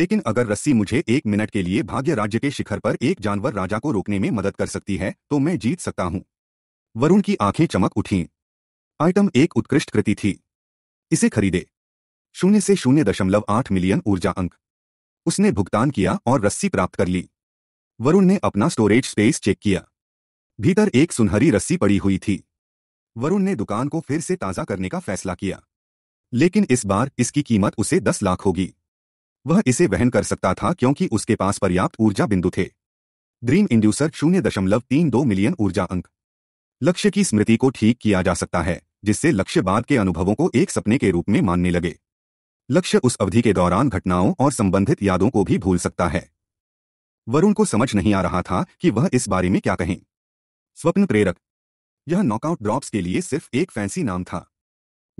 लेकिन अगर रस्सी मुझे एक मिनट के लिए भाग्य राज्य के शिखर पर एक जानवर राजा को रोकने में मदद कर सकती है तो मैं जीत सकता हूं वरुण की आंखें चमक उठीं आइटम एक उत्कृष्ट कृति थी इसे खरीदे शून्य से शून्य दशमलव आठ मिलियन ऊर्जा अंक उसने भुगतान किया और रस्सी प्राप्त कर ली वरुण ने अपना स्टोरेज स्पेस चेक किया भीतर एक सुनहरी रस्सी पड़ी हुई थी वरुण ने दुकान को फिर से ताज़ा करने का फैसला किया लेकिन इस बार इसकी कीमत उसे दस लाख होगी वह इसे वहन कर सकता था क्योंकि उसके पास पर्याप्त ऊर्जा बिंदु थे ड्रीम इंड्यूसर शून्य दशमलव तीन दो मिलियन ऊर्जा अंक लक्ष्य की स्मृति को ठीक किया जा सकता है जिससे लक्ष्य बाद के अनुभवों को एक सपने के रूप में मानने लगे लक्ष्य उस अवधि के दौरान घटनाओं और संबंधित यादों को भी भूल सकता है वरुण को समझ नहीं आ रहा था कि वह इस बारे में क्या कहें स्वप्न प्रेरक यह नॉकआउट ड्रॉप्स के लिए सिर्फ एक फैंसी नाम था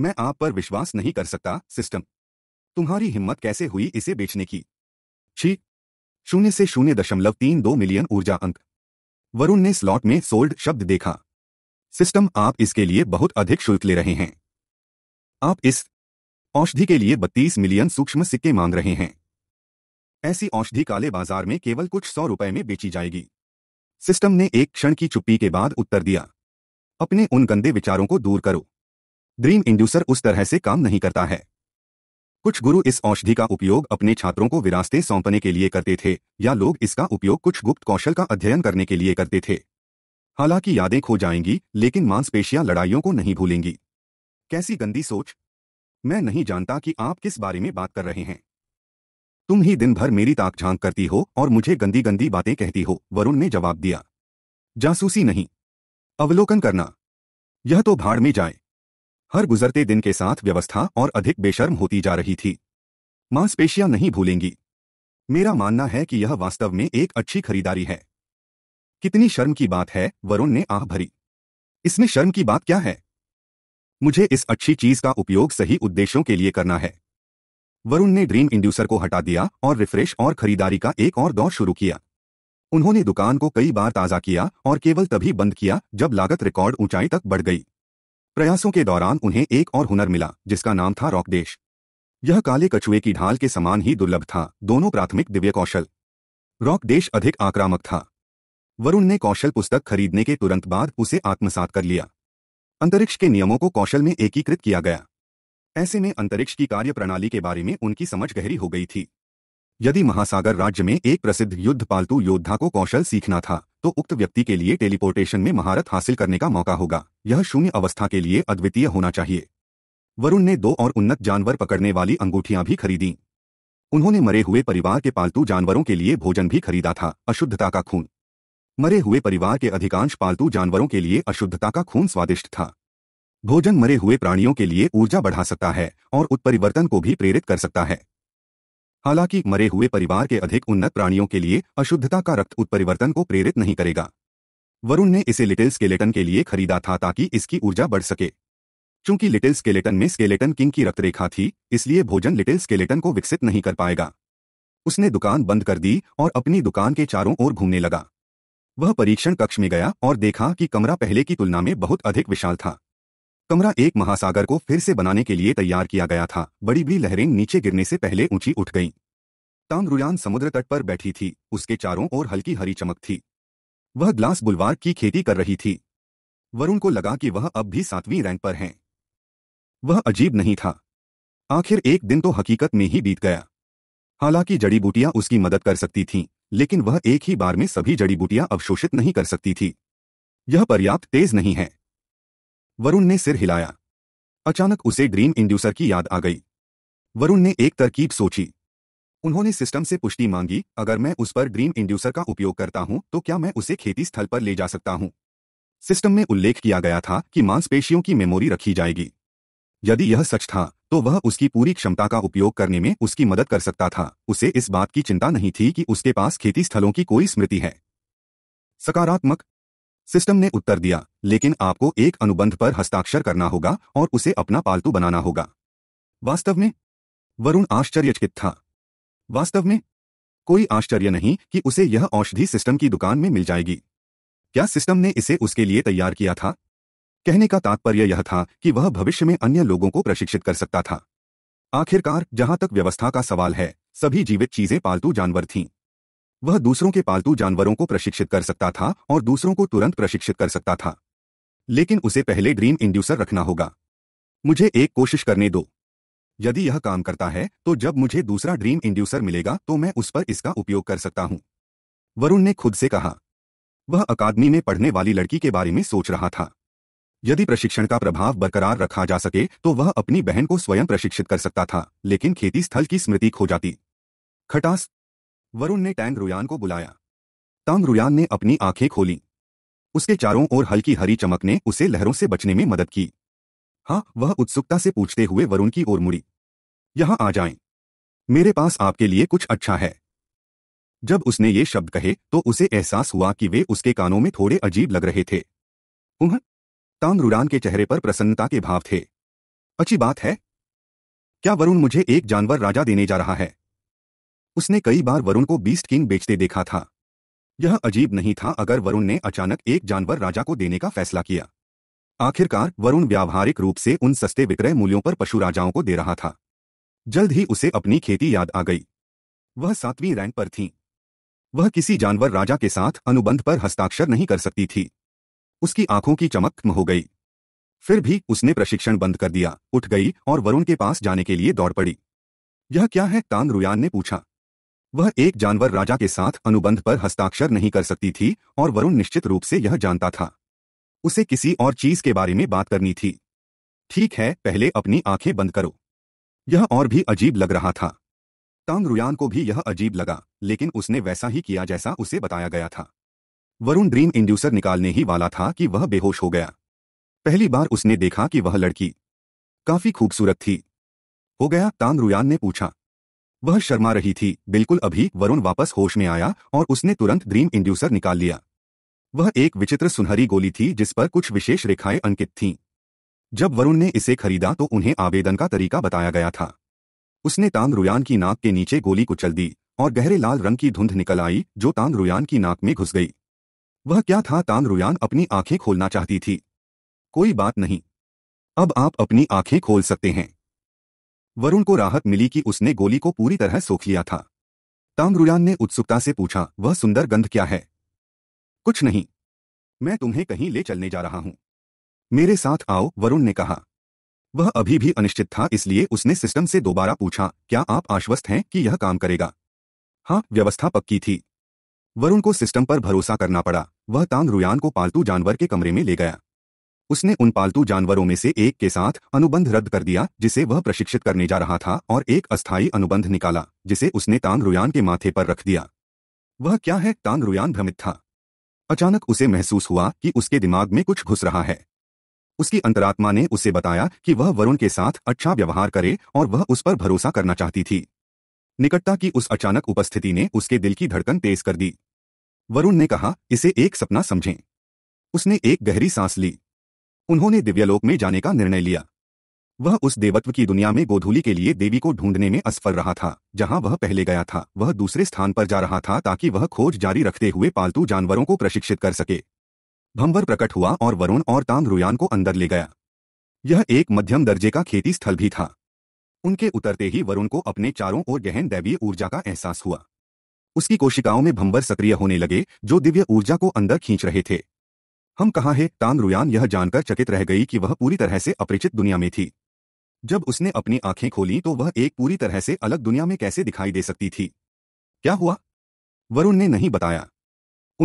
मैं आप पर विश्वास नहीं कर सकता सिस्टम तुम्हारी हिम्मत कैसे हुई इसे बेचने की छी शून्य से शून्य दशमलव तीन दो मिलियन ऊर्जा अंक वरुण ने स्लॉट में सोल्ड शब्द देखा सिस्टम आप इसके लिए बहुत अधिक शुल्क ले रहे हैं आप इस औषधि के लिए 32 मिलियन सूक्ष्म सिक्के मांग रहे हैं ऐसी औषधि काले बाजार में केवल कुछ सौ रुपए में बेची जाएगी सिस्टम ने एक क्षण की चुप्पी के बाद उत्तर दिया अपने उन गंदे विचारों को दूर करो ड्रीम इंड्यूसर उस तरह से काम नहीं करता है कुछ गुरु इस औषधि का उपयोग अपने छात्रों को विरासतें सौंपने के लिए करते थे या लोग इसका उपयोग कुछ गुप्त कौशल का अध्ययन करने के लिए करते थे हालांकि यादें खो जाएंगी लेकिन मांसपेशियां लड़ाइयों को नहीं भूलेंगी कैसी गंदी सोच मैं नहीं जानता कि आप किस बारे में बात कर रहे हैं तुम ही दिन भर मेरी ताक झांक करती हो और मुझे गंदी गंदी बातें कहती हो वरुण ने जवाब दिया जासूसी नहीं अवलोकन करना यह तो भाड़ में जाए हर गुजरते दिन के साथ व्यवस्था और अधिक बेशर्म होती जा रही थी मांसपेशियां नहीं भूलेंगी मेरा मानना है कि यह वास्तव में एक अच्छी खरीदारी है कितनी शर्म की बात है वरुण ने आह भरी इसमें शर्म की बात क्या है मुझे इस अच्छी चीज का उपयोग सही उद्देश्यों के लिए करना है वरुण ने ड्रीम इंड्यूसर को हटा दिया और रिफ्रेश और खरीदारी का एक और दौर शुरू किया उन्होंने दुकान को कई बार ताज़ा किया और केवल तभी बंद किया जब लागत रिकॉर्ड ऊंचाई तक बढ़ गई प्रयासों के दौरान उन्हें एक और हुनर मिला जिसका नाम था रॉकडेश यह काले कछुए की ढाल के समान ही दुर्लभ था दोनों प्राथमिक दिव्य कौशल रॉकडेश अधिक आक्रामक था वरुण ने कौशल पुस्तक खरीदने के तुरंत बाद उसे आत्मसात कर लिया अंतरिक्ष के नियमों को कौशल में एकीकृत किया गया ऐसे में अंतरिक्ष की कार्य प्रणाली के बारे में उनकी समझ गहरी हो गई थी यदि महासागर राज्य में एक प्रसिद्ध युद्ध पालतू योद्धा को कौशल सीखना था तो उक्त व्यक्ति के लिए टेलीपोर्टेशन में महारत हासिल करने का मौका होगा यह शून्य अवस्था के लिए अद्वितीय होना चाहिए वरुण ने दो और उन्नत जानवर पकड़ने वाली अंगूठियां भी खरीदी उन्होंने मरे हुए परिवार के पालतू जानवरों के लिए भोजन भी खरीदा था अशुद्धता का खून मरे हुए परिवार के अधिकांश पालतू जानवरों के लिए अशुद्धता का खून स्वादिष्ट था भोजन मरे हुए प्राणियों के लिए ऊर्जा बढ़ा सकता है और उत्परिवर्तन को भी प्रेरित कर सकता है हालांकि मरे हुए परिवार के अधिक उन्नत प्राणियों के लिए अशुद्धता का रक्त उत्परिवर्तन को प्रेरित नहीं करेगा वरुण ने इसे लिटिल स्केलेटन के लिए खरीदा था ताकि इसकी ऊर्जा बढ़ सके चूंकि लिटिल स्केलेटन में स्केलेटन किंग की रक्तरेखा थी इसलिए भोजन लिटिल स्केलेटन को विकसित नहीं कर पाएगा उसने दुकान बंद कर दी और अपनी दुकान के चारों ओर घूमने लगा वह परीक्षण कक्ष में गया और देखा कि कमरा पहले की तुलना में बहुत अधिक विशाल था कमरा एक महासागर को फिर से बनाने के लिए तैयार किया गया था बड़ी बड़ी लहरें नीचे गिरने से पहले ऊंची उठ गईं। रुयान समुद्र तट पर बैठी थी उसके चारों ओर हल्की हरी चमक थी वह ग्लास बुलवार की खेती कर रही थी वरुण को लगा कि वह अब भी सातवीं रैंक पर हैं वह अजीब नहीं था आखिर एक दिन तो हकीकत में ही बीत गया हालांकि जड़ी बूटियां उसकी मदद कर सकती थीं, लेकिन वह एक ही बार में सभी जड़ी बूटियां अवशोषित नहीं कर सकती थी यह पर्याप्त तेज नहीं है वरुण ने सिर हिलाया अचानक उसे ड्रीम इंड्यूसर की याद आ गई वरुण ने एक तरकीब सोची उन्होंने सिस्टम से पुष्टि मांगी अगर मैं उस पर ड्रीम इंड्यूसर का उपयोग करता हूं तो क्या मैं उसे खेती स्थल पर ले जा सकता हूं सिस्टम में उल्लेख किया गया था कि मांसपेशियों की मेमोरी रखी जाएगी यदि यह सच था तो वह उसकी पूरी क्षमता का उपयोग करने में उसकी मदद कर सकता था उसे इस बात की चिंता नहीं थी कि उसके पास खेती स्थलों की कोई स्मृति है सकारात्मक सिस्टम ने उत्तर दिया लेकिन आपको एक अनुबंध पर हस्ताक्षर करना होगा और उसे अपना पालतू बनाना होगा वास्तव में वरुण आश्चर्यचकित था वास्तव में कोई आश्चर्य नहीं कि उसे यह औषधि सिस्टम की दुकान में मिल जाएगी क्या सिस्टम ने इसे उसके लिए तैयार किया था कहने का तात्पर्य यह था कि वह भविष्य में अन्य लोगों को प्रशिक्षित कर सकता था आखिरकार जहां तक व्यवस्था का सवाल है सभी जीवित चीजें पालतू जानवर थीं वह दूसरों के पालतू जानवरों को प्रशिक्षित कर सकता था और दूसरों को तुरंत प्रशिक्षित कर सकता था लेकिन उसे पहले ड्रीम इंड्यूसर रखना होगा मुझे एक कोशिश करने दो यदि यह काम करता है तो जब मुझे दूसरा ड्रीम इंड्यूसर मिलेगा तो मैं उस पर इसका उपयोग कर सकता हूं वरुण ने खुद से कहा वह अकादमी में पढ़ने वाली लड़की के बारे में सोच रहा था यदि प्रशिक्षण का प्रभाव बरकरार रखा जा सके तो वह अपनी बहन को स्वयं प्रशिक्षित कर सकता था लेकिन खेती स्थल की स्मृति खो जाती खटास वरुण ने टैंग रुयान को बुलाया टांग रुयान ने अपनी आंखें खोली उसके चारों ओर हल्की हरी चमक ने उसे लहरों से बचने में मदद की हाँ वह उत्सुकता से पूछते हुए वरुण की ओर मुड़ी यहां आ जाएं। मेरे पास आपके लिए कुछ अच्छा है जब उसने ये शब्द कहे तो उसे एहसास हुआ कि वे उसके कानों में थोड़े अजीब लग रहे थे उह तांग रुडान के चेहरे पर प्रसन्नता के भाव थे अच्छी बात है क्या वरुण मुझे एक जानवर राजा देने जा रहा है उसने कई बार वरुण को बीस्ट किंग बेचते देखा था यह अजीब नहीं था अगर वरुण ने अचानक एक जानवर राजा को देने का फैसला किया आखिरकार वरुण व्यावहारिक रूप से उन सस्ते विक्रय मूल्यों पर पशु राजाओं को दे रहा था जल्द ही उसे अपनी खेती याद आ गई वह सातवीं रैंक पर थी वह किसी जानवर राजा के साथ अनुबंध पर हस्ताक्षर नहीं कर सकती थी उसकी आंखों की चमक हो गई फिर भी उसने प्रशिक्षण बंद कर दिया उठ गई और वरुण के पास जाने के लिए दौड़ पड़ी यह क्या है तांग रुयान ने पूछा वह एक जानवर राजा के साथ अनुबंध पर हस्ताक्षर नहीं कर सकती थी और वरुण निश्चित रूप से यह जानता था उसे किसी और चीज के बारे में बात करनी थी ठीक है पहले अपनी आंखें बंद करो यह और भी अजीब लग रहा था तांग रुयान को भी यह अजीब लगा लेकिन उसने वैसा ही किया जैसा उसे बताया गया था वरुण ड्रीम इंड्यूसर निकालने ही वाला था कि वह बेहोश हो गया पहली बार उसने देखा कि वह लड़की काफी खूबसूरत थी हो गया तांग रुयान ने पूछा वह शर्मा रही थी बिल्कुल अभी वरुण वापस होश में आया और उसने तुरंत ड्रीम इंड्यूसर निकाल लिया वह एक विचित्र सुनहरी गोली थी जिस पर कुछ विशेष रेखाएं अंकित थीं जब वरुण ने इसे खरीदा तो उन्हें आवेदन का तरीका बताया गया था उसने तांग रुयान की नाक के नीचे गोली कुचल दी और गहरे लाल रंग की धुंध निकल आई जो तांग रुयान की नाक में घुस गई वह क्या था तांग रुयान अपनी आंखें खोलना चाहती थी कोई बात नहीं अब आप अपनी आंखें खोल सकते हैं वरुण को राहत मिली कि उसने गोली को पूरी तरह सोख लिया था ताम्रुयान ने उत्सुकता से पूछा वह सुंदर गंध क्या है कुछ नहीं मैं तुम्हें कहीं ले चलने जा रहा हूं मेरे साथ आओ वरुण ने कहा वह अभी भी अनिश्चित था इसलिए उसने सिस्टम से दोबारा पूछा क्या आप आश्वस्त हैं कि यह काम करेगा हाँ व्यवस्था पक्की थी वरुण को सिस्टम पर भरोसा करना पड़ा वह तांग रुयान को पालतू जानवर के कमरे में ले गया उसने उन पालतू जानवरों में से एक के साथ अनुबंध रद्द कर दिया जिसे वह प्रशिक्षित करने जा रहा था और एक अस्थायी अनुबंध निकाला जिसे उसने तांग रुयान के माथे पर रख दिया वह क्या है तांग रुयान भ्रमित था अचानक उसे महसूस हुआ कि उसके दिमाग में कुछ घुस रहा है उसकी अंतरात्मा ने उसे बताया कि वह वरुण के साथ अच्छा व्यवहार करे और वह उस पर भरोसा करना चाहती थी निकटता की उस अचानक उपस्थिति ने उसके दिल की धड़कन तेज कर दी वरुण ने कहा इसे एक सपना समझें उसने एक गहरी सांस ली उन्होंने दिव्यलोक में जाने का निर्णय लिया वह उस देवत्व की दुनिया में गोधूली के लिए देवी को ढूंढने में असफल रहा था जहां वह पहले गया था वह दूसरे स्थान पर जा रहा था ताकि वह खोज जारी रखते हुए पालतू जानवरों को प्रशिक्षित कर सके भंवर प्रकट हुआ और वरुण और ताम रुयान को अंदर ले गया यह एक मध्यम दर्जे का खेती स्थल भी था उनके उतरते ही वरुण को अपने चारों ओर गहन दैवीय ऊर्जा का एहसास हुआ उसकी कोशिकाओं में भंवर सक्रिय होने लगे जो दिव्य ऊर्जा को अंदर खींच रहे थे हम कहाँ हैं तांग रुयान यह जानकर चकित रह गई कि वह पूरी तरह से अपरिचित दुनिया में थी जब उसने अपनी आंखें खोली तो वह एक पूरी तरह से अलग दुनिया में कैसे दिखाई दे सकती थी क्या हुआ वरुण ने नहीं बताया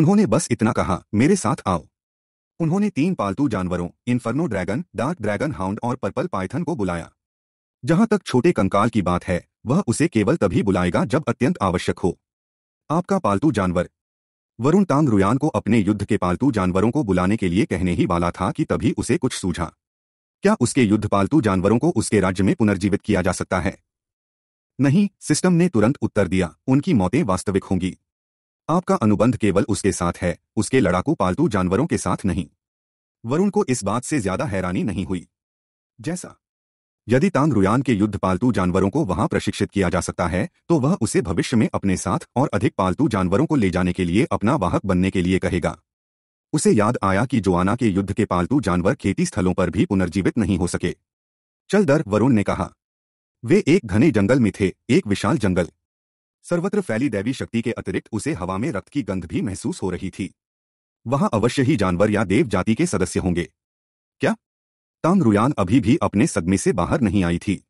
उन्होंने बस इतना कहा मेरे साथ आओ उन्होंने तीन पालतू जानवरों Inferno Dragon Dark Dragon Hound और पर्पल पाइथन को बुलाया जहां तक छोटे कंकाल की बात है वह उसे केवल तभी बुलाएगा जब अत्यंत आवश्यक हो आपका पालतू जानवर वरुण टांग रुयान को अपने युद्ध के पालतू जानवरों को बुलाने के लिए कहने ही वाला था कि तभी उसे कुछ सूझा क्या उसके युद्ध पालतू जानवरों को उसके राज्य में पुनर्जीवित किया जा सकता है नहीं सिस्टम ने तुरंत उत्तर दिया उनकी मौतें वास्तविक होंगी आपका अनुबंध केवल उसके साथ है उसके लड़ाकू पालतू जानवरों के साथ नहीं वरुण को इस बात से ज्यादा हैरानी नहीं हुई जैसा यदि तांग रुयान के युद्ध पालतू जानवरों को वहां प्रशिक्षित किया जा सकता है तो वह उसे भविष्य में अपने साथ और अधिक पालतू जानवरों को ले जाने के लिए अपना वाहक बनने के लिए कहेगा उसे याद आया कि जोआना के युद्ध के पालतू जानवर खेती स्थलों पर भी पुनर्जीवित नहीं हो सके चल दर वरुण ने कहा वे एक घने जंगल में थे एक विशाल जंगल सर्वत्र फैली दैवी शक्ति के अतिरिक्त उसे हवा में रक्त की गंध भी महसूस हो रही थी वहां अवश्य ही जानवर या देव जाति के सदस्य होंगे क्या तांग रुयान अभी भी अपने सदमे से बाहर नहीं आई थी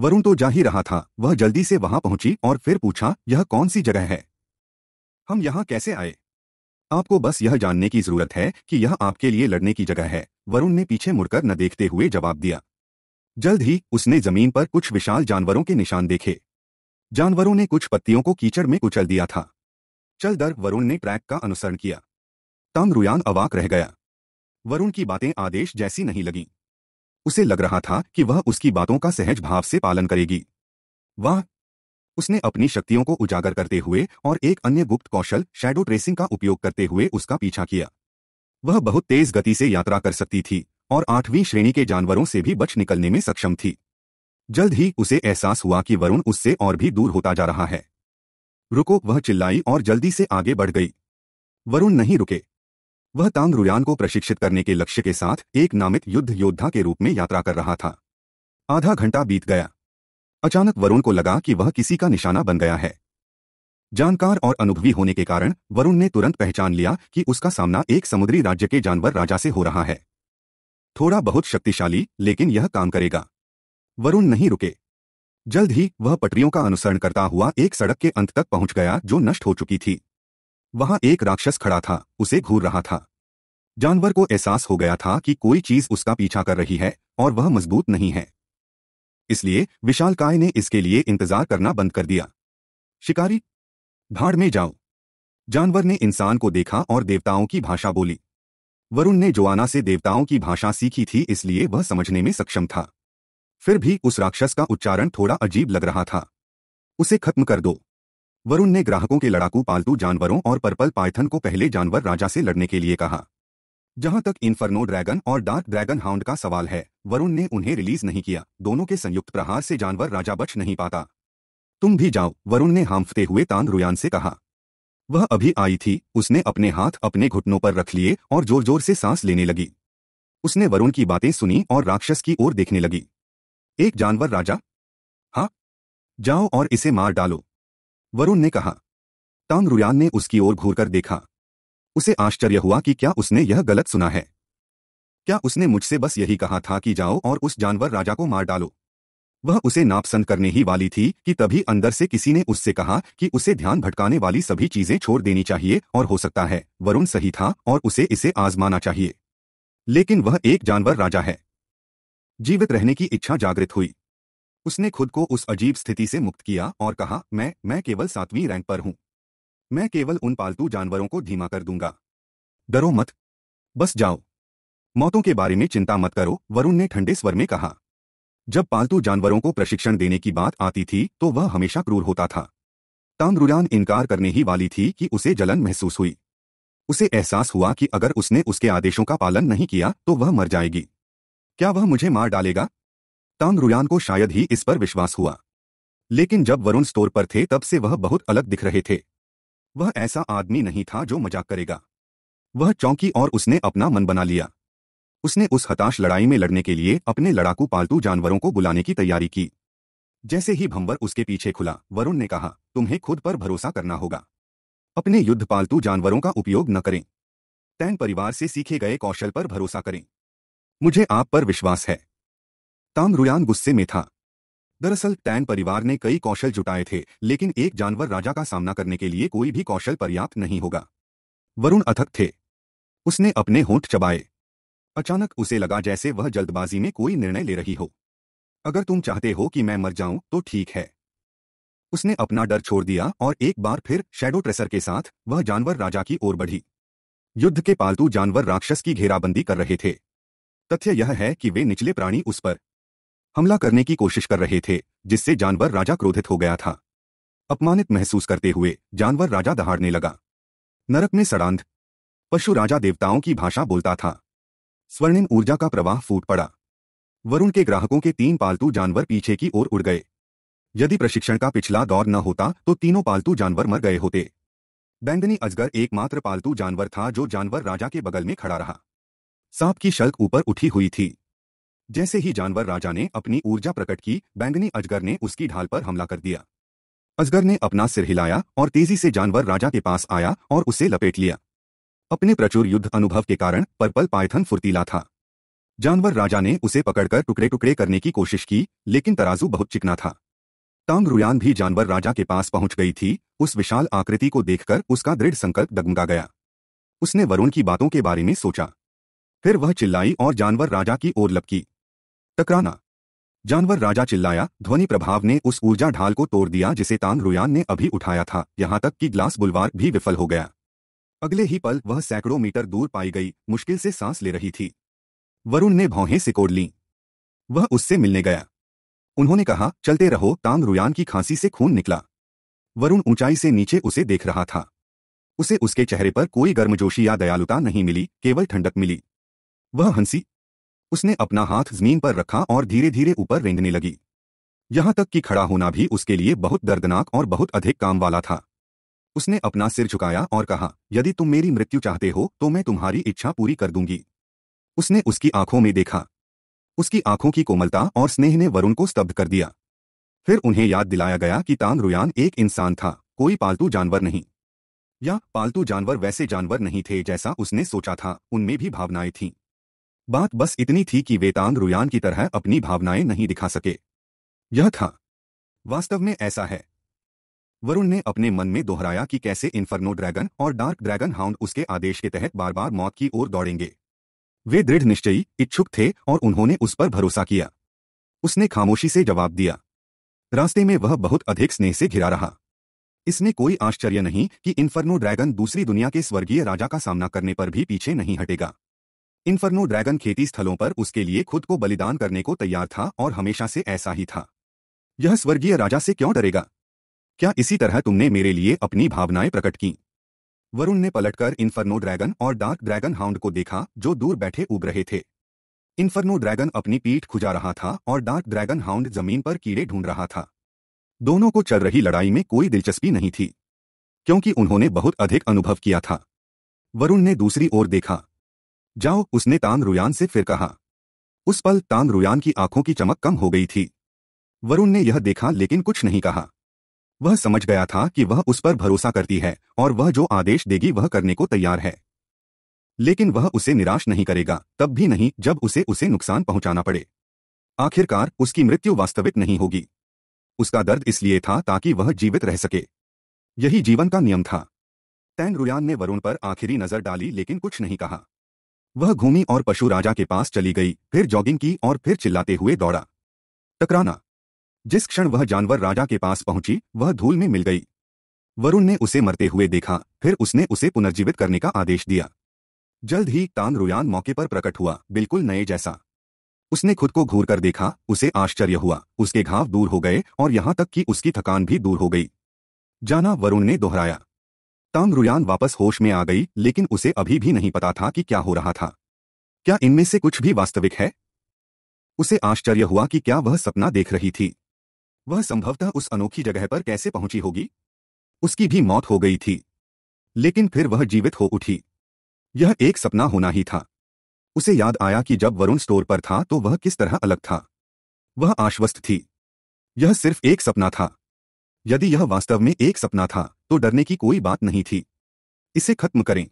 वरुण तो जा ही रहा था वह जल्दी से वहां पहुंची और फिर पूछा यह कौन सी जगह है हम यहां कैसे आए आपको बस यह जानने की जरूरत है कि यह आपके लिए लड़ने की जगह है वरुण ने पीछे मुड़कर न देखते हुए जवाब दिया जल्द ही उसने जमीन पर कुछ विशाल जानवरों के निशान देखे जानवरों ने कुछ पत्तियों को कीचड़ में कुचल दिया था चल दर वरुण ने ट्रैक का अनुसरण किया तांग रुयान अवाक रह गया वरुण की बातें आदेश जैसी नहीं लगीं उसे लग रहा था कि वह उसकी बातों का सहज भाव से पालन करेगी वह उसने अपनी शक्तियों को उजागर करते हुए और एक अन्य गुप्त कौशल शैडो ट्रेसिंग का उपयोग करते हुए उसका पीछा किया वह बहुत तेज गति से यात्रा कर सकती थी और आठवीं श्रेणी के जानवरों से भी बच निकलने में सक्षम थी जल्द ही उसे एहसास हुआ कि वरुण उससे और भी दूर होता जा रहा है रुको वह चिल्लाई और जल्दी से आगे बढ़ गई वरुण नहीं रुके वह तांग रुयान को प्रशिक्षित करने के लक्ष्य के साथ एक नामित युद्ध योद्धा के रूप में यात्रा कर रहा था आधा घंटा बीत गया अचानक वरुण को लगा कि वह किसी का निशाना बन गया है जानकार और अनुभवी होने के कारण वरुण ने तुरंत पहचान लिया कि उसका सामना एक समुद्री राज्य के जानवर राजा से हो रहा है थोड़ा बहुत शक्तिशाली लेकिन यह काम करेगा वरुण नहीं रुके जल्द ही वह पटरियों का अनुसरण करता हुआ एक सड़क के अंत तक पहुंच गया जो नष्ट हो चुकी थी वहां एक राक्षस खड़ा था उसे घूर रहा था जानवर को एहसास हो गया था कि कोई चीज उसका पीछा कर रही है और वह मजबूत नहीं है इसलिए विशाल काय ने इसके लिए इंतजार करना बंद कर दिया शिकारी भाड़ में जाओ जानवर ने इंसान को देखा और देवताओं की भाषा बोली वरुण ने जोआना से देवताओं की भाषा सीखी थी इसलिए वह समझने में सक्षम था फिर भी उस राक्षस का उच्चारण थोड़ा अजीब लग रहा था उसे खत्म कर दो वरुण ने ग्राहकों के लड़ाकू पालतू जानवरों और पर्पल पाइथन को पहले जानवर राजा से लड़ने के लिए कहा जहां तक इन्फर्नो ड्रैगन और डार्क ड्रैगन हाउंड का सवाल है वरुण ने उन्हें रिलीज नहीं किया दोनों के संयुक्त प्रहार से जानवर राजा बच नहीं पाता तुम भी जाओ वरुण ने हाँफते हुए तान रुयान से कहा वह अभी आई थी उसने अपने हाथ अपने घुटनों पर रख लिए और जोर जोर से सांस लेने लगी उसने वरुण की बातें सुनी और राक्षस की ओर देखने लगी एक जानवर राजा हाँ जाओ और इसे मार डालो वरुण ने कहा टांग रुयान ने उसकी ओर घूरकर देखा उसे आश्चर्य हुआ कि क्या उसने यह गलत सुना है क्या उसने मुझसे बस यही कहा था कि जाओ और उस जानवर राजा को मार डालो वह उसे नापसंद करने ही वाली थी कि तभी अंदर से किसी ने उससे कहा कि उसे ध्यान भटकाने वाली सभी चीजें छोड़ देनी चाहिए और हो सकता है वरुण सही था और उसे इसे आजमाना चाहिए लेकिन वह एक जानवर राजा है जीवित रहने की इच्छा जागृत हुई उसने खुद को उस अजीब स्थिति से मुक्त किया और कहा मैं मैं केवल सातवीं रैंक पर हूं मैं केवल उन पालतू जानवरों को धीमा कर दूंगा डरो मत बस जाओ मौतों के बारे में चिंता मत करो वरुण ने ठंडे स्वर में कहा जब पालतू जानवरों को प्रशिक्षण देने की बात आती थी तो वह हमेशा क्रूर होता था ताम्रुरान इनकार करने ही वाली थी कि उसे जलन महसूस हुई उसे एहसास हुआ कि अगर उसने उसके आदेशों का पालन नहीं किया तो वह मर जाएगी क्या वह मुझे मार डालेगा तांग रुयान को शायद ही इस पर विश्वास हुआ लेकिन जब वरुण स्टोर पर थे तब से वह बहुत अलग दिख रहे थे वह ऐसा आदमी नहीं था जो मजाक करेगा वह चौंकी और उसने अपना मन बना लिया उसने उस हताश लड़ाई में लड़ने के लिए अपने लड़ाकू पालतू जानवरों को बुलाने की तैयारी की जैसे ही भंवर उसके पीछे खुला वरुण ने कहा तुम्हें खुद पर भरोसा करना होगा अपने युद्ध पालतू जानवरों का उपयोग न करें तैन परिवार से सीखे गए कौशल पर भरोसा करें मुझे आप पर विश्वास है रुयान गुस्से में था दरअसल टैन परिवार ने कई कौशल जुटाए थे लेकिन एक जानवर राजा का सामना करने के लिए कोई भी कौशल पर्याप्त नहीं होगा वरुण अथक थे उसने अपने होंठ चबाए अचानक उसे लगा जैसे वह जल्दबाजी में कोई निर्णय ले रही हो अगर तुम चाहते हो कि मैं मर जाऊं तो ठीक है उसने अपना डर छोड़ दिया और एक बार फिर शेडो ट्रेसर के साथ वह जानवर राजा की ओर बढ़ी युद्ध के पालतू जानवर राक्षस की घेराबंदी कर रहे थे तथ्य यह है कि वे निचले प्राणी उस पर हमला करने की कोशिश कर रहे थे जिससे जानवर राजा क्रोधित हो गया था अपमानित महसूस करते हुए जानवर राजा दहाड़ने लगा नरक में सड़ांध पशु राजा देवताओं की भाषा बोलता था स्वर्णिम ऊर्जा का प्रवाह फूट पड़ा वरुण के ग्राहकों के तीन पालतू जानवर पीछे की ओर उड़ गए यदि प्रशिक्षण का पिछला दौर न होता तो तीनों पालतू जानवर मर गए होते बैंगनी अजगर एकमात्र पालतू जानवर था जो जानवर राजा के बगल में खड़ा रहा सांप की शल्क ऊपर उठी हुई थी जैसे ही जानवर राजा ने अपनी ऊर्जा प्रकट की बैंगनी अजगर ने उसकी ढाल पर हमला कर दिया अजगर ने अपना सिर हिलाया और तेजी से जानवर राजा के पास आया और उसे लपेट लिया अपने प्रचुर युद्ध अनुभव के कारण पर्पल पायथन फुर्तीला था जानवर राजा ने उसे पकड़कर टुकड़े टुकड़े करने की कोशिश की लेकिन तराजू बहुत चिकना था टांग रुयान भी जानवर राजा के पास पहुंच गई थी उस विशाल आकृति को देखकर उसका दृढ़ संकल्प दगमगा गया उसने वरुण की बातों के बारे में सोचा फिर वह चिल्लाई और जानवर राजा की ओर लपकी टकराना जानवर राजा चिल्लाया ध्वनि प्रभाव ने उस ऊर्जा ढाल को तोड़ दिया जिसे तान रुयान ने अभी उठाया था यहां तक कि ग्लास बुलवार भी विफल हो गया अगले ही पल वह सैकड़ों मीटर दूर पाई गई मुश्किल से सांस ले रही थी वरुण ने भौहें सिकोड़ ली वह उससे मिलने गया उन्होंने कहा चलते रहो तांग रुयान की खांसी से खून निकला वरुण ऊंचाई से नीचे उसे देख रहा था उसे उसके चेहरे पर कोई गर्मजोशी या दयालुता नहीं मिली केवल ठंडक मिली वह हंसी उसने अपना हाथ जमीन पर रखा और धीरे धीरे ऊपर रेंगने लगी यहां तक कि खड़ा होना भी उसके लिए बहुत दर्दनाक और बहुत अधिक काम वाला था उसने अपना सिर झुकाया और कहा यदि तुम मेरी मृत्यु चाहते हो तो मैं तुम्हारी इच्छा पूरी कर दूंगी उसने उसकी आंखों में देखा उसकी आंखों की कोमलता और स्नेह ने वरुण को स्तब्ध कर दिया फिर उन्हें याद दिलाया गया कि तांग रुयान एक इंसान था कोई पालतू जानवर नहीं या पालतू जानवर वैसे जानवर नहीं थे जैसा उसने सोचा था उनमें भी भावनाएं थीं बात बस इतनी थी कि वेतांग रुयान की तरह अपनी भावनाएं नहीं दिखा सके यह था वास्तव में ऐसा है वरुण ने अपने मन में दोहराया कि कैसे इन्फर्नो ड्रैगन और डार्क ड्रैगन हाउंड उसके आदेश के तहत बार बार मौत की ओर दौड़ेंगे वे दृढ़ निश्चयी इच्छुक थे और उन्होंने उस पर भरोसा किया उसने खामोशी से जवाब दिया रास्ते में वह बहुत अधिक स्नेह से घिरा रहा इसमें कोई आश्चर्य नहीं कि इन्फर्नो ड्रैगन दूसरी दुनिया के स्वर्गीय राजा का सामना करने पर भी पीछे नहीं हटेगा इन्फर्नो ड्रैगन खेती स्थलों पर उसके लिए खुद को बलिदान करने को तैयार था और हमेशा से ऐसा ही था यह स्वर्गीय राजा से क्यों डरेगा क्या इसी तरह तुमने मेरे लिए अपनी भावनाएं प्रकट की वरुण ने पलटकर इन्फर्नो ड्रैगन और डार्क ड्रैगन हाउंड को देखा जो दूर बैठे उग रहे थे इन्फर्नो ड्रैगन अपनी पीठ खुजा रहा था और डार्क ड्रैगन हाउंड जमीन पर कीड़े ढूंढ रहा था दोनों को चल रही लड़ाई में कोई दिलचस्पी नहीं थी क्योंकि उन्होंने बहुत अधिक अनुभव किया था वरुण ने दूसरी ओर देखा जाओ उसने तान रुयान से फिर कहा उस पल तान रुयान की आंखों की चमक कम हो गई थी वरुण ने यह देखा लेकिन कुछ नहीं कहा वह समझ गया था कि वह उस पर भरोसा करती है और वह जो आदेश देगी वह करने को तैयार है लेकिन वह उसे निराश नहीं करेगा तब भी नहीं जब उसे उसे नुकसान पहुंचाना पड़े आखिरकार उसकी मृत्यु वास्तविक नहीं होगी उसका दर्द इसलिए था ताकि वह जीवित रह सके यही जीवन का नियम था तैन रुयान ने वरुण पर आखिरी नजर डाली लेकिन कुछ नहीं कहा वह घूमी और पशु राजा के पास चली गई फिर जॉगिंग की और फिर चिल्लाते हुए दौड़ा टकराना जिस क्षण वह जानवर राजा के पास पहुंची वह धूल में मिल गई वरुण ने उसे मरते हुए देखा फिर उसने उसे पुनर्जीवित करने का आदेश दिया जल्द ही तांग रुयान मौके पर प्रकट हुआ बिल्कुल नए जैसा उसने खुद को घूर कर देखा उसे आश्चर्य हुआ उसके घाव दूर हो गए और यहां तक कि उसकी थकान भी दूर हो गई जाना वरुण ने दोहराया रुयान वापस होश में आ गई लेकिन उसे अभी भी नहीं पता था कि क्या हो रहा था क्या इनमें से कुछ भी वास्तविक है उसे आश्चर्य हुआ कि क्या वह सपना देख रही थी वह संभवतः उस अनोखी जगह पर कैसे पहुंची होगी उसकी भी मौत हो गई थी लेकिन फिर वह जीवित हो उठी यह एक सपना होना ही था उसे याद आया कि जब वरुण स्टोर पर था तो वह किस तरह अलग था वह आश्वस्त थी यह सिर्फ एक सपना था यदि यह वास्तव में एक सपना था तो डरने की कोई बात नहीं थी इसे खत्म करें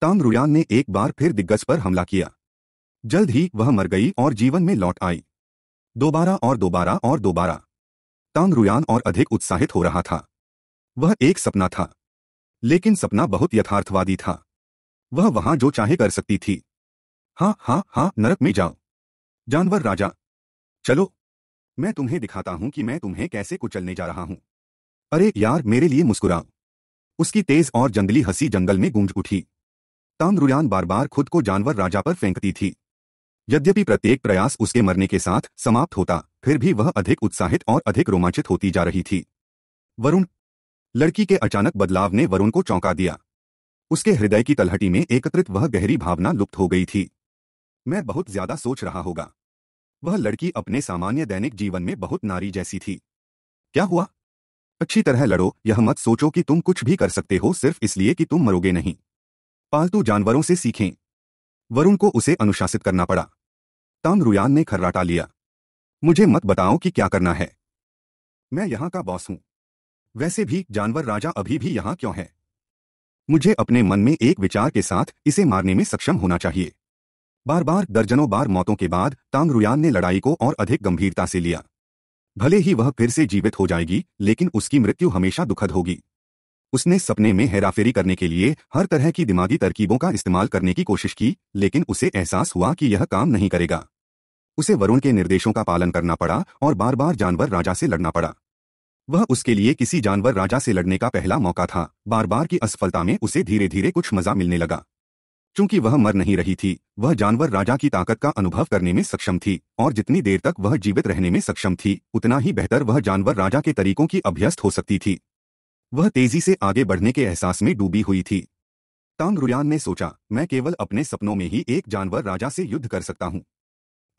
ताम रुयान ने एक बार फिर दिग्गज पर हमला किया जल्द ही वह मर गई और जीवन में लौट आई दोबारा और दोबारा और दोबारा ताम रुयान और अधिक उत्साहित हो रहा था वह एक सपना था लेकिन सपना बहुत यथार्थवादी था वह वहां जो चाहे कर सकती थी हाँ हाँ हाँ नरक में जाओ जानवर राजा चलो मैं तुम्हें दिखाता हूं कि मैं तुम्हें कैसे कुचलने जा रहा हूं अरे यार मेरे लिए मुस्कुरा उसकी तेज और जंगली हंसी जंगल में गूंज उठी ताम्रुयान बार बार खुद को जानवर राजा पर फेंकती थी यद्यपि प्रत्येक प्रयास उसके मरने के साथ समाप्त होता फिर भी वह अधिक उत्साहित और अधिक रोमांचित होती जा रही थी वरुण लड़की के अचानक बदलाव ने वरुण को चौंका दिया उसके हृदय की तलहटी में एकत्रित वह गहरी भावना लुप्त हो गई थी मैं बहुत ज्यादा सोच रहा होगा वह लड़की अपने सामान्य दैनिक जीवन में बहुत नारी जैसी थी क्या हुआ अच्छी तरह लड़ो यह मत सोचो कि तुम कुछ भी कर सकते हो सिर्फ इसलिए कि तुम मरोगे नहीं पालतू जानवरों से सीखें वरुण को उसे अनुशासित करना पड़ा ताम रुयान ने खर्राटा लिया मुझे मत बताओ कि क्या करना है मैं यहां का बॉस हूं वैसे भी जानवर राजा अभी भी यहां क्यों है मुझे अपने मन में एक विचार के साथ इसे मारने में सक्षम होना चाहिए बार बार दर्जनों बार मौतों के बाद तांगरुयान ने लड़ाई को और अधिक गंभीरता से लिया भले ही वह फिर से जीवित हो जाएगी लेकिन उसकी मृत्यु हमेशा दुखद होगी उसने सपने में हेराफेरी करने के लिए हर तरह की दिमागी तरकीबों का इस्तेमाल करने की कोशिश की लेकिन उसे एहसास हुआ कि यह काम नहीं करेगा उसे वरुण के निर्देशों का पालन करना पड़ा और बार बार जानवर राजा से लड़ना पड़ा वह उसके लिए किसी जानवर राजा से लड़ने का पहला मौका था बार बार की असफलता में उसे धीरे धीरे कुछ मजा मिलने लगा चूंकि वह मर नहीं रही थी वह जानवर राजा की ताकत का अनुभव करने में सक्षम थी और जितनी देर तक वह जीवित रहने में सक्षम थी उतना ही बेहतर वह जानवर राजा के तरीकों की अभ्यस्त हो सकती थी वह तेजी से आगे बढ़ने के एहसास में डूबी हुई थी तांग रुयान ने सोचा मैं केवल अपने सपनों में ही एक जानवर राजा से युद्ध कर सकता हूं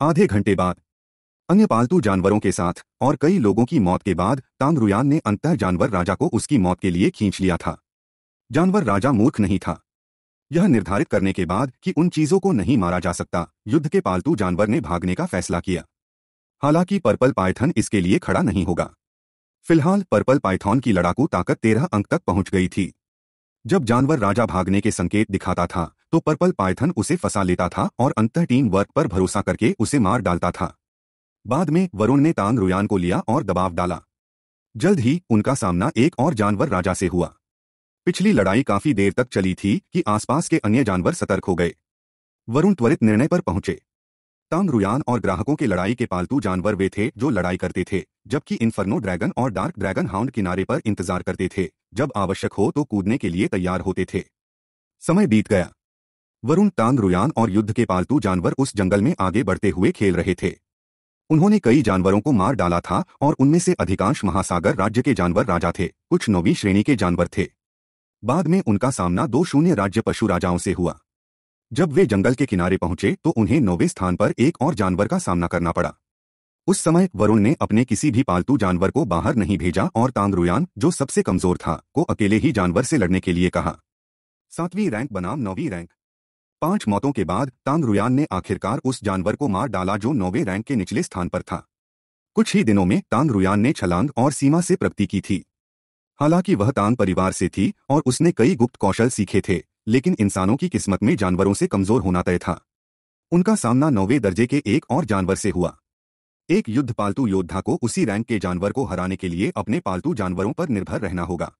आधे घंटे बाद अन्य पालतू जानवरों के साथ और कई लोगों की मौत के बाद तांग रुयान ने अंतः जानवर राजा को उसकी मौत के लिए खींच लिया था जानवर राजा मूर्ख नहीं था यह निर्धारित करने के बाद कि उन चीजों को नहीं मारा जा सकता युद्ध के पालतू जानवर ने भागने का फैसला किया हालांकि पर्पल पाइथन इसके लिए खड़ा नहीं होगा फिलहाल पर्पल पाइथन की लड़ाकू ताकत तेरह अंक तक पहुंच गई थी जब जानवर राजा भागने के संकेत दिखाता था तो पर्पल पाइथन उसे फंसा लेता था और अंत टीम वर्क पर भरोसा करके उसे मार डालता था बाद में वरुण ने तांग रुयान को लिया और दबाव डाला जल्द ही उनका सामना एक और जानवर राजा से हुआ पिछली लड़ाई काफी देर तक चली थी कि आसपास के अन्य जानवर सतर्क हो गए वरुण त्वरित निर्णय पर पहुंचे तांग रुयान और ग्राहकों के लड़ाई के पालतू जानवर वे थे जो लड़ाई करते थे जबकि इन्फर्नो ड्रैगन और डार्क ड्रैगन हाउंड किनारे पर इंतजार करते थे जब आवश्यक हो तो कूदने के लिए तैयार होते थे समय बीत गया वरुण तांग रुयान और युद्ध के पालतू जानवर उस जंगल में आगे बढ़ते हुए खेल रहे थे उन्होंने कई जानवरों को मार डाला था और उनमें से अधिकांश महासागर राज्य के जानवर राजा थे कुछ नौवीं श्रेणी के जानवर थे बाद में उनका सामना दो शून्य राज्य पशु राजाओं से हुआ जब वे जंगल के किनारे पहुंचे तो उन्हें नौवे स्थान पर एक और जानवर का सामना करना पड़ा उस समय वरुण ने अपने किसी भी पालतू जानवर को बाहर नहीं भेजा और तांगरुयान जो सबसे कमजोर था को अकेले ही जानवर से लड़ने के लिए कहा सातवीं रैंक बनाम नौवीं रैंक पांच मौतों के बाद तांगरुयान ने आखिरकार उस जानवर को मार डाला जो नौवे रैंक के निचले स्थान पर था कुछ ही दिनों में तांगरुयान ने छलांग और सीमा से प्रगति की थी हालांकि वह तांग परिवार से थी और उसने कई गुप्त कौशल सीखे थे लेकिन इंसानों की किस्मत में जानवरों से कमजोर होना तय था उनका सामना नौवे दर्जे के एक और जानवर से हुआ एक युद्ध पालतू योद्धा को उसी रैंक के जानवर को हराने के लिए अपने पालतू जानवरों पर निर्भर रहना होगा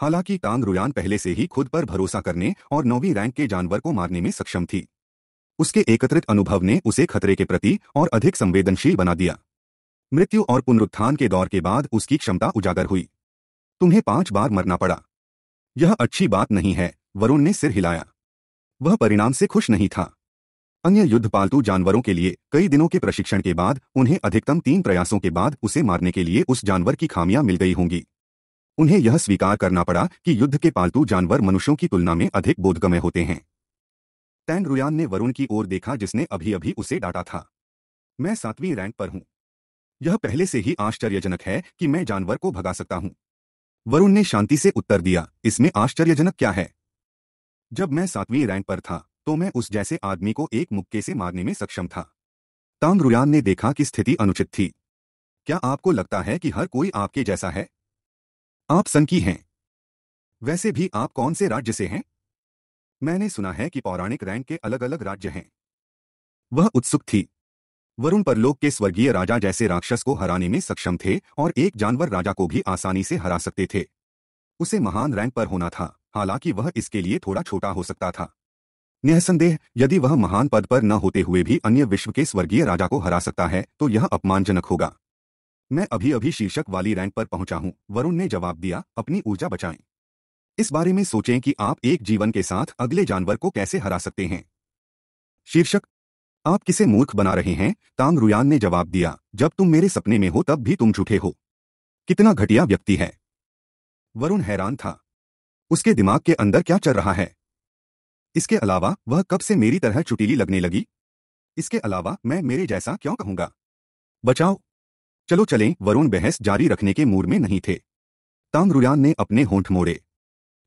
हालांकि तांग रुयान पहले से ही खुद पर भरोसा करने और नौवीं रैंक के जानवर को मारने में सक्षम थी उसके एकत्रित अनुभव ने उसे खतरे के प्रति और अधिक संवेदनशील बना दिया मृत्यु और पुनरुत्थान के दौर के बाद उसकी क्षमता उजागर हुई तुम्हें पांच बार मरना पड़ा यह अच्छी बात नहीं है वरुण ने सिर हिलाया वह परिणाम से खुश नहीं था अन्य युद्ध पालतू जानवरों के लिए कई दिनों के प्रशिक्षण के बाद उन्हें अधिकतम तीन प्रयासों के बाद उसे मारने के लिए उस जानवर की खामियां मिल गई होंगी उन्हें यह स्वीकार करना पड़ा कि युद्ध के पालतू जानवर मनुष्यों की तुलना में अधिक बोधगम्य होते हैं टैन रुयान ने वरुण की ओर देखा जिसने अभी अभी उसे डांटा था मैं सातवीं रैंक पर हूं यह पहले से ही आश्चर्यजनक है कि मैं जानवर को भगा सकता हूं वरुण ने शांति से उत्तर दिया इसमें आश्चर्यजनक क्या है जब मैं सातवीं रैंक पर था तो मैं उस जैसे आदमी को एक मुक्के से मारने में सक्षम था तांग रुयान ने देखा कि स्थिति अनुचित थी क्या आपको लगता है कि हर कोई आपके जैसा है आप संकी हैं वैसे भी आप कौन से राज्य से हैं मैंने सुना है कि पौराणिक रैंक के अलग अलग राज्य हैं वह उत्सुक थी वरुण परलोक के स्वर्गीय राजा जैसे राक्षस को हराने में सक्षम थे और एक जानवर राजा को भी आसानी से हरा सकते थे उसे महान रैंक पर होना था हालांकि वह इसके लिए थोड़ा छोटा हो सकता था निहसंदेह यदि वह महान पद पर न होते हुए भी अन्य विश्व के स्वर्गीय राजा को हरा सकता है तो यह अपमानजनक होगा मैं अभी अभी शीर्षक वाली रैंक पर पहुंचा हूं वरुण ने जवाब दिया अपनी ऊर्जा बचाएं इस बारे में सोचें कि आप एक जीवन के साथ अगले जानवर को कैसे हरा सकते हैं शीर्षक आप किसे मूर्ख बना रहे हैं तांग रुयान ने जवाब दिया जब तुम मेरे सपने में हो तब भी तुम झूठे हो कितना घटिया व्यक्ति है वरुण हैरान था उसके दिमाग के अंदर क्या चल रहा है इसके अलावा वह कब से मेरी तरह चुटीली लगने लगी इसके अलावा मैं मेरे जैसा क्यों कहूंगा बचाओ चलो चलें वरुण बहस जारी रखने के मूड में नहीं थे तांग रुयान ने अपने होंठ मोड़े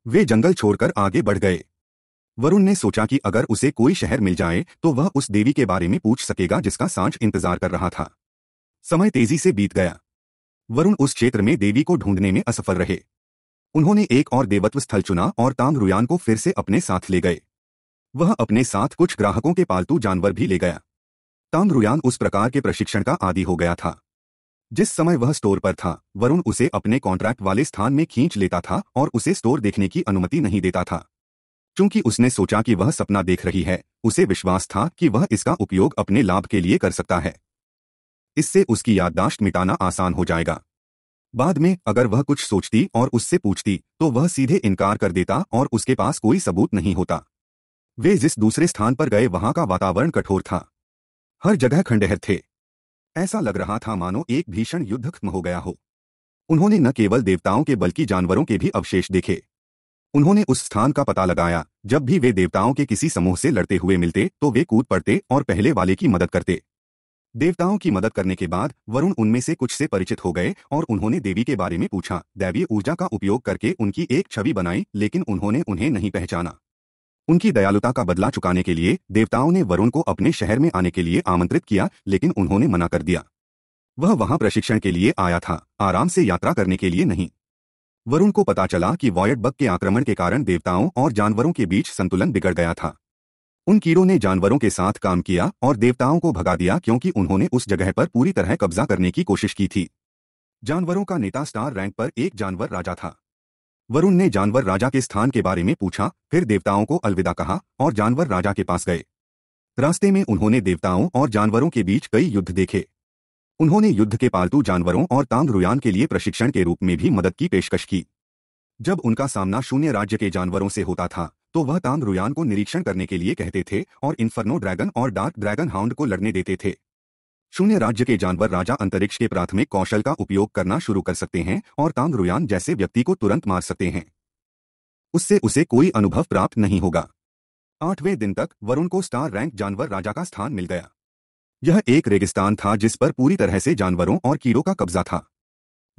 वे जंगल छोड़कर आगे बढ़ गए वरुण ने सोचा कि अगर उसे कोई शहर मिल जाए तो वह उस देवी के बारे में पूछ सकेगा जिसका सांच इंतजार कर रहा था समय तेजी से बीत गया वरुण उस क्षेत्र में देवी को ढूंढने में असफल रहे उन्होंने एक और देवत्व स्थल चुना और तांग रुयान को फिर से अपने साथ ले गए वह अपने साथ कुछ ग्राहकों के पालतू जानवर भी ले गया तांग रुयान उस प्रकार के प्रशिक्षण का आदि हो गया था जिस समय वह स्टोर पर था वरुण उसे अपने कॉन्ट्रैक्ट वाले स्थान में खींच लेता था और उसे स्टोर देखने की अनुमति नहीं देता था क्योंकि उसने सोचा कि वह सपना देख रही है उसे विश्वास था कि वह इसका उपयोग अपने लाभ के लिए कर सकता है इससे उसकी याददाश्त मिटाना आसान हो जाएगा बाद में अगर वह कुछ सोचती और उससे पूछती तो वह सीधे इनकार कर देता और उसके पास कोई सबूत नहीं होता वे जिस दूसरे स्थान पर गए वहां का वातावरण कठोर था हर जगह खंडहर थे ऐसा लग रहा था मानो एक भीषण युद्ध खत्म हो गया हो उन्होंने न केवल देवताओं के बल्कि जानवरों के भी अवशेष देखे उन्होंने उस स्थान का पता लगाया जब भी वे देवताओं के किसी समूह से लड़ते हुए मिलते तो वे कूद पड़ते और पहले वाले की मदद करते देवताओं की मदद करने के बाद वरुण उनमें से कुछ से परिचित हो गए और उन्होंने देवी के बारे में पूछा दैवीय ऊर्जा का उपयोग करके उनकी एक छवि बनाई लेकिन उन्होंने उन्हें नहीं पहचाना उनकी दयालुता का बदला चुकाने के लिए देवताओं ने वरुण को अपने शहर में आने के लिए आमंत्रित किया लेकिन उन्होंने मना कर दिया वह वहां प्रशिक्षण के लिए आया था आराम से यात्रा करने के लिए नहीं वरुण को पता चला कि वॉयड बग के आक्रमण के कारण देवताओं और जानवरों के बीच संतुलन बिगड़ गया था उन कीड़ों ने जानवरों के साथ काम किया और देवताओं को भगा दिया क्योंकि उन्होंने उस जगह पर पूरी तरह कब्जा करने की कोशिश की थी जानवरों का नेता स्टार रैंक पर एक जानवर राजा था वरुण ने जानवर राजा के स्थान के बारे में पूछा फिर देवताओं को अलविदा कहा और जानवर राजा के पास गए रास्ते में उन्होंने देवताओं और जानवरों के बीच कई युद्ध देखे उन्होंने युद्ध के पालतू जानवरों और ताम्रुयान के लिए प्रशिक्षण के रूप में भी मदद की पेशकश की जब उनका सामना शून्य राज्य के जानवरों से होता था तो वह ताम्रुयान को निरीक्षण करने के लिए कहते थे और इन्फर्नो ड्रैगन और डार्क ड्रैगन हाउंड को लड़ने देते थे शून्य राज्य के जानवर राजा अंतरिक्ष के प्राथमिक कौशल का उपयोग करना शुरू कर सकते हैं और ताम्रुयान जैसे व्यक्ति को तुरंत मार सकते हैं उससे उसे कोई अनुभव प्राप्त नहीं होगा आठवें दिन तक वरुण को स्टार रैंक जानवर राजा का स्थान मिल गया यह एक रेगिस्तान था जिस पर पूरी तरह से जानवरों और कीड़ों का कब्जा था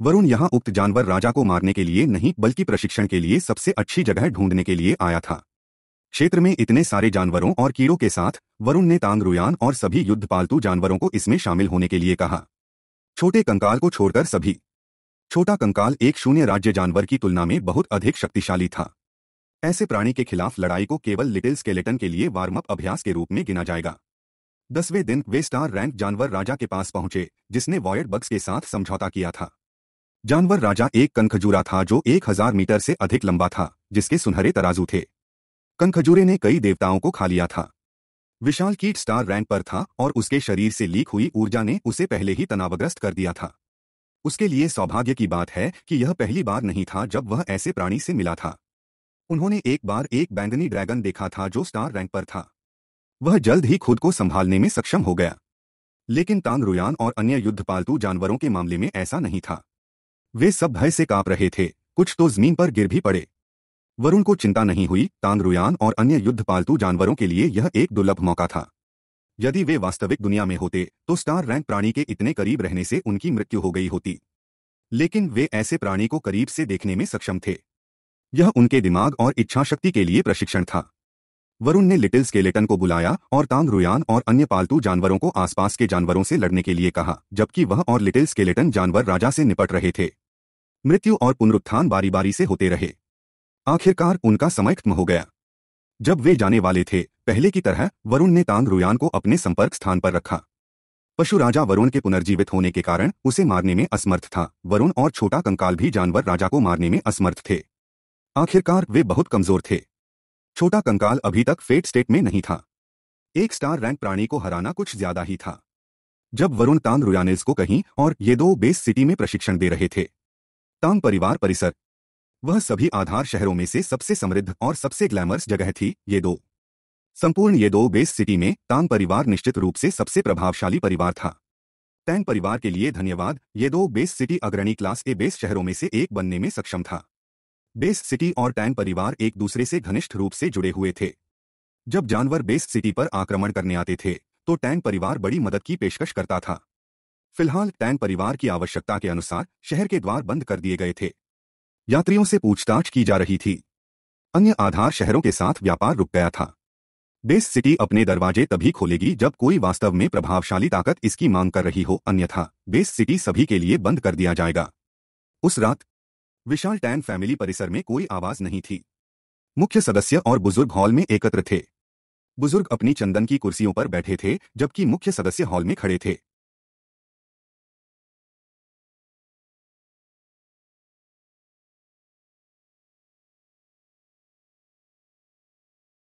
वरुण यहां उक्त जानवर राजा को मारने के लिए नहीं बल्कि प्रशिक्षण के लिए सबसे अच्छी जगह ढूंढने के लिए आया था क्षेत्र में इतने सारे जानवरों और कीड़ों के साथ वरुण ने तांगरुयान और सभी युद्ध पालतू जानवरों को इसमें शामिल होने के लिए कहा छोटे कंकाल को छोड़कर सभी छोटा कंकाल एक शून्य राज्य जानवर की तुलना में बहुत अधिक शक्तिशाली था ऐसे प्राणी के खिलाफ लड़ाई को केवल लिटिल स्केलेटन के लिए वार्मअप अभ्यास के रूप में गिना जाएगा दसवें दिन वे स्टार रैंक जानवर राजा के पास पहुंचे जिसने वॉयड बग्स के साथ समझौता किया था जानवर राजा एक कनखजूरा था जो एक हजार मीटर से अधिक लंबा था जिसके सुनहरे तराजू थे कनखजूरे ने कई देवताओं को खा लिया था विशाल कीट स्टार रैंक पर था और उसके शरीर से लीक हुई ऊर्जा ने उसे पहले ही तनावग्रस्त कर दिया था उसके लिए सौभाग्य की बात है कि यह पहली बार नहीं था जब वह ऐसे प्राणी से मिला था उन्होंने एक बार एक बैंगनी ड्रैगन देखा था जो स्टार रैंक पर था वह जल्द ही खुद को संभालने में सक्षम हो गया लेकिन तांग रुयान और अन्य युद्ध पालतू जानवरों के मामले में ऐसा नहीं था वे सब भय से कांप रहे थे कुछ तो जमीन पर गिर भी पड़े वरुण को चिंता नहीं हुई तांग रुयान और अन्य युद्ध पालतू जानवरों के लिए यह एक दुर्लभ मौका था यदि वे वास्तविक दुनिया में होते तो स्टार रैंक प्राणी के इतने करीब रहने से उनकी मृत्यु हो गई होती लेकिन वे ऐसे प्राणी को करीब से देखने में सक्षम थे यह उनके दिमाग और इच्छाशक्ति के लिए प्रशिक्षण था वरुण ने लिटिल स्केलेटन को बुलाया और कांग रुयान और अन्य पालतू जानवरों को आसपास के जानवरों से लड़ने के लिए कहा जबकि वह और लिटिल स्केलेटन जानवर राजा से निपट रहे थे मृत्यु और पुनरुत्थान बारी बारी से होते रहे आखिरकार उनका समय खत्म हो गया जब वे जाने वाले थे पहले की तरह वरुण ने तांग रुयान को अपने संपर्क स्थान पर रखा पशु राजा वरुण के पुनर्जीवित होने के कारण उसे मारने में असमर्थ था वरुण और छोटा कंकाल भी जानवर राजा को मारने में असमर्थ थे आखिरकार वे बहुत कमजोर थे छोटा कंकाल अभी तक फेट स्टेट में नहीं था एक स्टार रैंक प्राणी को हराना कुछ ज्यादा ही था जब वरुण तांग रुयानेस को कहीं और ये दो बेस सिटी में प्रशिक्षण दे रहे थे तांग परिवार परिसर वह सभी आधार शहरों में से सबसे समृद्ध और सबसे ग्लैमरस जगह थी ये दो संपूर्ण ये दो बेस सिटी में तांग परिवार निश्चित रूप से सबसे प्रभावशाली परिवार था तैंग परिवार के लिए धन्यवाद ये दो बेस सिटी अग्रणी क्लास ए बेस शहरों में से एक बनने में सक्षम था बेस सिटी और टैंग परिवार एक दूसरे से घनिष्ठ रूप से जुड़े हुए थे जब जानवर बेस सिटी पर आक्रमण करने आते थे तो टैंग परिवार बड़ी मदद की पेशकश करता था फिलहाल टैंग परिवार की आवश्यकता के अनुसार शहर के द्वार बंद कर दिए गए थे यात्रियों से पूछताछ की जा रही थी अन्य आधार शहरों के साथ व्यापार रुक गया था बेस सिटी अपने दरवाजे तभी खोलेगी जब कोई वास्तव में प्रभावशाली ताकत इसकी मांग कर रही हो अन्यथा बेस सिटी सभी के लिए बंद कर दिया जाएगा उस रात विशाल टैन फैमिली परिसर में कोई आवाज नहीं थी मुख्य सदस्य और बुजुर्ग हॉल में एकत्र थे बुजुर्ग अपनी चंदन की कुर्सियों पर बैठे थे जबकि मुख्य सदस्य हॉल में खड़े थे